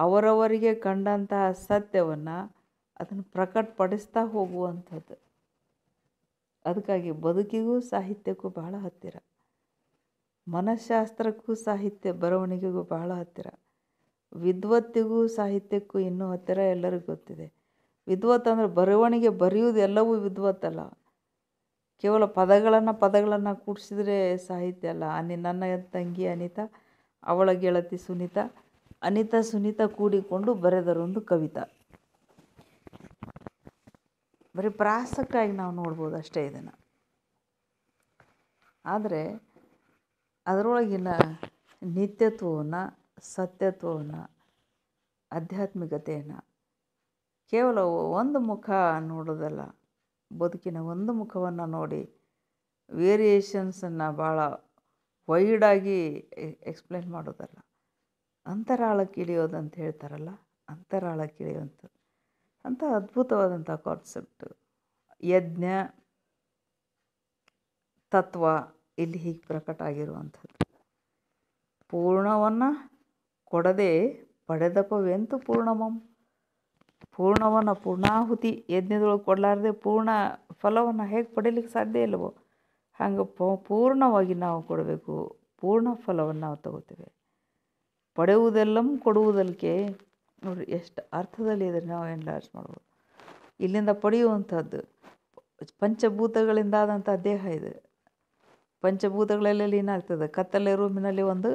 ಅವರವರಿಗೆ ಕಂಡಂತಹ ಸತ್ಯವನ್ನು ಅದನ್ನು ಪ್ರಕಟಪಡಿಸ್ತಾ ಹೋಗುವಂಥದ್ದು ಅದಕ್ಕಾಗಿ ಬದುಕಿಗೂ ಸಾಹಿತ್ಯಕ್ಕೂ ಬಹಳ ಹತ್ತಿರ ಮನಃಶಾಸ್ತ್ರಕ್ಕೂ ಸಾಹಿತ್ಯ ಬರವಣಿಗೆಗೂ ಬಹಳ ಹತ್ತಿರ ವಿದ್ವತ್ತಿಗೂ ಸಾಹಿತ್ಯಕ್ಕೂ ಇನ್ನೂ ಹತ್ತಿರ ಎಲ್ಲರಿಗೂ ಗೊತ್ತಿದೆ ವಿದ್ವತ್ ಅಂದರೆ ಬರವಣಿಗೆ ಬರೆಯುವುದು ಎಲ್ಲವೂ ವಿದ್ವತ್ತಲ್ಲ ಕೇವಲ ಪದಗಳನ್ನು ಪದಗಳನ್ನು ಕೂಡಿಸಿದ್ರೆ ಸಾಹಿತ್ಯ ಅಲ್ಲ ಅನಿ ನನ್ನ ತಂಗಿ ಅನಿತಾ ಅವಳ ಗೆಳತಿ ಸುನೀತಾ ಅನಿತಾ ಸುನೀತಾ ಕೂಡಿಕೊಂಡು ಬರೆದರೊಂದು ಕವಿತ ಬರೀ ಪ್ರಾಸಕ್ಕಾಗಿ ನಾವು ನೋಡ್ಬೋದು ಅಷ್ಟೇ ಇದನ್ನು ಆದರೆ ಅದರೊಳಗಿನ ನಿತ್ಯತ್ವವನ್ನು ಸತ್ಯತ್ವವನ್ನು ಆಧ್ಯಾತ್ಮಿಕತೆಯನ್ನು ಕೇವಲ ಒಂದು ಮುಖ ನೋಡೋದಲ್ಲ ಬದುಕಿನ ಒಂದು ಮುಖವನ್ನು ನೋಡಿ ವೇರಿಯೇಷನ್ಸನ್ನು ಭಾಳ ವೈಡಾಗಿ ಎಕ್ಸ್ಪ್ಲೇನ್ ಮಾಡೋದಲ್ಲ ಅಂತರಾಳಕ್ಕೆ ಇಳಿಯೋದು ಅಂತ ಹೇಳ್ತಾರಲ್ಲ ಅಂತರಾಳಕ್ಕೆ ಇಳಿಯುವಂಥದ್ದು ಅಂಥ ಅದ್ಭುತವಾದಂಥ ಕಾನ್ಸೆಪ್ಟು ಯಜ್ಞ ತತ್ವ ಇಲ್ಲಿ ಹೀಗೆ ಪ್ರಕಟ ಆಗಿರುವಂಥದ್ದು ಪೂರ್ಣವನ್ನು ಕೊಡದೆ ಪಡೆದಪವೆಂತು ಪೂರ್ಣಮಂ ಪೂರ್ಣವನ್ನು ಪೂರ್ಣಾಹುತಿ ಯಜ್ಞದೊಳಗೆ ಕೊಡಲಾರದೆ ಪೂರ್ಣ ಫಲವನ್ನು ಹೇಗೆ ಪಡೀಲಿಕ್ಕೆ ಸಾಧ್ಯ ಇಲ್ಲವೋ ಹಂಗೆ ಪೂರ್ಣವಾಗಿ ನಾವು ಕೊಡಬೇಕು ಪೂರ್ಣ ಫಲವನ್ನು ನಾವು ತಗೋತೇವೆ ಪಡೆಯುವುದೆಲ್ಲ ಕೊಡುವುದಕ್ಕೆ ನೋಡಿರಿ ಎಷ್ಟು ಅರ್ಥದಲ್ಲಿ ಇದ್ರೆ ನಾವು ಎನ್ಲಾರ್ಜ್ ಮಾಡ್ಬೋದು ಇಲ್ಲಿಂದ ಪಡೆಯುವಂಥದ್ದು ಪಂಚಭೂತಗಳಿಂದಾದಂಥ ದೇಹ ಇದು ಪಂಚಭೂತಗಳಲ್ಲಿ ಏನಾಗ್ತದೆ ಕತ್ತಲೆ ರೂಮಿನಲ್ಲಿ ಒಂದು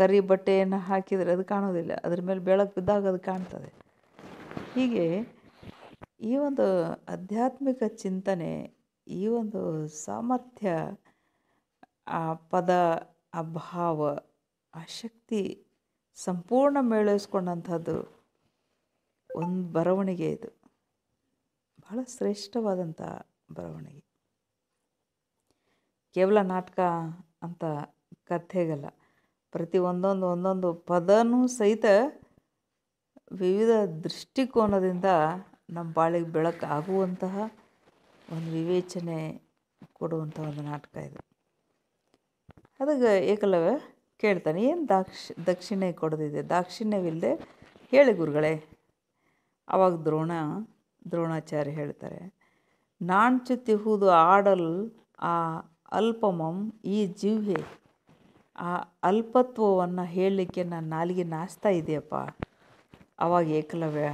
ಕರಿ ಬಟ್ಟೆಯನ್ನು ಹಾಕಿದರೆ ಅದು ಕಾಣೋದಿಲ್ಲ ಅದ್ರ ಮೇಲೆ ಬೆಳಕು ಬಿದ್ದಾಗ ಅದು ಕಾಣ್ತದೆ ಹೀಗೆ ಈ ಒಂದು ಆಧ್ಯಾತ್ಮಿಕ ಚಿಂತನೆ ಈ ಒಂದು ಸಾಮರ್ಥ್ಯ ಆ ಪದ ಆ ಭಾವ ಆ ಶಕ್ತಿ ಸಂಪೂರ್ಣ ಮೇಳೈಸ್ಕೊಂಡಂಥದ್ದು ಒಂದು ಬರವಣಿಗೆ ಇದು ಬಹಳ ಶ್ರೇಷ್ಠವಾದಂಥ ಬರವಣಿಗೆ ಕೇವಲ ನಾಟಕ ಅಂತ ಕಥೆಗಲ್ಲ ಪ್ರತಿ ಒಂದೊಂದು ಒಂದೊಂದು ಪದನೂ ಸಹಿತ ವಿವಿಧ ದೃಷ್ಟಿಕೋನದಿಂದ ನಮ್ಮ ಬಾಳಿಗೆ ಬೆಳಕಾಗುವಂತಹ ಒಂದು ವಿವೇಚನೆ ಕೊಡುವಂಥ ಒಂದು ನಾಟಕ ಇದು ಅದಕ್ಕೆ ಏಕಲವ್ಯ ಕೇಳ್ತಾನೆ ಏನು ದಾಕ್ಷ ದಕ್ಷಿಣೆ ಕೊಡದಿದೆ ದಾಕ್ಷಿಣ್ಯವಿಲ್ಲದೆ ಹೇಳಿ ಗುರುಗಳೇ ಆವಾಗ ದ್ರೋಣ ದ್ರೋಣಾಚಾರ್ಯ ಹೇಳ್ತಾರೆ ನಾಣ್ಚುತಿ ಹೂದು ಆಡಲ್ ಆ ಅಲ್ಪಮಂ ಈ ಜೀವೆ ಆ ಅಲ್ಪತ್ವವನ್ನು ಹೇಳಲಿಕ್ಕೆ ನಾನು ನಾಲಿಗೆ ನಾಚ್ತಾ ಇದೆಯಪ್ಪ ಅವಾಗ ಏಕಲವ್ಯ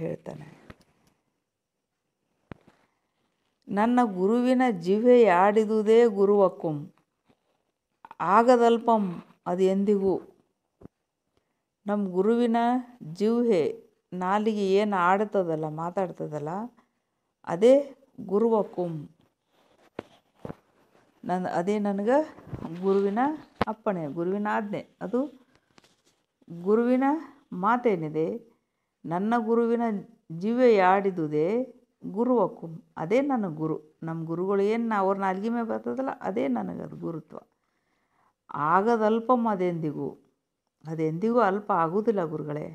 ಹೇಳ್ತಾನೆ ನನ್ನ ಗುರುವಿನ ಗುರುವ ಗುರುವಕ್ಕುಂ ಆಗದಲ್ಪಂ ಅದು ಎಂದಿಗೂ ನಮ್ಮ ಗುರುವಿನ ಜಿಹೆ ನಾಲಿಗೆ ಏನು ಆಡ್ತದಲ್ಲ ಮಾತಾಡ್ತದಲ್ಲ ಅದೇ ಗುರುವಕ್ಕುಂ ನನ್ನ ಅದೇ ನನಗೆ ಗುರುವಿನ ಅಪ್ಪಣೆ ಗುರುವಿನ ಆಜ್ಞೆ ಅದು ಗುರುವಿನ ಮಾತೇನಿದೆ ನನ್ನ ಗುರುವಿನ ಜೀವ ಯಾಡಿದುದೇ ಗುರುವ ಅದೇ ನನ್ನ ಗುರು ನಮ್ಮ ಗುರುಗಳು ಏನು ಅವ್ರ ನಾಲ್ಗೆ ಮೇಲೆ ಬರ್ತದಲ್ಲ ಅದೇ ನನಗದು ಗುರುತ್ವ ಆಗದಲ್ಪಮ್ಮ ಅದೆಂದಿಗೂ ಅದೆಂದಿಗೂ ಅಲ್ಪ ಆಗುವುದಿಲ್ಲ ಗುರುಗಳೇ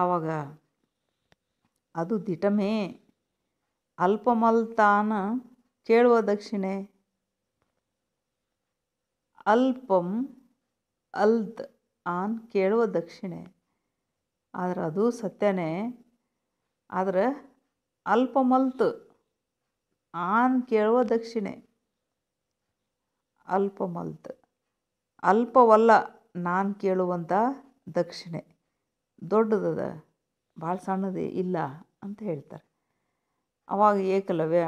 ಆವಾಗ ಅದು ದಿಟಮೇ ಅಲ್ಪಮಲ್ತಾನ ಕೇಳುವ ದಕ್ಷಿಣೆ ಅಲ್ಪಂ ಅಲ್ತ್ ಆನ್ ಕೇಳುವ ದಕ್ಷಿಣೆ ಆದ್ರೆ ಅದು ಸತ್ಯನೇ ಆದ್ರೆ ಮಲ್ತು ಆನ್ ಕೇಳುವ ದಕ್ಷಿಣೆ ಮಲ್ತು ಅಲ್ಪವಲ್ಲ ನಾನು ಕೇಳುವಂಥ ದಕ್ಷಿಣೆ ದೊಡ್ಡದದ ಭಾಳ ಸಣ್ಣದೇ ಇಲ್ಲ ಅಂತ ಹೇಳ್ತಾರೆ ಅವಾಗ ಏಕಲವ್ಯ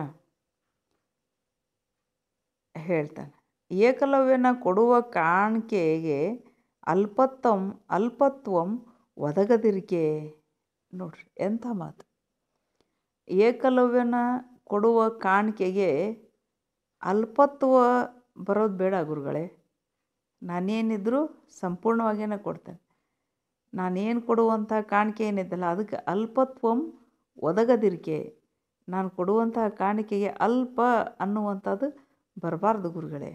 ಹೇಳ್ತಾನೆ ಏಕಲವ್ಯನ ಕೊಡುವ ಕಾಣಿಕೆಗೆ ಅಲ್ಪತ್ವಂ ಅಲ್ಪತ್ವಂ ಒದಗದಿರಿಕೆ ನೋಡ್ರಿ ಎಂಥ ಮಾತು ಏಕಲವ್ಯನ ಕೊಡುವ ಕಾಣಿಕೆಗೆ ಅಲ್ಪತ್ವ ಬರೋದು ಬೇಡ ಗುರುಗಳೇ ನಾನೇನಿದ್ರೂ ಸಂಪೂರ್ಣವಾಗಿಯೇ ಕೊಡ್ತೇನೆ ನಾನೇನು ಕೊಡುವಂಥ ಕಾಣಿಕೆ ಏನಿದ್ದಲ್ಲ ಅದಕ್ಕೆ ಅಲ್ಪತ್ವಂ ಒದಗದಿರಿಕೆ ನಾನು ಕೊಡುವಂಥ ಕಾಣಿಕೆಗೆ ಅಲ್ಪ ಅನ್ನುವಂಥದ್ದು ಬರಬಾರ್ದು ಗುರುಗಳೇ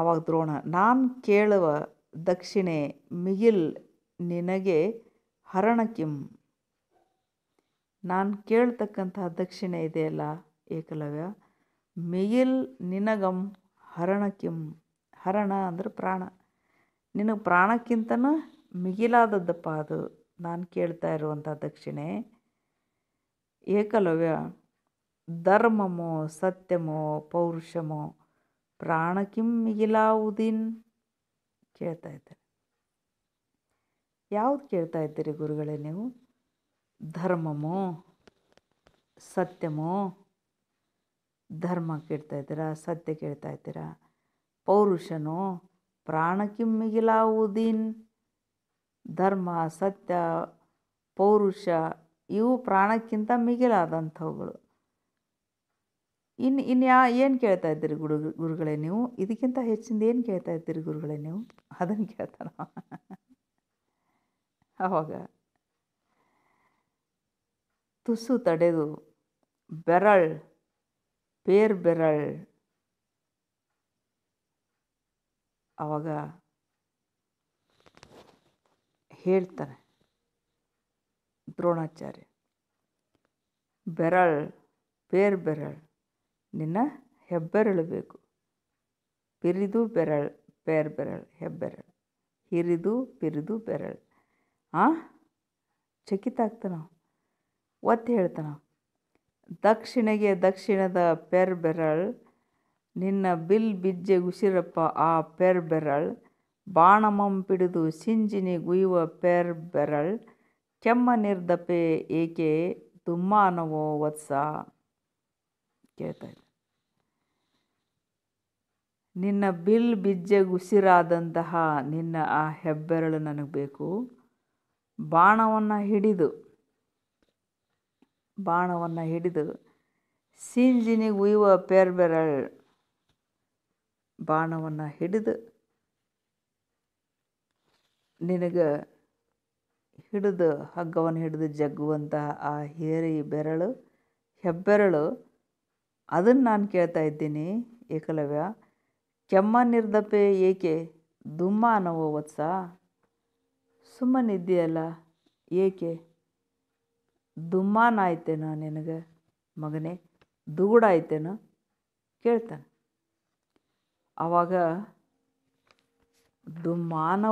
ಅವಾಗ ದ್ರೋಣ ನಾನು ಕೇಳುವ ದಕ್ಷಿಣೆ ಮಿಗಿಲ್ ನಿನಗೆ ಹರಣ ಕಿಂ ನಾನು ಕೇಳ್ತಕ್ಕಂತಹ ದಕ್ಷಿಣೆ ಇದೆಯಲ್ಲ ಏಕಲವ್ಯ ಮಿಗಿಲ್ ನಿನಗಂ ಹರಣ ಕಿಂ ಹರಣ ಅಂದರೆ ಪ್ರಾಣ ನಿನಗೆ ಪ್ರಾಣಕ್ಕಿಂತನೂ ಮಿಗಿಲಾದದ್ದಪ್ಪ ಅದು ನಾನು ಕೇಳ್ತಾ ಇರುವಂಥ ದಕ್ಷಿಣೆ ಏಕಲವ್ಯ ಧರ್ಮಮೋ ಸತ್ಯಮೋ ಪೌರುಷಮೋ ಪ್ರಾಣಕಿಂ ಮಿಗಿಲಾವುದೀನ್ ಕೇಳ್ತಾ ಇದ್ದಾರೆ ಯಾವ್ದು ಕೇಳ್ತಾ ಇದ್ದೀರಿ ಗುರುಗಳೇ ನೀವು ಧರ್ಮಮೋ ಸತ್ಯಮೋ ಧರ್ಮ ಕೇಳ್ತಾ ಇದ್ದೀರಾ ಸತ್ಯ ಕೇಳ್ತಾ ಇದ್ದೀರಾ ಪೌರುಷನೋ ಪ್ರಾಣಕಿಂ ಮಿಗಿಲಾವುದೀನ್ ಧರ್ಮ ಸತ್ಯ ಪೌರುಷ ಇವು ಪ್ರಾಣಕ್ಕಿಂತ ಮಿಗಿಲಾದಂಥವುಗಳು ಇನ್ನು ಇನ್ಯಾ ಏನು ಕೇಳ್ತಾ ಇದ್ದೀರಿ ಗುರು ಗುರುಗಳೇ ನೀವು ಇದಕ್ಕಿಂತ ಹೆಚ್ಚಿಂದ ಏನು ಕೇಳ್ತಾ ಇದ್ದೀರಿ ಗುರುಗಳೇ ನೀವು ಅದನ್ನು ಕೇಳ್ತಾರ ಅವಾಗ ತುಸು ತಡೆದು ಬೆರಳ್ ಪೇರ್ ಬೆರಳ್ ಅವಾಗ ಹೇಳ್ತಾರೆ ದ್ರೋಣಾಚಾರ್ಯ ಬೆರಳ್ ಪೇರ್ ಬೆರಳ್ ನಿನ್ನ ಹೆಬ್ಬೆರಳು ಬೇಕು ಪಿರಿದು ಬೆರಳು ಪೇರ್ ಬೆರಳು ಹೆಬ್ಬೆರಳು ಹಿರಿದು ಪಿರಿದು ಬೆರಳು ಆ ಚಕಿತಾಗ್ತಾನ ಒತ್ತಿ ಹೇಳ್ತಾನ ದಕ್ಷಿಣೆಗೆ ದಕ್ಷಿಣದ ಪೆರ್ ಬೆರಳ್ ನಿನ್ನ ಬಿಲ್ ಬಿಜ್ಜೆ ಉಸಿರಪ್ಪ ಆ ಪೆರ್ ಬೆರಳ್ ಪಿಡಿದು ಸಿಂಜಿನಿ ಗುಯ್ಯುವ ಪೆರ್ ಬೆರಳ್ ಕೆಮ್ಮ ನಿರ್ದಪೆ ಏಕೆ ತುಮ್ಮಾನವೋ ವತ್ಸ ಕೇಳ್ತಾ ಇದ್ದೆ ನಿನ್ನ ಬಿಲ್ ಬಿಜ್ಜೆಗುಸಿರಾದಂತಹ ನಿನ್ನ ಆ ಹೆಬ್ಬೆರಳು ನನಗೆ ಬೇಕು ಬಾಣವನ್ನು ಹಿಡಿದು ಬಾಣವನ್ನು ಹಿಡಿದು ಸಿಂಜಿನಿಗೆ ಉಯ್ಯುವ ಪೇರ್ಬೆರಳ್ ಬಾಣವನ್ನು ಹಿಡಿದು ನಿನಗೆ ಹಿಡಿದು ಹಗ್ಗವನ್ನು ಹಿಡಿದು ಜಗ್ಗುವಂತಹ ಆ ಹೇರಿ ಬೆರಳು ಹೆಬ್ಬೆರಳು ಅದನ್ನು ನಾನು ಕೇಳ್ತಾ ಇದ್ದೀನಿ ಏಕಲವ್ಯ ನಿರ್ದಪೇ ಏಕೆ ದುಮ್ಮ ಅನ್ನೋ ವತ್ಸ ಸುಮ್ಮನಿದ್ದೀಯಲ್ಲ ಏಕೆ ದುಮ್ಮಾನಾಯ್ತೇನ ನಿನಗೆ ಮಗನೇ ದುಗುಡ ದುಗುಡಾಯ್ತೇನೋ ಕೇಳ್ತಾನೆ ಆವಾಗ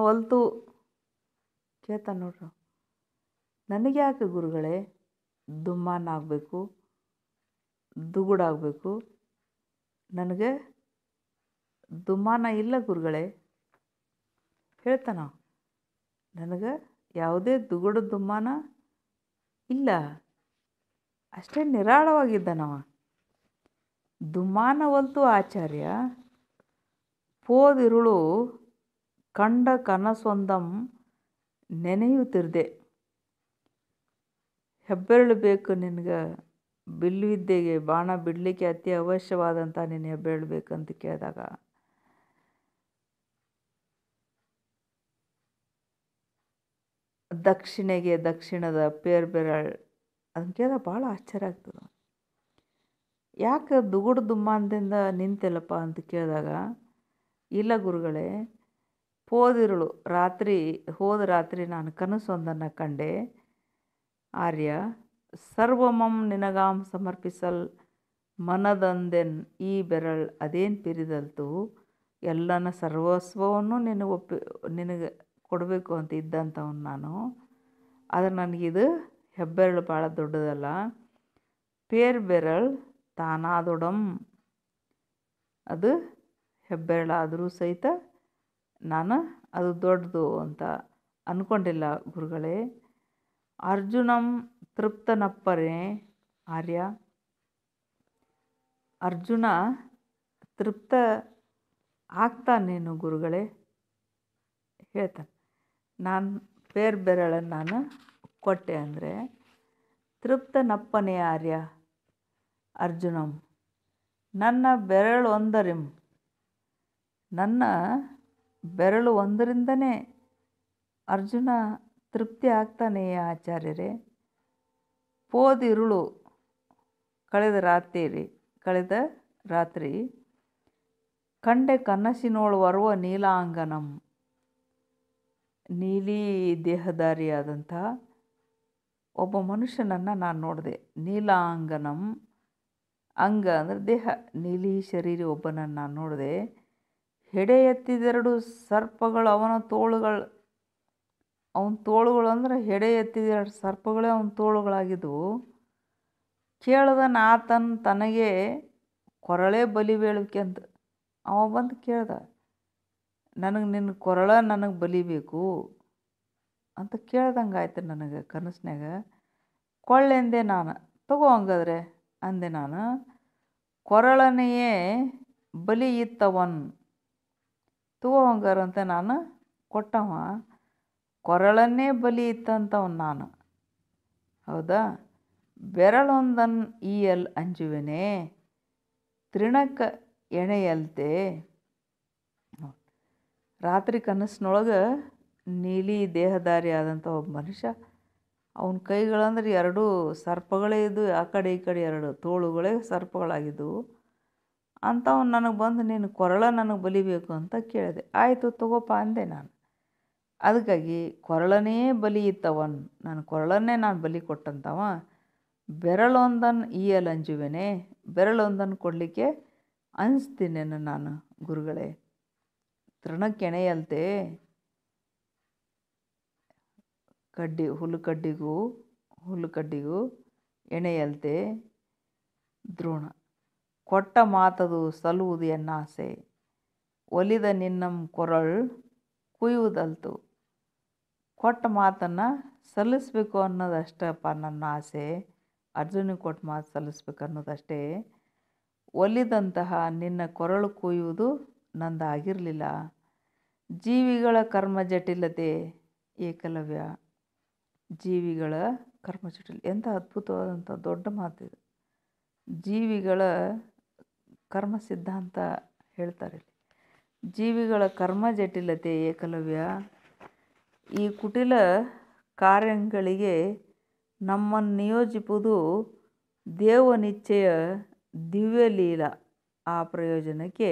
ಹೊಲ್ತು ಕೇಳ್ತಾನೆ ನೋಡ್ರಿ ನನಗೆ ಯಾಕೆ ಗುರುಗಳೇ ದುಮ್ಮಾನಾಗಬೇಕು ದುಗುಡಾಗಬೇಕು ನನಗೆ ದುಮಾನ ಇಲ್ಲ ಗುರುಗಳೇ ಹೇಳ್ತಾನ ನನಗೆ ಯಾವುದೇ ದುಗುಡ ದುಮಾನ ಇಲ್ಲ ಅಷ್ಟೇ ನಿರಾಳವಾಗಿದ್ದಾನವ ದುಮಾನವಂತೂ ಆಚಾರ್ಯ ಪೋದಿರುಳು ಕಂಡ ಕನಸೊಂದಂ ನೆನೆಯುತ್ತಿರದೆ ಹೆಬ್ಬೆರಳು ಬೇಕು ನಿನಗೆ ಬಿಲ್ವಿದ್ಯೆಗೆ ಬಾಣ ಬಿಡಲಿಕ್ಕೆ ಅತಿ ಅವಶ್ಯವಾದಂಥ ನಿನ್ನ ಬೇಳ್ಬೇಕಂತ ಕೇಳಿದಾಗ ದಕ್ಷಿಣೆಗೆ ದಕ್ಷಿಣದ ಪೇರ್ ಬೆರಳ್ ಅದನ್ನ ಕೇಳಿದಾಗ ಭಾಳ ಆಶ್ಚರ್ಯ ಆಗ್ತದೆ ಯಾಕೆ ದುಗುಡು ದುಮ್ಮಾನದಿಂದ ನಿಂತಿಲ್ಲಪ್ಪ ಅಂತ ಕೇಳಿದಾಗ ಇಲ್ಲ ಗುರುಗಳೇ ಹೋದಿರುಳು ರಾತ್ರಿ ಹೋದ ರಾತ್ರಿ ನಾನು ಕನಸೊಂದನ್ನು ಕಂಡೆ ಆರ್ಯ ಸರ್ವಮಂ ನಿನಗಾಂ ಸಮರ್ಪಿಸಲ್ ಮನದಂದೆನ್ ಈ ಬೆರಳ್ ಅದೇನು ಪಿರಿದಲ್ತು ಎಲ್ಲನ ಸರ್ವಸ್ವವನ್ನು ನಿನಗೆ ಒಪ್ಪಿ ನಿನಗೆ ಕೊಡಬೇಕು ಅಂತ ಇದ್ದಂಥವನು ನಾನು ಆದರೆ ನನಗಿದು ಹೆಬ್ಬೆರಳು ಭಾಳ ದೊಡ್ಡದಲ್ಲ ಪೇರ್ ಬೆರಳ್ ತಾನಾದೊಡಂ ಅದು ಹೆಬ್ಬೆರಳಾದರೂ ಸಹಿತ ನಾನು ಅದು ದೊಡ್ಡದು ಅಂತ ಅಂದ್ಕೊಂಡಿಲ್ಲ ಗುರುಗಳೇ ಅರ್ಜುನಂ ತೃಪ್ತನಪ್ಪರೇ ಆರ್ಯ ಅರ್ಜುನ ತೃಪ್ತ ಆಗ್ತಾನೇನು ಗುರುಗಳೇ ಹೇಳ್ತಾನೆ ನಾನು ಬೇರೆ ಬೆರಳನ್ನು ನಾನು ಕೊಟ್ಟೆ ಅಂದರೆ ತೃಪ್ತನಪ್ಪನೇ ಆರ್ಯ ಅರ್ಜುನಂ ನನ್ನ ಬೆರಳು ಒಂದರಿಂ ನನ್ನ ಬೆರಳು ಒಂದರಿಂದನೇ ಅರ್ಜುನ ತೃಪ್ತಿ ಆಗ್ತಾನೆಯೇ ಆಚಾರ್ಯರೇ ಪೋದಿರುಳು ಕಳೆದ ರಾತ್ರಿ ಕಳೆದ ರಾತ್ರಿ ಕಂಡೆ ಕನಸಿನೋಳು ಬರುವ ನೀಲಾಂಗನಂ ನೀಲಿ ದೇಹಧಾರಿಯಾದಂಥ ಒಬ್ಬ ಮನುಷ್ಯನನ್ನು ನಾನು ನೋಡಿದೆ ನೀಲಾಂಗನಂ ಅಂಗ ಅಂದರೆ ದೇಹ ನೀಲಿ ಶರೀರಿ ಒಬ್ಬನನ್ನು ನಾನು ನೋಡಿದೆ ಹೆಡೆ ಎತ್ತಿದೆರಡು ಸರ್ಪಗಳು ಅವನ ತೋಳುಗಳು ಅವನ ತೋಳುಗಳು ಅಂದ್ರೆ ಹೆಡೆ ಎತ್ತಿದ ಎರಡು ಸರ್ಪಗಳೇ ಅವ್ನ ತೋಳುಗಳಾಗಿದ್ದವು ಕೇಳ್ದ ನಾತನ್ ತನಗೆ ಕೊರಳೆ ಬಲಿ ಅಂತ ಅವ ಬಂದು ಕೇಳ್ದ ನನಗೆ ನಿನ್ನ ಕೊರಳ ನನಗೆ ಬಲಿಬೇಕು ಅಂತ ಕೇಳ್ದಂಗೆ ಆಯ್ತು ನನಗೆ ಕನಸಿನಾಗ ಕೊಳ್ಳೆಂದೆ ನಾನು ತಗೋ ಹಂಗಾದ್ರೆ ಅಂದೆ ನಾನು ಕೊರಳನೆಯೇ ಬಲಿ ಇತ್ತವನ್ ತಗೋ ಹಂಗಾರಂತೆ ನಾನು ಕೊಟ್ಟವ ಕೊರಳನ್ನೇ ಬಲಿ ಇತ್ತಂತವ್ ನಾನು ಹೌದಾ ಬೆರಳೊಂದನ್ ಈಯಲ್ ಅಂಜುವೆನೆ ತೃಣಕ್ಕ ಎಣೆಯಲ್ತೆ ರಾತ್ರಿ ಕನಸಿನೊಳಗೆ ನೀಲಿ ದೇಹದಾರಿ ಆದಂಥ ಒಬ್ಬ ಮನುಷ್ಯ ಅವನ ಕೈಗಳಂದ್ರೆ ಎರಡೂ ಸರ್ಪಗಳೇ ಇದ್ದು ಆ ಕಡೆ ಈ ಕಡೆ ಎರಡು ತೋಳುಗಳೇ ಸರ್ಪಗಳಾಗಿದ್ದವು ಅಂಥವ್ನು ನನಗೆ ಬಂದು ನೀನು ಕೊರಳ ನನಗೆ ಬಲಿಬೇಕು ಅಂತ ಕೇಳಿದೆ ಆಯಿತು ತಗೋಪ ಅಂದೆ ನಾನು ಅದಕ್ಕಾಗಿ ಕೊರಳನೇ ಬಲಿ ಇತ್ತವನ್ ನನ್ನ ಕೊರಳನ್ನೇ ನಾನು ಬಲಿ ಕೊಟ್ಟಂತವ ಬೆರಳೊಂದನ್ನು ಈಯಲಂಜುವೆನೆ ಬೆರಳೊಂದನ್ನು ಕೊಡಲಿಕ್ಕೆ ಅನಿಸ್ತೀನೇನು ನಾನು ಗುರುಗಳೇ ತೃಣಕ್ಕೆಣೆಯಲ್ತೆ ಕಡ್ಡಿ ಹುಲ್ಲು ಕಡ್ಡಿಗೂ ಹುಲ್ಲು ಕಡ್ಡಿಗೂ ಎಣೆಯಲ್ತೆ ದ್ರೋಣ ಕೊಟ್ಟ ಮಾತದು ಸಲುವುದು ಎನ್ನಾಸೆ ಒಲಿದ ನಿನ್ನಂ ಕೊರಳ್ ಕುಯ್ಯುವುದಲ್ತು ಕೊಟ್ಟ ಮಾತನ್ನು ಸಲ್ಲಿಸಬೇಕು ಅನ್ನೋದಷ್ಟಪ್ಪ ನನ್ನ ಆಸೆ ಅರ್ಜುನಿಗೆ ಕೊಟ್ಟ ಮಾತು ಸಲ್ಲಿಸ್ಬೇಕು ಅನ್ನೋದಷ್ಟೇ ಒಲಿದಂತಹ ನಿನ್ನ ಕೊರಳು ಕೊಯ್ಯುವುದು ನಂದಾಗಿರಲಿಲ್ಲ ಜೀವಿಗಳ ಕರ್ಮ ಜಟಿಲತೆ ಏಕಲವ್ಯ ಜೀವಿಗಳ ಕರ್ಮ ಜಟಿಲ ಎಂಥ ಅದ್ಭುತವಾದಂಥ ದೊಡ್ಡ ಮಾತಿದು ಜೀವಿಗಳ ಕರ್ಮ ಸಿದ್ಧಾಂತ ಹೇಳ್ತಾರೆ ಜೀವಿಗಳ ಕರ್ಮ ಜಟಿಲತೆ ಏಕಲವ್ಯ ಈ ಕುಟಿಲ ಕಾರ್ಯಗಳಿಗೆ ನಮ್ಮನ್ನು ನಿಯೋಜಿಸುವುದು ದೇವನಿಚ್ಛೆಯ ಲೀಲ ಆ ಪ್ರಯೋಜನಕ್ಕೆ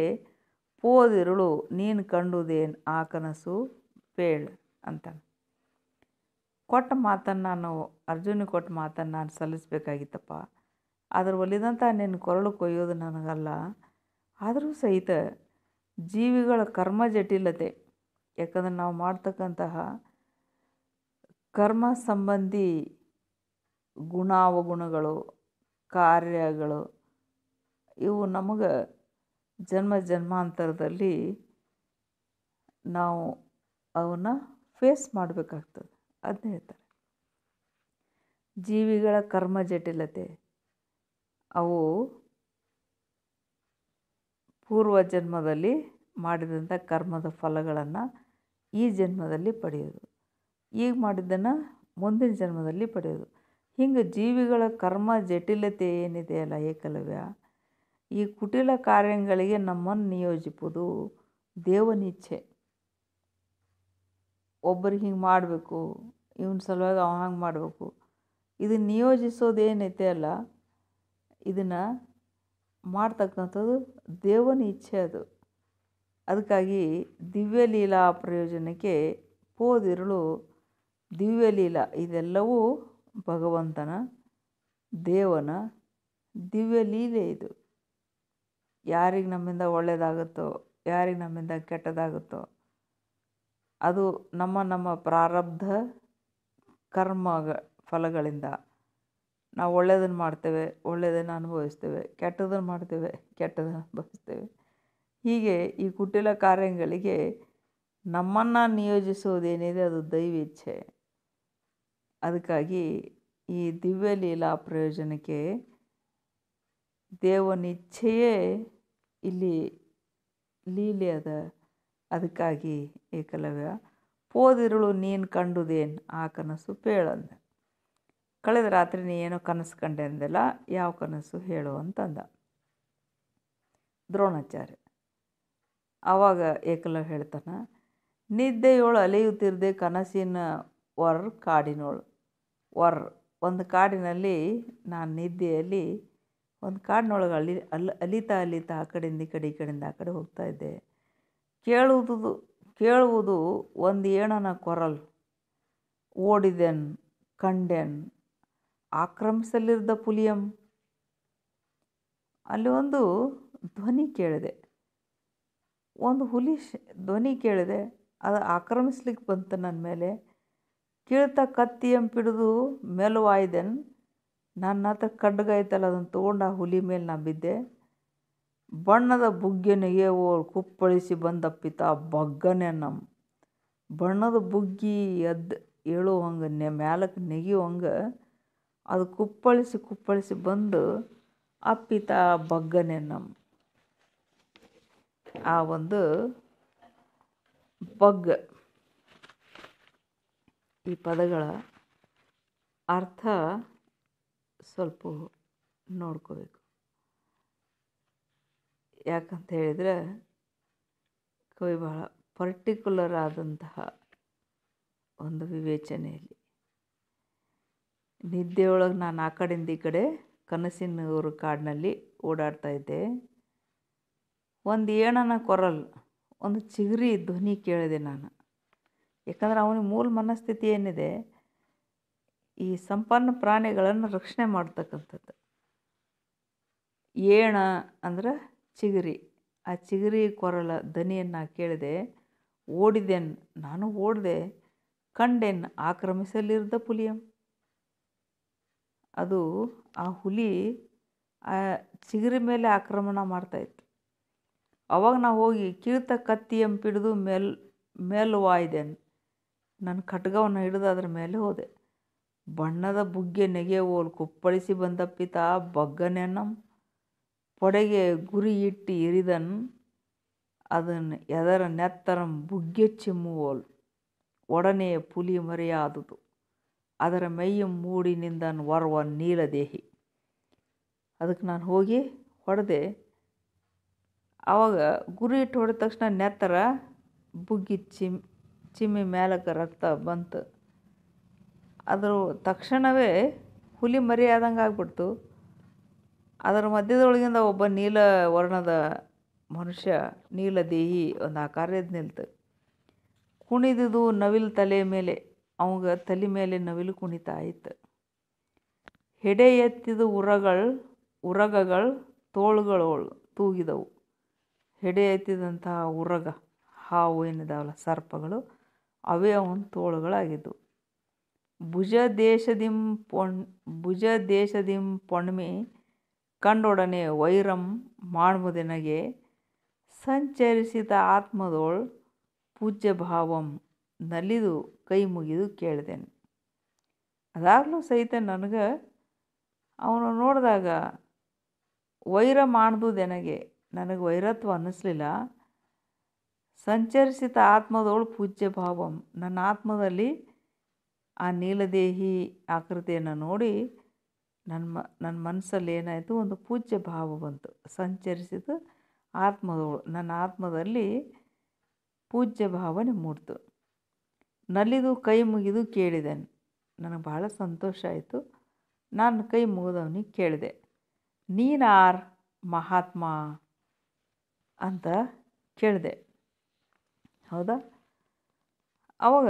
ಪೋದಿರುಳು ನೀನು ಕಂಡುದೇನು ಆ ಕನಸು ಬೇಳ್ ಅಂತ ಕೊಟ್ಟ ಮಾತನ್ನು ನಾನು ಅರ್ಜುನಿಗೆ ಕೊಟ್ಟ ಮಾತನ್ನು ನಾನು ಸಲ್ಲಿಸಬೇಕಾಗಿತ್ತಪ್ಪ ಅದ್ರ ಒಲಿದಂಥ ನಿನ್ನ ಕೊರಳು ಕೊಯ್ಯೋದು ನನಗಲ್ಲ ಆದರೂ ಸಹಿತ ಜೀವಿಗಳ ಕರ್ಮ ಜಟಿಲತೆ ಯಾಕಂದ್ರೆ ನಾವು ಮಾಡ್ತಕ್ಕಂತಹ ಕರ್ಮ ಸಂಬಂಧಿ ಗುಣಾವಗುಣಗಳು ಕಾರ್ಯಗಳು ಇವು ನಮಗೆ ಜನ್ಮ ಜನ್ಮಾಂತರದಲ್ಲಿ ನಾವು ಅವನ್ನ ಫೇಸ್ ಮಾಡಬೇಕಾಗ್ತದೆ ಅದನ್ನ ಹೇಳ್ತಾರೆ ಜೀವಿಗಳ ಕರ್ಮ ಜಟಿಲತೆ ಅವು ಪೂರ್ವ ಜನ್ಮದಲ್ಲಿ ಮಾಡಿದಂಥ ಕರ್ಮದ ಫಲಗಳನ್ನು ಈ ಜನ್ಮದಲ್ಲಿ ಪಡೆಯೋದು ಈಗ ಮಾಡಿದ್ದನ್ನು ಮುಂದಿನ ಜನ್ಮದಲ್ಲಿ ಪಡೆಯೋದು ಹಿಂಗೆ ಜೀವಿಗಳ ಕರ್ಮ ಜಟಿಲತೆ ಏನಿದೆಯಲ್ಲ ಏಕಲವ್ಯ ಈ ಕುಟಿಲ ಕಾರ್ಯಗಳಿಗೆ ನಮ್ಮನ್ನು ನಿಯೋಜಿಪುದು ದೇವನಿಚ್ಛೆ ಒಬ್ಬರಿಗೆ ಹಿಂಗೆ ಮಾಡಬೇಕು ಇವನ ಸಲುವಾಗಿ ಅವ ಹಂಗೆ ಮಾಡಬೇಕು ಇದು ನಿಯೋಜಿಸೋದೇನೈತೆ ಅಲ್ಲ ಇದನ್ನು ಮಾಡ್ತಕ್ಕಂಥದ್ದು ದೇವನ ಇಚ್ಛೆ ಅದು ಅದಕ್ಕಾಗಿ ದಿವ್ಯ ಲೀಲಾ ಪ್ರಯೋಜನಕ್ಕೆ ಪೋದಿರುಳು ದಿವ್ಯಲೀಲ ಇದೆಲ್ಲವೂ ಭಗವಂತನ ದೇವನ ದಿವ್ಯಲೀಲೆ ಇದು ಯಾರಿಗೆ ನಮ್ಮಿಂದ ಒಳ್ಳೆಯದಾಗುತ್ತೋ ಯಾರಿಗೆ ನಮ್ಮಿಂದ ಕೆಟ್ಟದಾಗುತ್ತೋ ಅದು ನಮ್ಮ ನಮ್ಮ ಪ್ರಾರಬ್ಧ ಕರ್ಮ ಫಲಗಳಿಂದ ನಾವು ಒಳ್ಳೆಯದನ್ನು ಮಾಡ್ತೇವೆ ಒಳ್ಳೆಯದನ್ನು ಅನುಭವಿಸ್ತೇವೆ ಕೆಟ್ಟದನ್ನು ಮಾಡ್ತೇವೆ ಕೆಟ್ಟದನ್ನು ಅನುಭವಿಸ್ತೇವೆ ಹೀಗೆ ಈ ಕುಟಿಲ ಕಾರ್ಯಗಳಿಗೆ ನಮ್ಮನ್ನು ನಿಯೋಜಿಸುವುದೇನಿದೆ ಅದು ದೈವ ಇಚ್ಛೆ ಅದಕ್ಕಾಗಿ ಈ ದಿವ್ಯ ಲೀಲಾ ಪ್ರಯೋಜನಕ್ಕೆ ದೇವನಿಚ್ಛೆಯೇ ಇಲ್ಲಿ ಲೀಲೆ ಅದ ಅದಕ್ಕಾಗಿ ಏಕಲವ್ಯ ಪೋದಿರುಳು ನೀನು ಕಂಡುದೇನು ಆ ಕನಸು ಪೇಳಂದ ಕಳೆದ ರಾತ್ರಿ ನೀ ಏನೋ ಕನಸು ಕಂಡೆ ಅಂದೆಲ್ಲ ಯಾವ ಕನಸು ಹೇಳು ಅಂತಂದ ದ್ರೋಣಾಚಾರ್ಯ ಆವಾಗ ಏಕಲವ್ಯ ಹೇಳ್ತಾನೆ ನಿದ್ದೆಯೋಳು ಅಲೆಯುತ್ತಿರದೆ ಕನಸಿನ ವರ್ ಕಾಡಿನೋಳು ವರ್ ಒಂದು ಕಾಡಿನಲ್ಲಿ ನಾನು ನಿದ್ದೆಯಲ್ಲಿ ಒಂದು ಕಾಡಿನೊಳಗೆ ಅಲ್ಲಿ ಅಲ್ಲಿ ಅಲಿತಾ ಅಲಿತಾ ಆ ಕಡೆಯಿಂದ ಈ ಕಡೆ ಈ ಕಡೆಯಿಂದ ಆ ಕಡೆ ಹೋಗ್ತಾ ಇದ್ದೆ ಕೇಳುವುದು ಕೇಳುವುದು ಒಂದು ಏಣನ ಕೊರಲ್ ಓಡಿದೆನ್ ಕಂಡೆನ್ ಆಕ್ರಮಿಸಲಿರ್ದ ಪುಲಿಯಂ ಅಲ್ಲಿ ಒಂದು ಧ್ವನಿ ಕೇಳಿದೆ ಒಂದು ಹುಲಿ ಧ್ವನಿ ಕೇಳಿದೆ ಅದು ಆಕ್ರಮಿಸ್ಲಿಕ್ಕೆ ಬಂತು ನನ್ನ ಮೇಲೆ ಕೀಳ್ತ ಕತ್ತಿಯಂ ಪಿಡಿದು ಮೆಲುವಾಯ್ದೆನ್ ನನ್ನ ಹತ್ರ ಖಡ್ಗ ಐತಲ್ಲ ಅದನ್ನು ತೊಗೊಂಡು ಆ ಹುಲಿ ಮೇಲೆ ನಾ ಬಿದ್ದೆ ಬಣ್ಣದ ಬುಗ್ಗೆ ಓ ಕುಪ್ಪಳಿಸಿ ಬಂದಪ್ಪಿತ ಬಗ್ಗನೆ ನಮ್ಮ ಬಣ್ಣದ ಬುಗ್ಗಿ ಎದ್ದು ಹಂಗೆ ನೆ ಮ್ಯಾಲಕ್ಕೆ ನೆಗೆಯುವಂಗೆ ಅದು ಕುಪ್ಪಳಿಸಿ ಕುಪ್ಪಳಿಸಿ ಬಂದು ಅಪ್ಪಿತ ಬಗ್ಗನೆ ನಮ್ಮ ಆ ಒಂದು ಬಗ್ಗ ಈ ಪದಗಳ ಅರ್ಥ ಸ್ವಲ್ಪ ನೋಡ್ಕೋಬೇಕು ಯಾಕಂತ ಹೇಳಿದರೆ ಕವಿ ಬಹಳ ಪರ್ಟಿಕ್ಯುಲರ್ ಆದಂತಹ ಒಂದು ವಿವೇಚನೆಯಲ್ಲಿ ನಿದ್ದೆಯೊಳಗೆ ನಾನು ಆ ಕಡೆಯಿಂದ ಈ ಕಡೆ ಕನಸಿನವರು ಕಾಡಿನಲ್ಲಿ ಓಡಾಡ್ತಾ ಇದ್ದೆ ಒಂದು ಏನನ ಕೊರಲ್ ಒಂದು ಚಿಗುರಿ ಧ್ವನಿ ಕೇಳಿದೆ ನಾನು ಏಕೆಂದರೆ ಅವನ ಮೂಲ ಮನಸ್ಥಿತಿ ಏನಿದೆ ಈ ಸಂಪನ್ನ ಪ್ರಾಣಿಗಳನ್ನು ರಕ್ಷಣೆ ಮಾಡ್ತಕ್ಕಂಥದ್ದು ಏಣ ಅಂದರೆ ಚಿಗುರಿ ಆ ಚಿಗುರಿ ಕೊರಳ ದನಿಯನ್ನು ಕೇಳಿದೆ ಓಡಿದೆನ್ ನಾನು ಓಡಿದೆ ಕಂಡೆನ್ ಆಕ್ರಮಿಸಲಿರ್ದ ಪುಲಿಯಂ ಅದು ಆ ಹುಲಿ ಆ ಚಿಗುರಿ ಮೇಲೆ ಆಕ್ರಮಣ ಮಾಡ್ತಾಯಿತ್ತು ಅವಾಗ ನಾವು ಹೋಗಿ ಕಿಳಿತ ಕತ್ತಿಯಂ ಪಿಡಿದು ಮೇಲ್ ಮೇಲ್ವಾಯ್ದೆನ್ ನಾನು ಖಟ್ಗವನ್ನು ಹಿಡಿದು ಅದರ ಮೇಲೆ ಹೋದೆ ಬಣ್ಣದ ಬುಗ್ಗೆ ನೆಗೆ ಓಲ್ ಕುಪ್ಪಳಿಸಿ ಬಂದ ಪಿತ ನಮ್ಮ ಪೊಡೆಗೆ ಗುರಿ ಇಟ್ಟು ಇರಿದನ್ ಅದನ್ನು ಎದರ ನೆತ್ತರ ಬುಗ್ಗೆ ಚಿಮ್ಮುವೋಲ್ ಒಡನೆಯ ಪುಲಿ ಮರೆಯಾದುದು ಅದರ ಮೈಯ ಮೂಡಿನಿಂದ ನೀಲ ದೇಹಿ ಅದಕ್ಕೆ ನಾನು ಹೋಗಿ ಹೊಡೆದೆ ಆವಾಗ ಗುರಿ ಇಟ್ಟು ಹೊಡೆದ ತಕ್ಷಣ ನೆತ್ತರ ಬುಗ್ಗಿ ಚಿಮ್ ಚಿಮ್ಮಿ ಮ್ಯಾಲಕ್ಕೆ ರಕ್ತ ಬಂತು ಅದರ ತಕ್ಷಣವೇ ಹುಲಿ ಮರಿ ಆದಂಗೆ ಆಗ್ಬಿಡ್ತು ಅದರ ಮಧ್ಯದೊಳಗಿಂದ ಒಬ್ಬ ನೀಲ ವರ್ಣದ ಮನುಷ್ಯ ನೀಲ ದೇಹಿ ಒಂದು ಆಕಾರದ ನಿಲ್ತು ಕುಣಿದಿದು ನವಿಲು ತಲೆ ಮೇಲೆ ಅವಂಗ ತಲೆ ಮೇಲೆ ನವಿಲು ಕುಣಿತ ಆಯಿತು ಹೆಡೆ ಎತ್ತಿದ ಉರಗಳು ಉರಗಗಳು ತೋಳುಗಳು ತೂಗಿದವು ಹೆಡೆ ಎತ್ತಿದಂತಹ ಉರಗ ಹಾವು ಏನಿದಾವಲ್ಲ ಸರ್ಪಗಳು ಅವೇ ಅವನ ತೋಳುಗಳಾಗಿದ್ದವು ಭುಜ ಪೊಣ್ ಭುಜ ಪೊಣ್ಮೆ ಕಂಡೊಡನೆ ವೈರಂ ಮಾಡುವುದೆನಗೆ ಸಂಚರಿಸಿದ ಆತ್ಮದೋಳ್ ಪೂಜ್ಯ ಭಾವಂ ನಲಿದು ಕೈ ಮುಗಿದು ಕೇಳಿದೆನು ಅದಾಗಲೂ ಸಹಿತ ನನಗೆ ಅವನು ನೋಡಿದಾಗ ವೈರ ಮಾಡ್ದುದೆನಗೆ ನನಗೆ ವೈರತ್ವ ಅನ್ನಿಸ್ಲಿಲ್ಲ ಸಂಚರಿಸಿದ ಆತ್ಮದವಳು ಪೂಜ್ಯ ಭಾವಂ ನನ್ನ ಆತ್ಮದಲ್ಲಿ ಆ ನೀಲದೇಹಿ ಆಕೃತಿಯನ್ನು ನೋಡಿ ನನ್ನ ನನ್ನ ಮನಸ್ಸಲ್ಲಿ ಏನಾಯಿತು ಒಂದು ಪೂಜ್ಯ ಭಾವ ಬಂತು ಸಂಚರಿಸಿದ ಆತ್ಮದವಳು ನನ್ನ ಆತ್ಮದಲ್ಲಿ ಪೂಜ್ಯ ಭಾವನೆ ಮೂಡ್ತು ನಲ್ಲಿದು ಕೈ ಮುಗಿದು ಕೇಳಿದೆ ನನಗೆ ಭಾಳ ಸಂತೋಷ ಆಯಿತು ನಾನು ಕೈ ಮುಗಿದವನಿಗೆ ಕೇಳಿದೆ ನೀನಾರ್ ಮಹಾತ್ಮ ಅಂತ ಕೇಳಿದೆ ಹೌದಾ ಅವಾಗ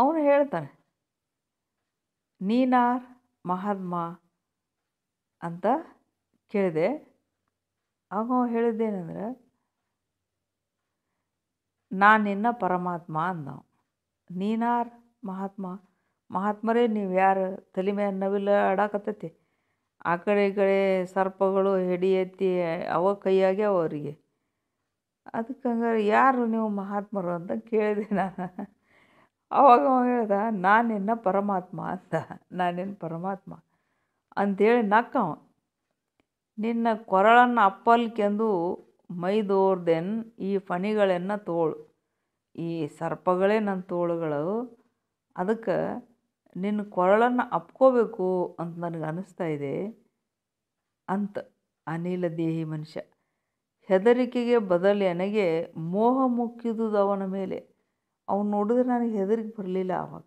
ಅವನು ಹೇಳ್ತಾನೆ ನೀನಾರ್ ಮಹಾತ್ಮ ಅಂತ ಕೇಳಿದೆ ಆಗ ಅವ ಹೇಳಿದ್ದೇನೆಂದ್ರೆ ನಾನು ನಿನ್ನ ಪರಮಾತ್ಮ ಅಂದ ನೀನಾರ್ ಮಹಾತ್ಮ ಮಹಾತ್ಮರೇ ನೀವು ಯಾರು ತಲಿಮೆ ಮೇಲೆ ನವಿಲ್ಲ ಆಡಾಕತ್ತೈತಿ ಆ ಕಡೆ ಈ ಕಡೆ ಸರ್ಪಗಳು ಹಿಡಿ ಅವ ಕೈಯಾಗೆ ಅವರಿಗೆ ಅದಕ್ಕೆ ಹಂಗಾರೆ ಯಾರು ನೀವು ಮಹಾತ್ಮರು ಅಂತ ಕೇಳಿದೆ ನಾನು ಅವಾಗ ಅವ ಹೇಳ್ದ ನಾನಿನ್ನ ಪರಮಾತ್ಮ ಅಂತ ನಾನೇನು ಪರಮಾತ್ಮ ಅಂಥೇಳಿ ನಕ್ಕವ ನಿನ್ನ ಕೊರಳನ್ನು ಅಪ್ಪಲ್ಕೆಂದು ಮೈದೋರ್ದೆನ್ ಈ ಫಣಿಗಳೆನ್ನ ತೋಳು ಈ ಸರ್ಪಗಳೇ ನನ್ನ ತೋಳುಗಳು ಅದಕ್ಕೆ ನಿನ್ನ ಕೊರಳನ್ನು ಅಪ್ಕೋಬೇಕು ಅಂತ ನನಗೆ ಅನ್ನಿಸ್ತಾ ಇದೆ ಅಂತ ಅನಿಲ ದೇಹಿ ಮನುಷ್ಯ ಹೆದರಿಕೆಗೆ ಬದಲು ನನಗೆ ಮೋಹ ಮುಕ್ಕಿದುದು ಅವನ ಮೇಲೆ ಅವನು ನೋಡಿದ್ರೆ ನನಗೆ ಹೆದರಿಕೆ ಬರಲಿಲ್ಲ ಆವಾಗ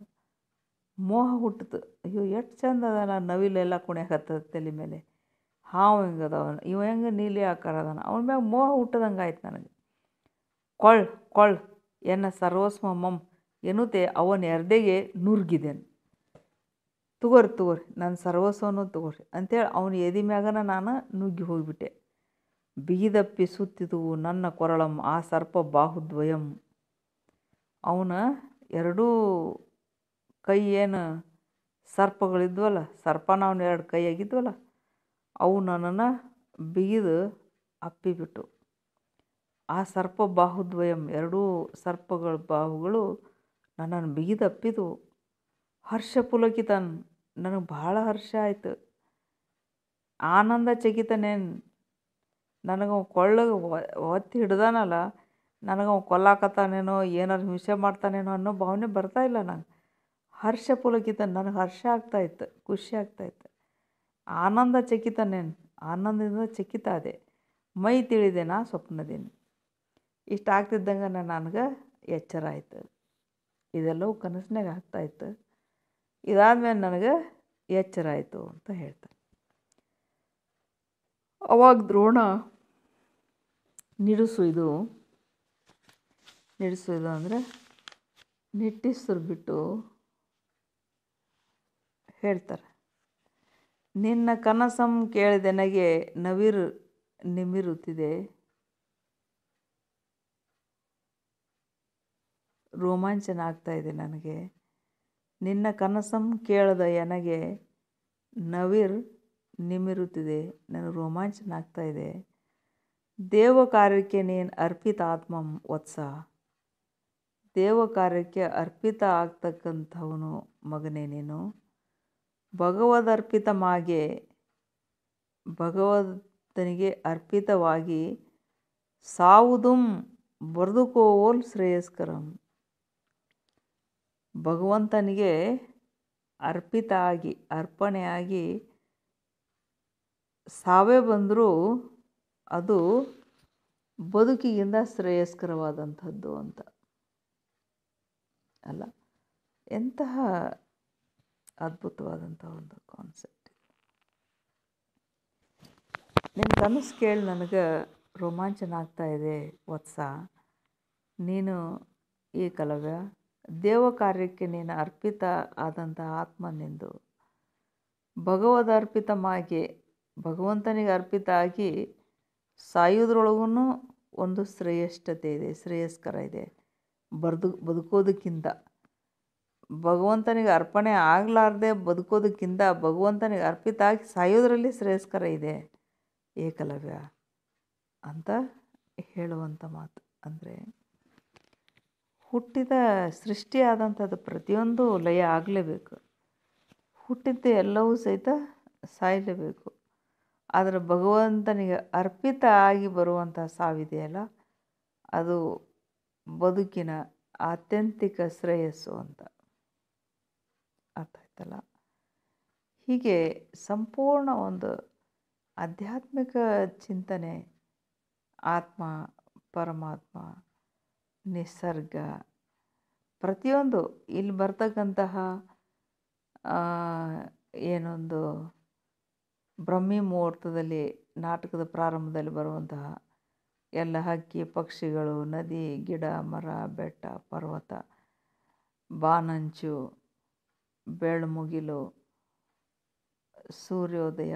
ಮೋಹ ಹುಟ್ಟಿತು ಅಯ್ಯೋ ಎಷ್ಟು ಚಂದ ಅದಲ್ಲ ನವಿಲೆಲ್ಲ ಹತ್ತದ ತಲೆ ಮೇಲೆ ಹಾವು ಹಿಂಗೆ ಇವ ಹೆಂಗೆ ನೀಲಿ ಆಕಾರ ಅದಾನ ಅವನ ಮ್ಯಾಗ ಮೋಹ ಹುಟ್ಟದಂಗೆ ಆಯ್ತು ನನಗೆ ಕೊಳ್ ಕೊಳ್ ಎನ್ನ ಸರ್ವಸ್ವ ಮಮ್ ಎನ್ನುತ್ತೆ ಅವನ ಎರ್ದೆಗೆ ನುರ್ಗಿದೆನು ತಗೋರಿ ತಗೋರಿ ನನ್ನ ಸರ್ವಸ್ವನೂ ತಗೋರಿ ಅಂಥೇಳಿ ಅವನ ಎದಿ ಮ್ಯಾಗನ ನಾನು ನುಗ್ಗಿ ಹೋಗಿಬಿಟ್ಟೆ ಬೀದಪ್ಪಿಸುತ್ತಿದುವು ನನ್ನ ಕೊರಳಂ ಆ ಸರ್ಪ ಬಾಹುದ್ವಯಂ ಅವನ ಎರಡೂ ಕೈ ಏನು ಸರ್ಪಗಳಿದ್ವಲ್ಲ ಸರ್ಪನ ಅವನ ಎರಡು ಕೈ ಆಗಿದ್ವಲ್ಲ ಅವು ನನ್ನನ್ನು ಬಿಗಿದು ಅಪ್ಪಿಬಿಟ್ಟು ಆ ಸರ್ಪ ಬಾಹುದ್ವಯಂ ಎರಡೂ ಸರ್ಪಗಳ ಬಾಹುಗಳು ನನ್ನನ್ನು ಬಿಗಿದು ಹರ್ಷ ಪುಲಕಿತನ್ ನನಗೆ ಭಾಳ ಹರ್ಷ ಆಯಿತು ಆನಂದ ಚಕಿತನೇನು ನನಗವ ಕೊಳ್ಳಗೆ ಒತ್ತಿ ಹಿಡ್ದಾನಲ್ಲ ನನಗೆ ಅವ್ನು ಕೊಲ್ಲಾಕತ್ತಾನೇನೋ ಏನಾದ್ರು ಹಿಂಸೆ ಮಾಡ್ತಾನೇನೋ ಅನ್ನೋ ಭಾವನೆ ಬರ್ತಾಯಿಲ್ಲ ನಂಗೆ ಹರ್ಷ ಪುಲಕಿತ ನನಗೆ ಹರ್ಷ ಆಗ್ತಾಯಿತ್ತು ಖುಷಿ ಆಗ್ತಾಯಿತ್ತು ಆನಂದ ನೆನ್ ಆನಂದದಿಂದ ಚಕಿತ ಅದೇ ಮೈ ತಿಳಿದೆ ನಾ ಸ್ವಪ್ನದೇನು ಇಷ್ಟು ಆಗ್ತಿದ್ದಂಗೆ ನನಗೆ ಎಚ್ಚರ ಆಯಿತು ಇದೆಲ್ಲವೂ ಕನಸಿನಾಗ ಆಗ್ತಾಯಿತ್ತು ಇದಾದಮೇಲೆ ನನಗೆ ಎಚ್ಚರ ಆಯಿತು ಅಂತ ಹೇಳ್ತಾರೆ ಅವಾಗ ದ್ರೋಣ ನಿಡಿಸು ಇದು ನಿಡಿಸು ಇದು ಅಂದರೆ ನಿಟ್ಟಿಸ್ರು ಬಿಟ್ಟು ಹೇಳ್ತಾರೆ ನಿನ್ನ ಕನಸಂ ನನಗೆ ನವಿರು ನಿಮಿರುತ್ತಿದೆ ರೋಮಾಂಚನ ಆಗ್ತಾ ಇದೆ ನನಗೆ ನಿನ್ನ ಕನಸಂ ಕೇಳದ ನನಗೆ ನವಿರ್ ನಿಮಿರುತ್ತಿದೆ ನನಗೆ ರೋಮಾಂಚನ ಆಗ್ತಾಯಿದೆ ಇದೆ ದೇವ ಕಾರ್ಯಕ್ಕೆ ನೀನು ಅರ್ಪಿತ ಆತ್ಮ ವತ್ಸ ಕಾರ್ಯಕ್ಕೆ ಅರ್ಪಿತ ಆಗ್ತಕ್ಕಂಥವನು ಮಗನೇ ನೀನು ಭಗವದರ್ಪಿತಮಾಗೆ ಮಾಗೆ ಭಗವಂತನಿಗೆ ಅರ್ಪಿತವಾಗಿ ಸಾವುದುಂ ಬರೆದುಕೋಲ್ ಶ್ರೇಯಸ್ಕರಂ ಭಗವಂತನಿಗೆ ಅರ್ಪಿತ ಆಗಿ ಅರ್ಪಣೆಯಾಗಿ ಸಾವೇ ಬಂದರೂ ಅದು ಬದುಕಿಗಿಂತ ಶ್ರೇಯಸ್ಕರವಾದಂಥದ್ದು ಅಂತ ಅಲ್ಲ ಎಂತಹ ಅದ್ಭುತವಾದಂಥ ಒಂದು ಕಾನ್ಸೆಪ್ಟ್ ನಿಮ್ಮ ಕನಸು ಕೇಳಿ ನನಗೆ ರೋಮಾಂಚನ ಆಗ್ತಾ ಇದೆ ವತ್ಸ ನೀನು ಈ ಕಲವ್ಯ ದೇವ ಕಾರ್ಯಕ್ಕೆ ನೀನು ಅರ್ಪಿತ ಆದಂಥ ಆತ್ಮ ನಿಂದು ಭಗವದ್ ಅರ್ಪಿತಮಾಗಿ ಭಗವಂತನಿಗೆ ಅರ್ಪಿತ ಆಗಿ ಸಾಯೋದ್ರೊಳಗೂ ಒಂದು ಶ್ರೇಯಷ್ಠತೆ ಇದೆ ಶ್ರೇಯಸ್ಕರ ಇದೆ ಬರ್ದು ಬದುಕೋದಕ್ಕಿಂತ ಭಗವಂತನಿಗೆ ಅರ್ಪಣೆ ಆಗಲಾರ್ದೆ ಬದುಕೋದಕ್ಕಿಂತ ಭಗವಂತನಿಗೆ ಅರ್ಪಿತ ಆಗಿ ಸಾಯೋದರಲ್ಲಿ ಶ್ರೇಯಸ್ಕರ ಇದೆ ಏಕಲವ್ಯ ಅಂತ ಹೇಳುವಂಥ ಮಾತು ಅಂದರೆ ಹುಟ್ಟಿದ ಸೃಷ್ಟಿಯಾದಂಥದ್ದು ಪ್ರತಿಯೊಂದು ಲಯ ಆಗಲೇಬೇಕು ಹುಟ್ಟಿದ್ದು ಎಲ್ಲವೂ ಸಹಿತ ಸಾಯಲೇಬೇಕು ಆದರೆ ಭಗವಂತನಿಗೆ ಅರ್ಪಿತ ಆಗಿ ಬರುವಂಥ ಸಾವಿದೆಯಲ್ಲ ಅದು ಬದುಕಿನ ಆತ್ಯಂತಿಕ ಶ್ರೇಯಸ್ಸು ಅಂತ ಅರ್ಥ ಆಯ್ತಲ್ಲ ಹೀಗೆ ಸಂಪೂರ್ಣ ಒಂದು ಆಧ್ಯಾತ್ಮಿಕ ಚಿಂತನೆ ಆತ್ಮ ಪರಮಾತ್ಮ ನಿಸರ್ಗ ಪ್ರತಿಯೊಂದು ಇಲ್ಲಿ ಬರ್ತಕ್ಕಂತಹ ಏನೊಂದು ಬ್ರಹ್ಮಿ ಮುಹೂರ್ತದಲ್ಲಿ ನಾಟಕದ ಪ್ರಾರಂಭದಲ್ಲಿ ಬರುವಂತಹ ಎಲ್ಲ ಹಕ್ಕಿ ಪಕ್ಷಿಗಳು ನದಿ ಗಿಡ ಮರ ಬೆಟ್ಟ ಪರ್ವತ ಬಾನಂಚು ಬೆಳ್ಮುಗಿಲು ಸೂರ್ಯೋದಯ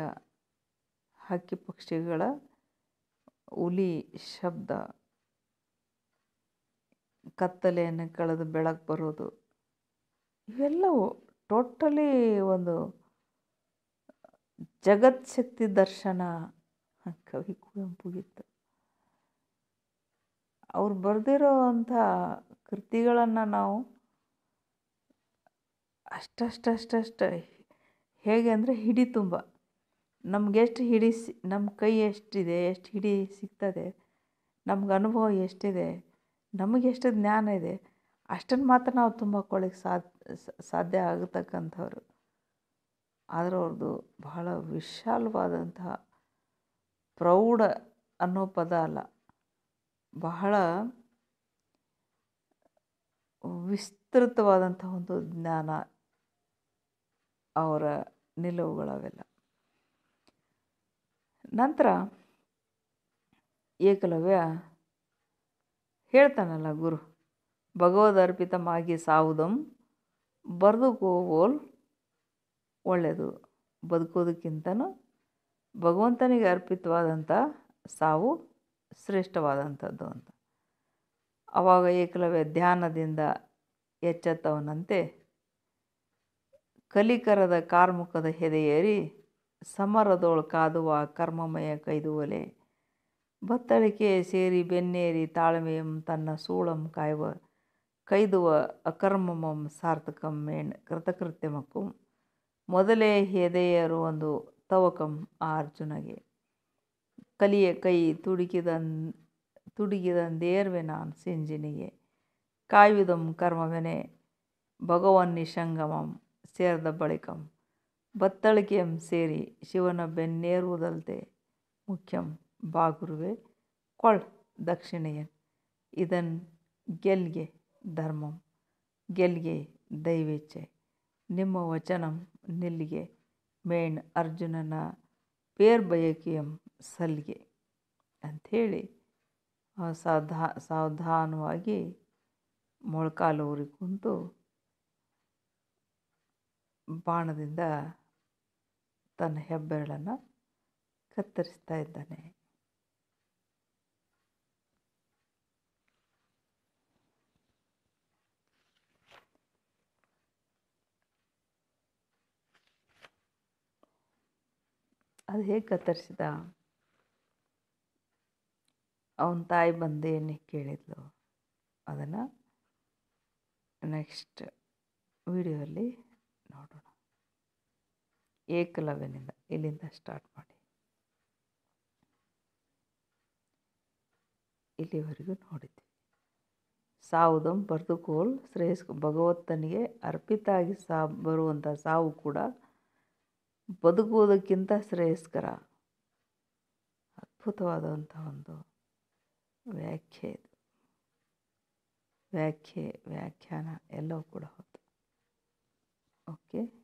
ಹಕ್ಕಿ ಪಕ್ಷಿಗಳ ಹುಲಿ ಶಬ್ದ ಕತ್ತಲೆಯನ್ನು ಕಳೆದು ಬೆಳಕು ಬರೋದು ಇವೆಲ್ಲವೂ ಟೋಟಲಿ ಒಂದು ಜಗತ್ ಶಕ್ತಿ ದರ್ಶನ ಕವಿ ಕುವೆಂಪುಗಿತ್ತು ಅವ್ರು ಬರೆದಿರೋ ಅಂಥ ಕೃತಿಗಳನ್ನು ನಾವು ಅಷ್ಟಷ್ಟಷ್ಟಷ್ಟು ಹೇಗೆ ಅಂದರೆ ಹಿಡಿ ತುಂಬ ನಮಗೆಷ್ಟು ಹಿಡಿ ಸಿ ನಮ್ಮ ಕೈ ಎಷ್ಟಿದೆ ಎಷ್ಟು ಹಿಡಿ ಸಿಗ್ತದೆ ನಮ್ಗೆ ಅನುಭವ ಎಷ್ಟಿದೆ ನಮಗೆಷ್ಟು ಜ್ಞಾನ ಇದೆ ಅಷ್ಟನ್ನು ಮಾತ್ರ ನಾವು ತುಂಬ ಸಾಧ್ಯ ಸಾಧ್ಯ ಆಗತಕ್ಕಂಥವ್ರು ಆದ್ರೆ ಅವ್ರದ್ದು ಬಹಳ ವಿಶಾಲವಾದಂತಹ ಪ್ರೌಢ ಅನ್ನೋ ಪದ ಅಲ್ಲ ಬಹಳ ವಿಸ್ತೃತವಾದಂಥ ಒಂದು ಜ್ಞಾನ ಅವರ ನಿಲುವುಗಳವೆಲ್ಲ ನಂತರ ಏಕಲವ್ಯ ಹೇಳ್ತಾನಲ್ಲ ಗುರು ಭಗವದರ್ಪಿತಮಾಗಿ ಸಾವುದಂ ಬರೆದು ಕೋವೋಲ್ ಒಳ್ಳೆಯದು ಬದುಕೋದಕ್ಕಿಂತನೂ ಭಗವಂತನಿಗೆ ಅರ್ಪಿತವಾದಂಥ ಸಾವು ಶ್ರೇಷ್ಠವಾದಂಥದ್ದು ಅಂತ ಆವಾಗ ಏಕಲವ್ಯ ಧ್ಯಾನದಿಂದ ಎಚ್ಚೆತ್ತವನಂತೆ ಕಲಿಕರದ ಕಾರ್ಮುಕದ ಹೆದೆಯೇರಿ ಸಮರದೊಳ ಕಾದುವ ಕರ್ಮಮಯ ಕೈದುವಲೆ ಬತ್ತಳಿಕೆ ಸೇರಿ ಬೆನ್ನೇರಿ ತಾಳ್ಮೆಯಂ ತನ್ನ ಸೂಳಂ ಕಾಯುವ ಕೈದುವ ಅಕರ್ಮಮಂ ಸಾರ್ಥಕಂ ಮೇಣ್ ಕೃತಕೃತ್ಯಮಕ್ಕೂ ಮೊದಲೇ ಹೆದೆಯರು ಒಂದು ತವಕಂ ಆ ಅರ್ಜುನಗೆ ಕಲಿಯ ಕೈ ತುಡುಕಿದನ್ ತುಡುಗಿದಂದೇರ್ವೆ ನಾನು ಸಿಂಜಿನಿಗೆ ಕಾಯುವುದಂ ಕರ್ಮವೆನೆ ಭಗವನ್ ನಿಶಂಗಮಂ ಸೇರಿದ ಬಳಿಕಂ ಬತ್ತಳಿಕೆಯಂ ಸೇರಿ ಶಿವನ ಬೆನ್ನೇರುವುದಲ್ಲದೆ ಮುಖ್ಯಂ ಬಾಗುರುವೆ ಕೊಳ್ ದಕ್ಷಿಣೆಯ ಇದನ್ ಗೆಲ್ಗೆ ಧರ್ಮಂ ಗೆಲ್ಗೆ ದೈವೇಚ್ಛೆ ನಿಮ್ಮ ವಚನಂ ನಿಲ್ಲಿಗೆ ಮೇಣ್ ಅರ್ಜುನನ ಪೇರ್ ಬಯಕೆಯಂ ಸಲ್ಲಿಗೆ ಅಂಥೇಳಿ ಸಾಧಾ ಸಾವಧಾನವಾಗಿ ಮೊಳಕಾಲು ಊರಿ ಕುಂತು ಬಾಣದಿಂದ ತನ್ನ ಹೆಬ್ಬೆರಳನ್ನು ಕತ್ತರಿಸ್ತಾ ಇದ್ದಾನೆ ಅದು ಹೇಗೆ ಕತ್ತರಿಸಿದ ಅವನ ತಾಯಿ ಬಂದು ಏನೇ ಕೇಳಿದ್ಲು ಅದನ್ನು ನೆಕ್ಸ್ಟ್ ಅಲ್ಲಿ ನೋಡೋಣ ಏಕಲವ್ಯನಿಂದ ಇಲ್ಲಿಂದ ಸ್ಟಾರ್ಟ್ ಮಾಡಿ ಇಲ್ಲಿವರೆಗೂ ನೋಡಿದ್ವಿ ಸಾವುದಂ ಬರೆದುಕೋಳ್ ಶ್ರೇಯಸ್ ಭಗವಂತನಿಗೆ ಅರ್ಪಿತಾಗಿ ಸಾ ಬರುವಂಥ ಸಾವು ಕೂಡ ಬದುಕುವುದಕ್ಕಿಂತ ಶ್ರೇಯಸ್ಕರ ಅದ್ಭುತವಾದಂಥ ಒಂದು ವ್ಯಾಖ್ಯೆ ಇದು ವ್ಯಾಖ್ಯೆ ವ್ಯಾಖ್ಯಾನ ಎಲ್ಲವೂ ಕೂಡ ಹೌದು ಓಕೆ